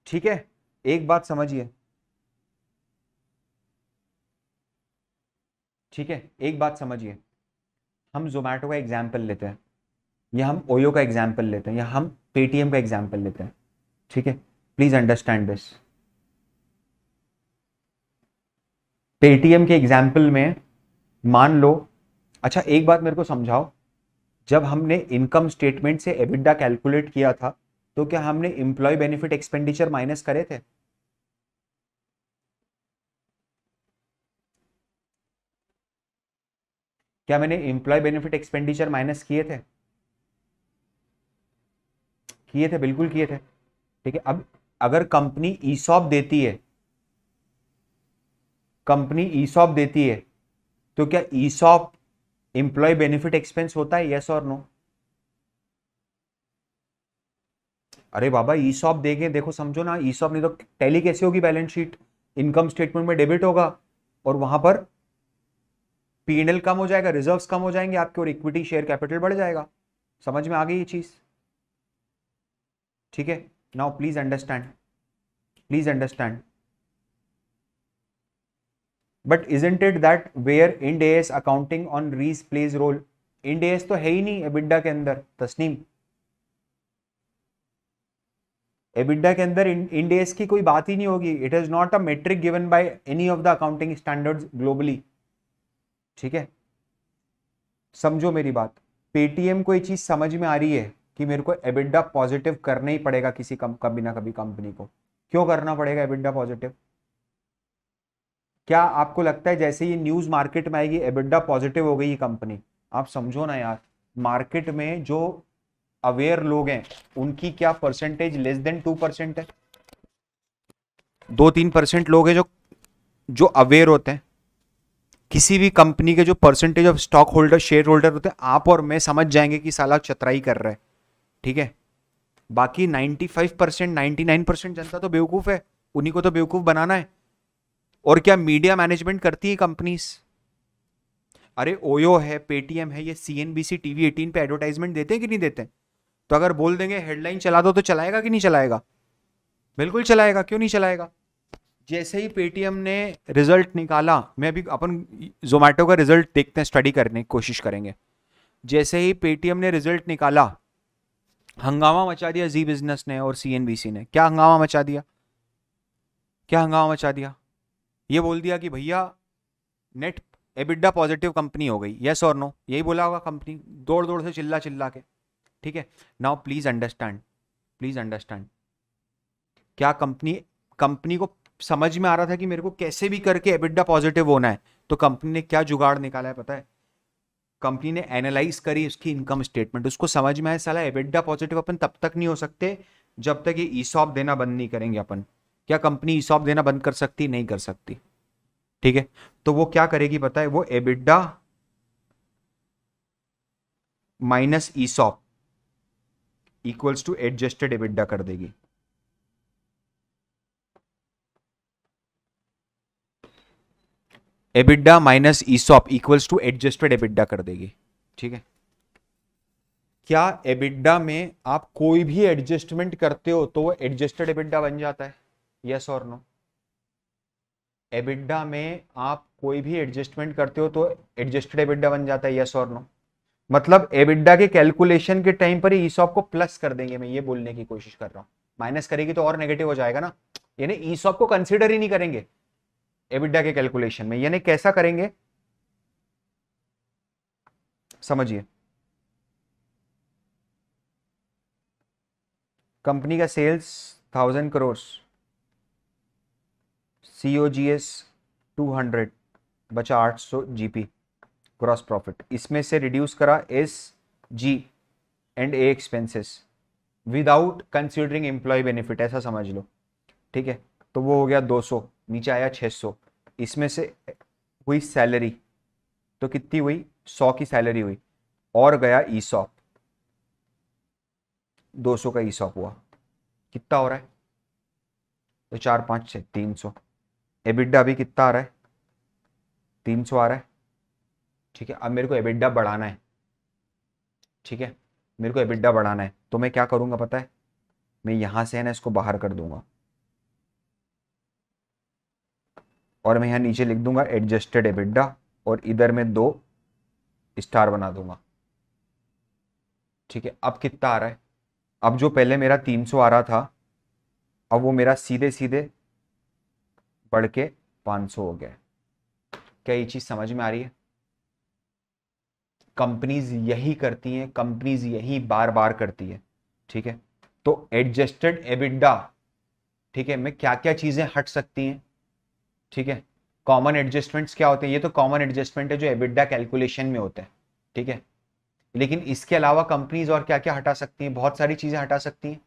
ठीक है एक बात समझिए ठीक है एक बात समझिए हम जोमैटो का एग्जाम्पल लेते हैं या हम ओयो का एग्जाम्पल लेते हैं या हम पेटीएम का एग्जाम्पल लेते हैं ठीक है प्लीज़ अंडरस्टैंड दिस पेटीएम के एग्जाम्पल में मान लो अच्छा एक बात मेरे को समझाओ जब हमने इनकम स्टेटमेंट से एबिडा कैलकुलेट किया था तो क्या हमने इंप्लॉय बेनिफिट एक्सपेंडिचर माइनस करे थे क्या मैंने इंप्लॉय बेनिफिट एक्सपेंडिचर माइनस किए थे किए थे बिल्कुल किए थे ठीक है अब अगर कंपनी ईसॉप देती है कंपनी ईसॉप देती है तो क्या ईसॉप एम्प्लॉय बेनिफिट एक्सपेंस होता है यस और नो अरे बाबा ईसॉप देखें देखो समझो ना ई सॉप नहीं तो टैली कैसे होगी बैलेंस शीट इनकम स्टेटमेंट में डेबिट होगा और वहां पर पीएनएल कम हो जाएगा रिजर्व्स कम हो जाएंगे आपके और इक्विटी शेयर कैपिटल बढ़ जाएगा समझ में आ गई ये चीज ठीक है now please understand please understand but in it that where Ind AS accounting on रीज प्लेज रोल इंड एस तो है ही नहीं एबिडा के अंदर तस्नीम एबिड्डा के अंदर एस की कोई बात ही नहीं होगी it is not a metric given by any of the accounting standard globally ठीक है समझो मेरी बात पेटीएम को ये चीज समझ में आ रही है कि मेरे को एबिडा पॉजिटिव करना ही पड़ेगा किसी कम, कभी ना कभी कंपनी को क्यों करना पड़ेगा एबिडा पॉजिटिव क्या आपको लगता है जैसे ये न्यूज मार्केट में आएगी एबिडा पॉजिटिव हो गई ये कंपनी आप समझो ना यार मार्केट में जो अवेयर लोग हैं उनकी क्या percentage less than two percent है दो तीन परसेंट लोग हैं जो जो अवेयर होते हैं किसी भी कंपनी के जो percentage of stock holder share holder होते हैं आप और मैं समझ जाएंगे कि साला चतराई कर रहा है ठीक है बाकी 95 परसेंट नाइन्टी परसेंट जनता तो बेवकूफ़ है उन्हीं को तो बेवकूफ़ बनाना है और क्या मीडिया मैनेजमेंट करती है कंपनीज अरे ओयो है पेटीएम है ये C N B C T V eighteen पर एडवर्टाइजमेंट देते हैं कि नहीं देते तो अगर बोल देंगे हेडलाइन चला दो तो चलाएगा कि नहीं चलाएगा बिल्कुल चलाएगा क्यों नहीं चलाएगा जैसे ही पेटीएम ने रिजल्ट निकाला मैं अभी अपन जोमेटो का रिजल्ट देखते हैं स्टडी करने की कोशिश करेंगे जैसे ही पेटीएम ने रिजल्ट निकाला हंगामा मचा दिया जी बिजनेस ने और सीएनबीसी ने क्या हंगामा मचा दिया क्या हंगामा मचा दिया ये बोल दिया कि भैया नेट एबिडा पॉजिटिव कंपनी हो गई येस और नो यही बोला होगा कंपनी दौड़ दौड़ से चिल्ला चिल्ला के ठीक है now please understand please understand क्या कंपनी कंपनी को समझ में आ रहा था कि मेरे को कैसे भी करके एबिडा पॉजिटिव होना है तो कंपनी ने क्या जुगाड़ निकाला है पता है कंपनी ने एनालाइज करी उसकी इनकम स्टेटमेंट उसको समझ में आया साला एबिडा पॉजिटिव अपन तब तक नहीं हो सकते जब तक ये ईसॉप देना बंद नहीं करेंगे अपन क्या कंपनी ईसॉप देना बंद कर सकती नहीं कर सकती ठीक है तो वो क्या करेगी पता है वो EBITDA minus ESOP equals to adjusted EBITDA कर देगी EBITDA minus ESOP equals to adjusted EBITDA कर देगी ठीक है क्या एबिडा में आप कोई भी एडजस्टमेंट करते हो तो वो एडजस्टेड एबिडा बन जाता है यस और नो एबिडा में आप कोई भी एडजस्टमेंट करते हो तो एडजस्टेड एबिडा बन जाता है यस और नो मतलब एबिडा के कैलकुलेशन के टाइम पर ही ईसॉप को प्लस कर देंगे मैं ये बोलने की कोशिश कर रहा हूं माइनस करेगी तो और नेगेटिव हो जाएगा ना यानी ईसॉप को कंसिडर ही नहीं करेंगे एबिडा के कैलकुलेशन में यानी कैसा करेंगे समझिए कंपनी का sales thousand crores C O G S two hundred बचा आठ सौ जी पी ग्रॉस प्रॉफिट इसमें से रिड्यूस करा S G and A expenses without considering employee benefit ऐसा समझ लो ठीक है तो वो हो गया दो सौ नीचे आया 600 इसमें से हुई सैलरी तो कितनी हुई 100 की सैलरी हुई और गया ई सॉप दो का ई सॉप हुआ कितना हो रहा है तो चार पाँच छः तीन सौ एबिड्डा अभी कितना आ रहा है तीन सौ आ रहा है ठीक है अब मेरे को एबिड्डा बढ़ाना है ठीक है मेरे को एबिड्डा बढ़ाना है तो मैं क्या करूँगा पता है मैं यहाँ से है ना इसको बाहर कर दूंगा और मैं यहाँ नीचे लिख दूंगा एडजस्टेड एबिडा और इधर में दो स्टार बना दूंगा ठीक है अब कितना आ रहा है अब जो पहले मेरा 300 आ रहा था अब वो मेरा सीधे सीधे बढ़ के पाँच हो गया क्या ये चीज़ समझ में आ रही है कंपनीज यही करती हैं कंपनीज यही बार बार करती है ठीक है तो एडजस्टेड एबिडा ठीक है मैं क्या क्या चीज़ें हट सकती हैं ठीक है कॉमन एडजस्टमेंट्स क्या होते हैं ये तो कॉमन एडजस्टमेंट है जो एबिडा कैलकुलेशन में होते हैं ठीक है लेकिन इसके अलावा कंपनीज और क्या क्या हटा सकती हैं बहुत सारी चीज़ें हटा सकती हैं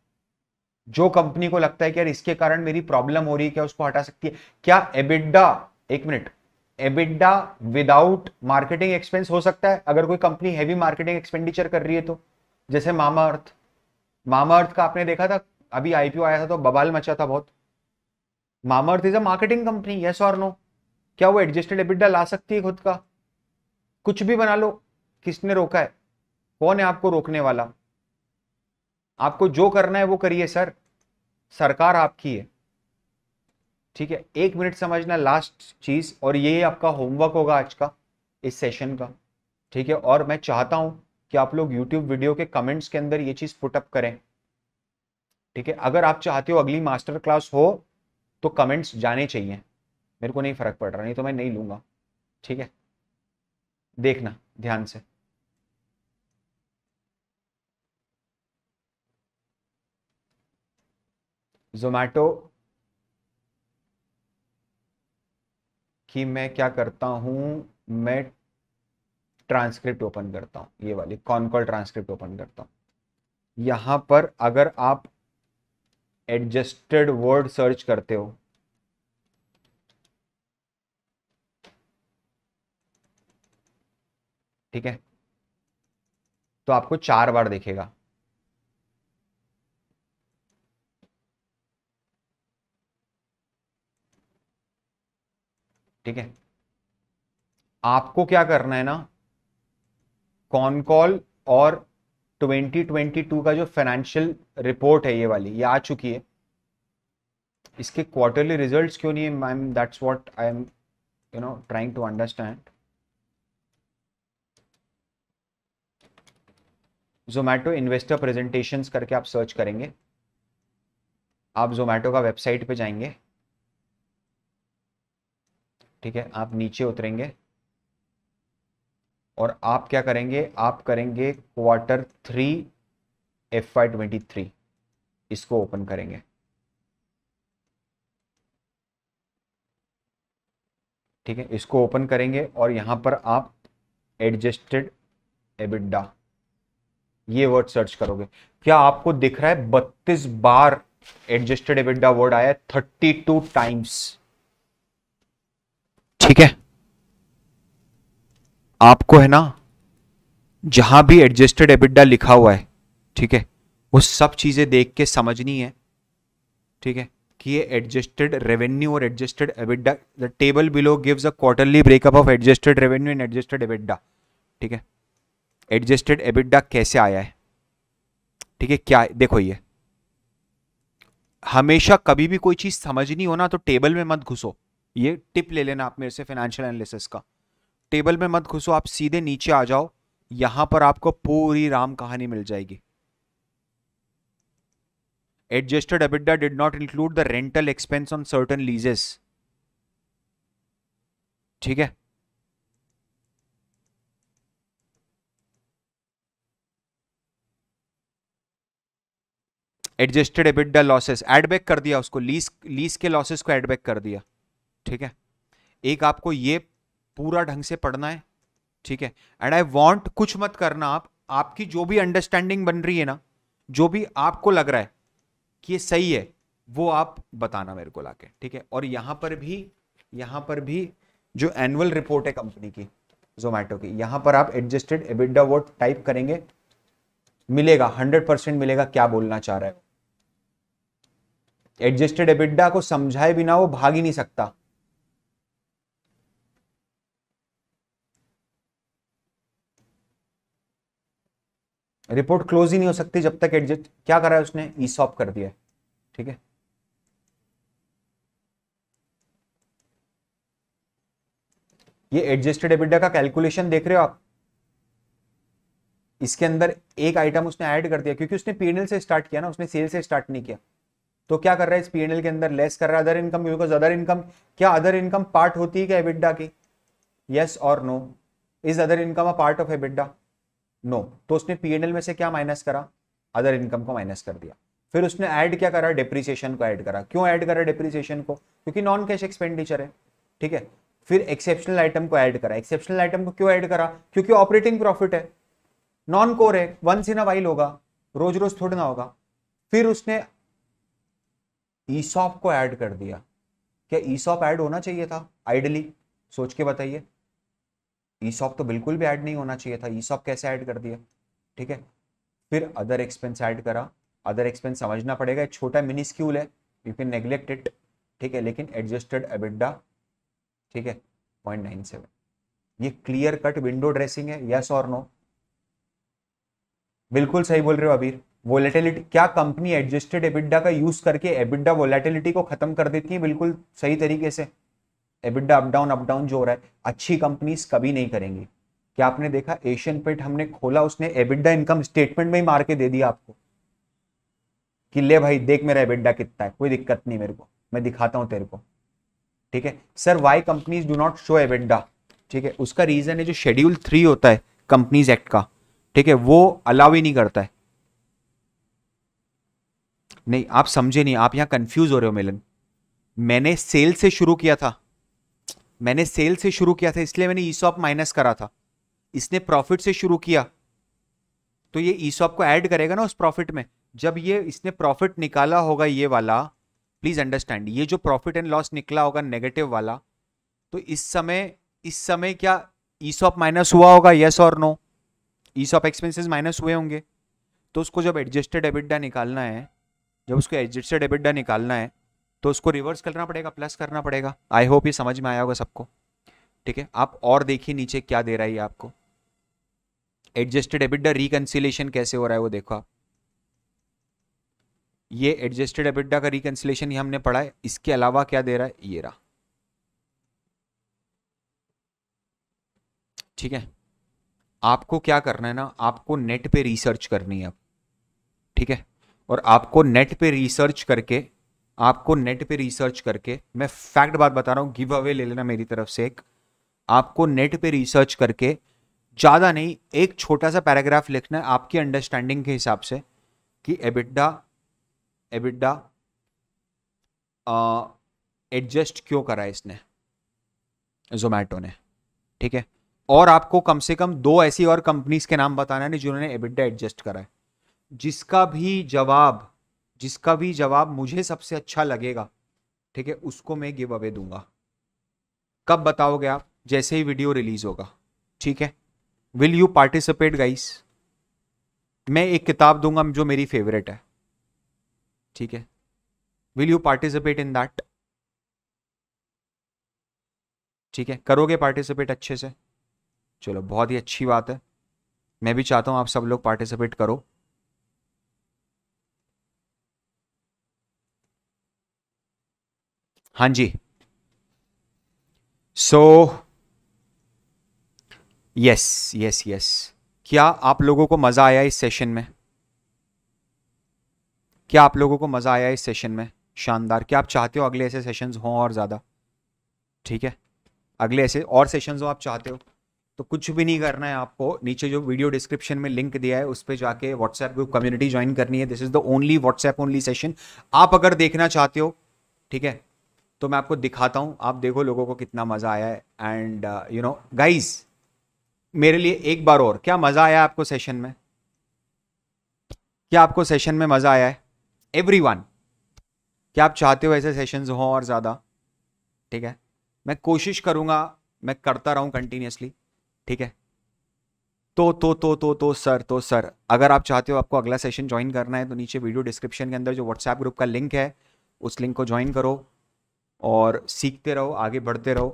जो कंपनी को लगता है कि यार इसके कारण मेरी प्रॉब्लम हो रही है क्या उसको हटा सकती है क्या एबिडा एक minute EBITDA without marketing expense हो सकता है अगर कोई कंपनी हैवी मार्केटिंग एक्सपेंडिचर कर रही है तो जैसे मामा अर्थ मामा अर्थ का आपने देखा था अभी आईपीओ आया था तो बबाल मचा था बहुत Mamaearth is a marketing company yes और नो क्या वो एडजस्टेड एबिडा ला सकती है खुद का कुछ भी बना लो किसने रोका है कौन है आपको रोकने वाला आपको जो करना है वो करिए सर सरकार आपकी है ठीक है एक मिनट समझना लास्ट चीज और ये आपका होमवर्क होगा आज का इस सेशन का ठीक है और मैं चाहता हूं कि आप लोग यूट्यूब वीडियो के कमेंट्स के अंदर ये चीज पुटअप करें ठीक है अगर आप चाहते हो अगली मास्टर क्लास हो तो कमेंट्स जाने चाहिए मेरे को नहीं फ़र्क पड़ रहा नहीं तो मैं नहीं लूंगा ठीक है देखना ध्यान से जोमैटो कि मैं क्या करता हूं मैं ट्रांसक्रिप्ट ओपन करता हूं ये वाली कॉन कॉल ट्रांसक्रिप्ट ओपन करता हूं यहां पर अगर आप एडजस्टेड वर्ड सर्च करते हो ठीक है तो आपको चार बार देखेगा ठीक है आपको क्या करना है ना कॉन कॉल और 2022 का जो फाइनेंशियल रिपोर्ट है ये वाली ये आ चुकी है इसके क्वार्टरली रिजल्ट्स क्यों नहीं है ma'am that's what I am you know trying to understand Zomato investor presentations करके आप सर्च करेंगे आप जोमैटो का वेबसाइट पे जाएंगे ठीक है आप नीचे उतरेंगे और आप क्या करेंगे आप करेंगे quarter three F I twenty three इसको ओपन करेंगे ठीक है इसको ओपन करेंगे और यहां पर आप एडजस्टेड एबिडा ये वर्ड सर्च करोगे क्या आपको दिख रहा है बत्तीस बार एडजस्टेड एबिडा वर्ड आया थर्टी टू टाइम्स ठीक है आपको है ना जहां भी एडजस्टेड एबिडा लिखा हुआ है ठीक है वो सब चीज़ें देख के समझनी है ठीक है कि ये एडजस्टेड रेवेन्यू और adjusted EBITDA the table below gives a quarterly breakup of adjusted revenue and adjusted EBITDA ठीक है एडजस्टेड एबिडा कैसे आया है ठीक है क्या देखो ये हमेशा कभी भी कोई चीज़ समझनी हो ना तो टेबल में मत घुसो ये टिप ले लेना आप मेरे से फाइनेंशियल एनालिसिस का टेबल में मत घुसो आप सीधे नीचे आ जाओ यहां पर आपको पूरी राम कहानी मिल जाएगी adjusted EBITDA did not include the rental expense on certain leases ठीक है एडजस्टेड एबिडा लॉसेस एडबैक कर दिया उसको लीज लीज के लॉसेस को एडबैक कर दिया ठीक है एक आपको ये पूरा ढंग से पढ़ना है ठीक है एंड आई वॉन्ट कुछ मत करना आप आपकी जो भी अंडरस्टैंडिंग बन रही है ना जो भी आपको लग रहा है कि ये सही है वो आप बताना मेरे को लाके ठीक है और यहां पर भी यहां पर भी जो एनुअल रिपोर्ट है कंपनी की जोमेटो की यहां पर आप एडजस्टेड एबिडा वोट टाइप करेंगे मिलेगा हंड्रेड परसेंट मिलेगा क्या बोलना चाह रहा है एडजस्टेड एबिडा को समझाए बिना वो भाग ही नहीं सकता रिपोर्ट क्लोज ही नहीं हो सकती जब तक एडजस्ट क्या करा है उसने ई सॉप कर दिया ठीक है ये एडजस्टेड एबिडा का कैलकुलेशन देख रहे हो आप इसके अंदर एक आइटम उसने ऐड कर दिया क्योंकि उसने पीएनएल से स्टार्ट किया ना उसने सेल से स्टार्ट नहीं किया तो क्या कर रहा है इस पीएनएल के अंदर लेस कर रहा है other income because other income क्या अदर इनकम पार्ट होती है क्या एबिडा की यस और no is other income a part of EBITDA no no. तो उसने पीएनएल में से क्या माइनस करा अदर इनकम को माइनस कर दिया फिर उसने ऐड क्या करा डिप्रिसिएशन को ऐड करा क्यों ऐड करा डिप्रिसिएशन को क्योंकि नॉन कैश एक्सपेंडिचर है ठीक है फिर एक्सेप्शनल आइटम को ऐड करा एक्सेप्शनल आइटम को क्यों ऐड करा क्योंकि ऑपरेटिंग प्रॉफिट है नॉन कोर है वंस इन अ वाइल होगा रोज रोज थोड़ा ना होगा फिर उसने ईसॉप को ऐड कर दिया क्या ईसॉप ऐड होना चाहिए था आइडली सोच के बताइए ईसॉप तो बिल्कुल भी ऐड नहीं होना चाहिए था ईसॉप कैसे ऐड कर दिया ठीक है फिर अदर एक्सपेंस ऐड करा अदर एक्सपेंस समझना पड़ेगा एक छोटा मिनी स्क्यूल है यू कैन नेग्लेक्ट इट ठीक है लेकिन एडजस्टेड एबिडा ठीक है पॉइंट नाइन सेवन ये क्लियर कट विंडो ड्रेसिंग है यस और नो बिल्कुल सही बोल रहे हो अबीर वोलेटिलिटी क्या कंपनी एडजस्टेड एबिडा का यूज करके एबिडा वोलेटिलिटी को खत्म कर देती है बिल्कुल सही तरीके से एबिडा अपडाउन अपडाउन जो हो रहा है अच्छी कंपनीज कभी नहीं करेंगी क्या आपने देखा एशियन पेट हमने खोला उसने एबिडा इनकम स्टेटमेंट में ही मार के दे दिया आपको कि ले भाई देख मेरा एबिडा कितना है कोई दिक्कत नहीं मेरे को मैं दिखाता हूँ तेरे को ठीक है sir why companies do not show EBITDA ठीक है उसका रीजन है जो शेड्यूल थ्री होता है कंपनीज एक्ट का ठीक है वो अलाउ ही नहीं करता है नहीं आप समझे नहीं आप यहाँ कंफ्यूज हो रहे हो मिलन मैंने सेल से शुरू किया था मैंने सेल से शुरू किया था इसलिए मैंने ईसॉप माइनस करा था इसने प्रॉफिट से शुरू किया तो ये ईसॉप को ऐड करेगा ना उस प्रॉफिट में जब ये इसने प्रॉफिट निकाला होगा ये वाला प्लीज अंडरस्टैंड ये जो प्रॉफिट एंड लॉस निकला होगा नेगेटिव वाला तो इस समय इस समय क्या ईसॉप माइनस हुआ होगा यस और नो ईसॉप एक्सपेंसेस माइनस हुए होंगे तो उसको जब एडजस्टेड एबिडा निकालना है जब उसको एडजस्टेड एबिडा निकालना है तो उसको रिवर्स करना पड़ेगा प्लस करना पड़ेगा आई होप ये समझ में आया होगा सबको ठीक है आप और देखिए नीचे क्या दे रहा है आपको एडजस्टेड एबिडा रिकन्सिलेशन कैसे हो रहा है वो देखो आप ये एडजस्टेड एबिडा का रिकन्सिलेशन हमने पढ़ा है इसके अलावा क्या दे रहा है ये रहा ठीक है आपको क्या करना है ना आपको नेट पे रिसर्च करनी है अब ठीक है और आपको नेट पे रिसर्च करके आपको नेट पे रिसर्च करके मैं फैक्ट बात बता रहा हूँ गिव अवे ले लेना मेरी तरफ से एक आपको नेट पे रिसर्च करके ज़्यादा नहीं एक छोटा सा पैराग्राफ लिखना है आपकी अंडरस्टैंडिंग के हिसाब से कि एबिडा एबिडा एडजस्ट क्यों करा है इसने जोमेटो ने ठीक है और आपको कम से कम दो ऐसी और कंपनीज के नाम बताना है जिन्होंने एबिडा एडजस्ट करा है जिसका भी जवाब जिसका भी जवाब मुझे सबसे अच्छा लगेगा ठीक है उसको मैं गिव अवे दूंगा कब बताओगे आप जैसे ही वीडियो रिलीज होगा ठीक है विल यू पार्टिसिपेट गाइस मैं एक किताब दूंगा जो मेरी फेवरेट है ठीक है will you participate in that ठीक है करोगे पार्टिसिपेट अच्छे से चलो बहुत ही अच्छी बात है मैं भी चाहता हूँ आप सब लोग पार्टिसिपेट करो हाँ जी सो यस यस यस क्या आप लोगों को मज़ा आया इस सेशन में क्या आप लोगों को मज़ा आया इस सेशन में शानदार क्या आप चाहते हो अगले ऐसे सेशंस हों और ज़्यादा ठीक है अगले ऐसे और सेशंस हो आप चाहते हो तो कुछ भी नहीं करना है आपको नीचे जो वीडियो डिस्क्रिप्शन में लिंक दिया है उस पर जाके व्हाट्सएप ग्रुप कम्युनिटी ज्वाइन करनी है this is the only WhatsApp only session आप अगर देखना चाहते हो ठीक है तो मैं आपको दिखाता हूँ आप देखो लोगों को कितना मज़ा आया है एंड यू नो गाइज मेरे लिए एक बार और क्या मज़ा आया आपको सेशन में क्या आपको सेशन में मज़ा आया है एवरी क्या आप चाहते हो ऐसे सेशन हों और ज़्यादा ठीक है मैं कोशिश करूँगा मैं करता रहूँ कंटिन्यूसली ठीक है तो तो तो तो तो सर तो सर अगर आप चाहते हो आपको अगला सेशन ज्वाइन करना है तो नीचे वीडियो डिस्क्रिप्शन के अंदर जो व्हाट्सएप ग्रुप का लिंक है उस लिंक को ज्वाइन करो और सीखते रहो आगे बढ़ते रहो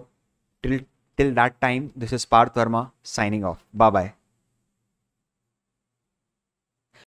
till till that time this is Parth Verma signing off bye bye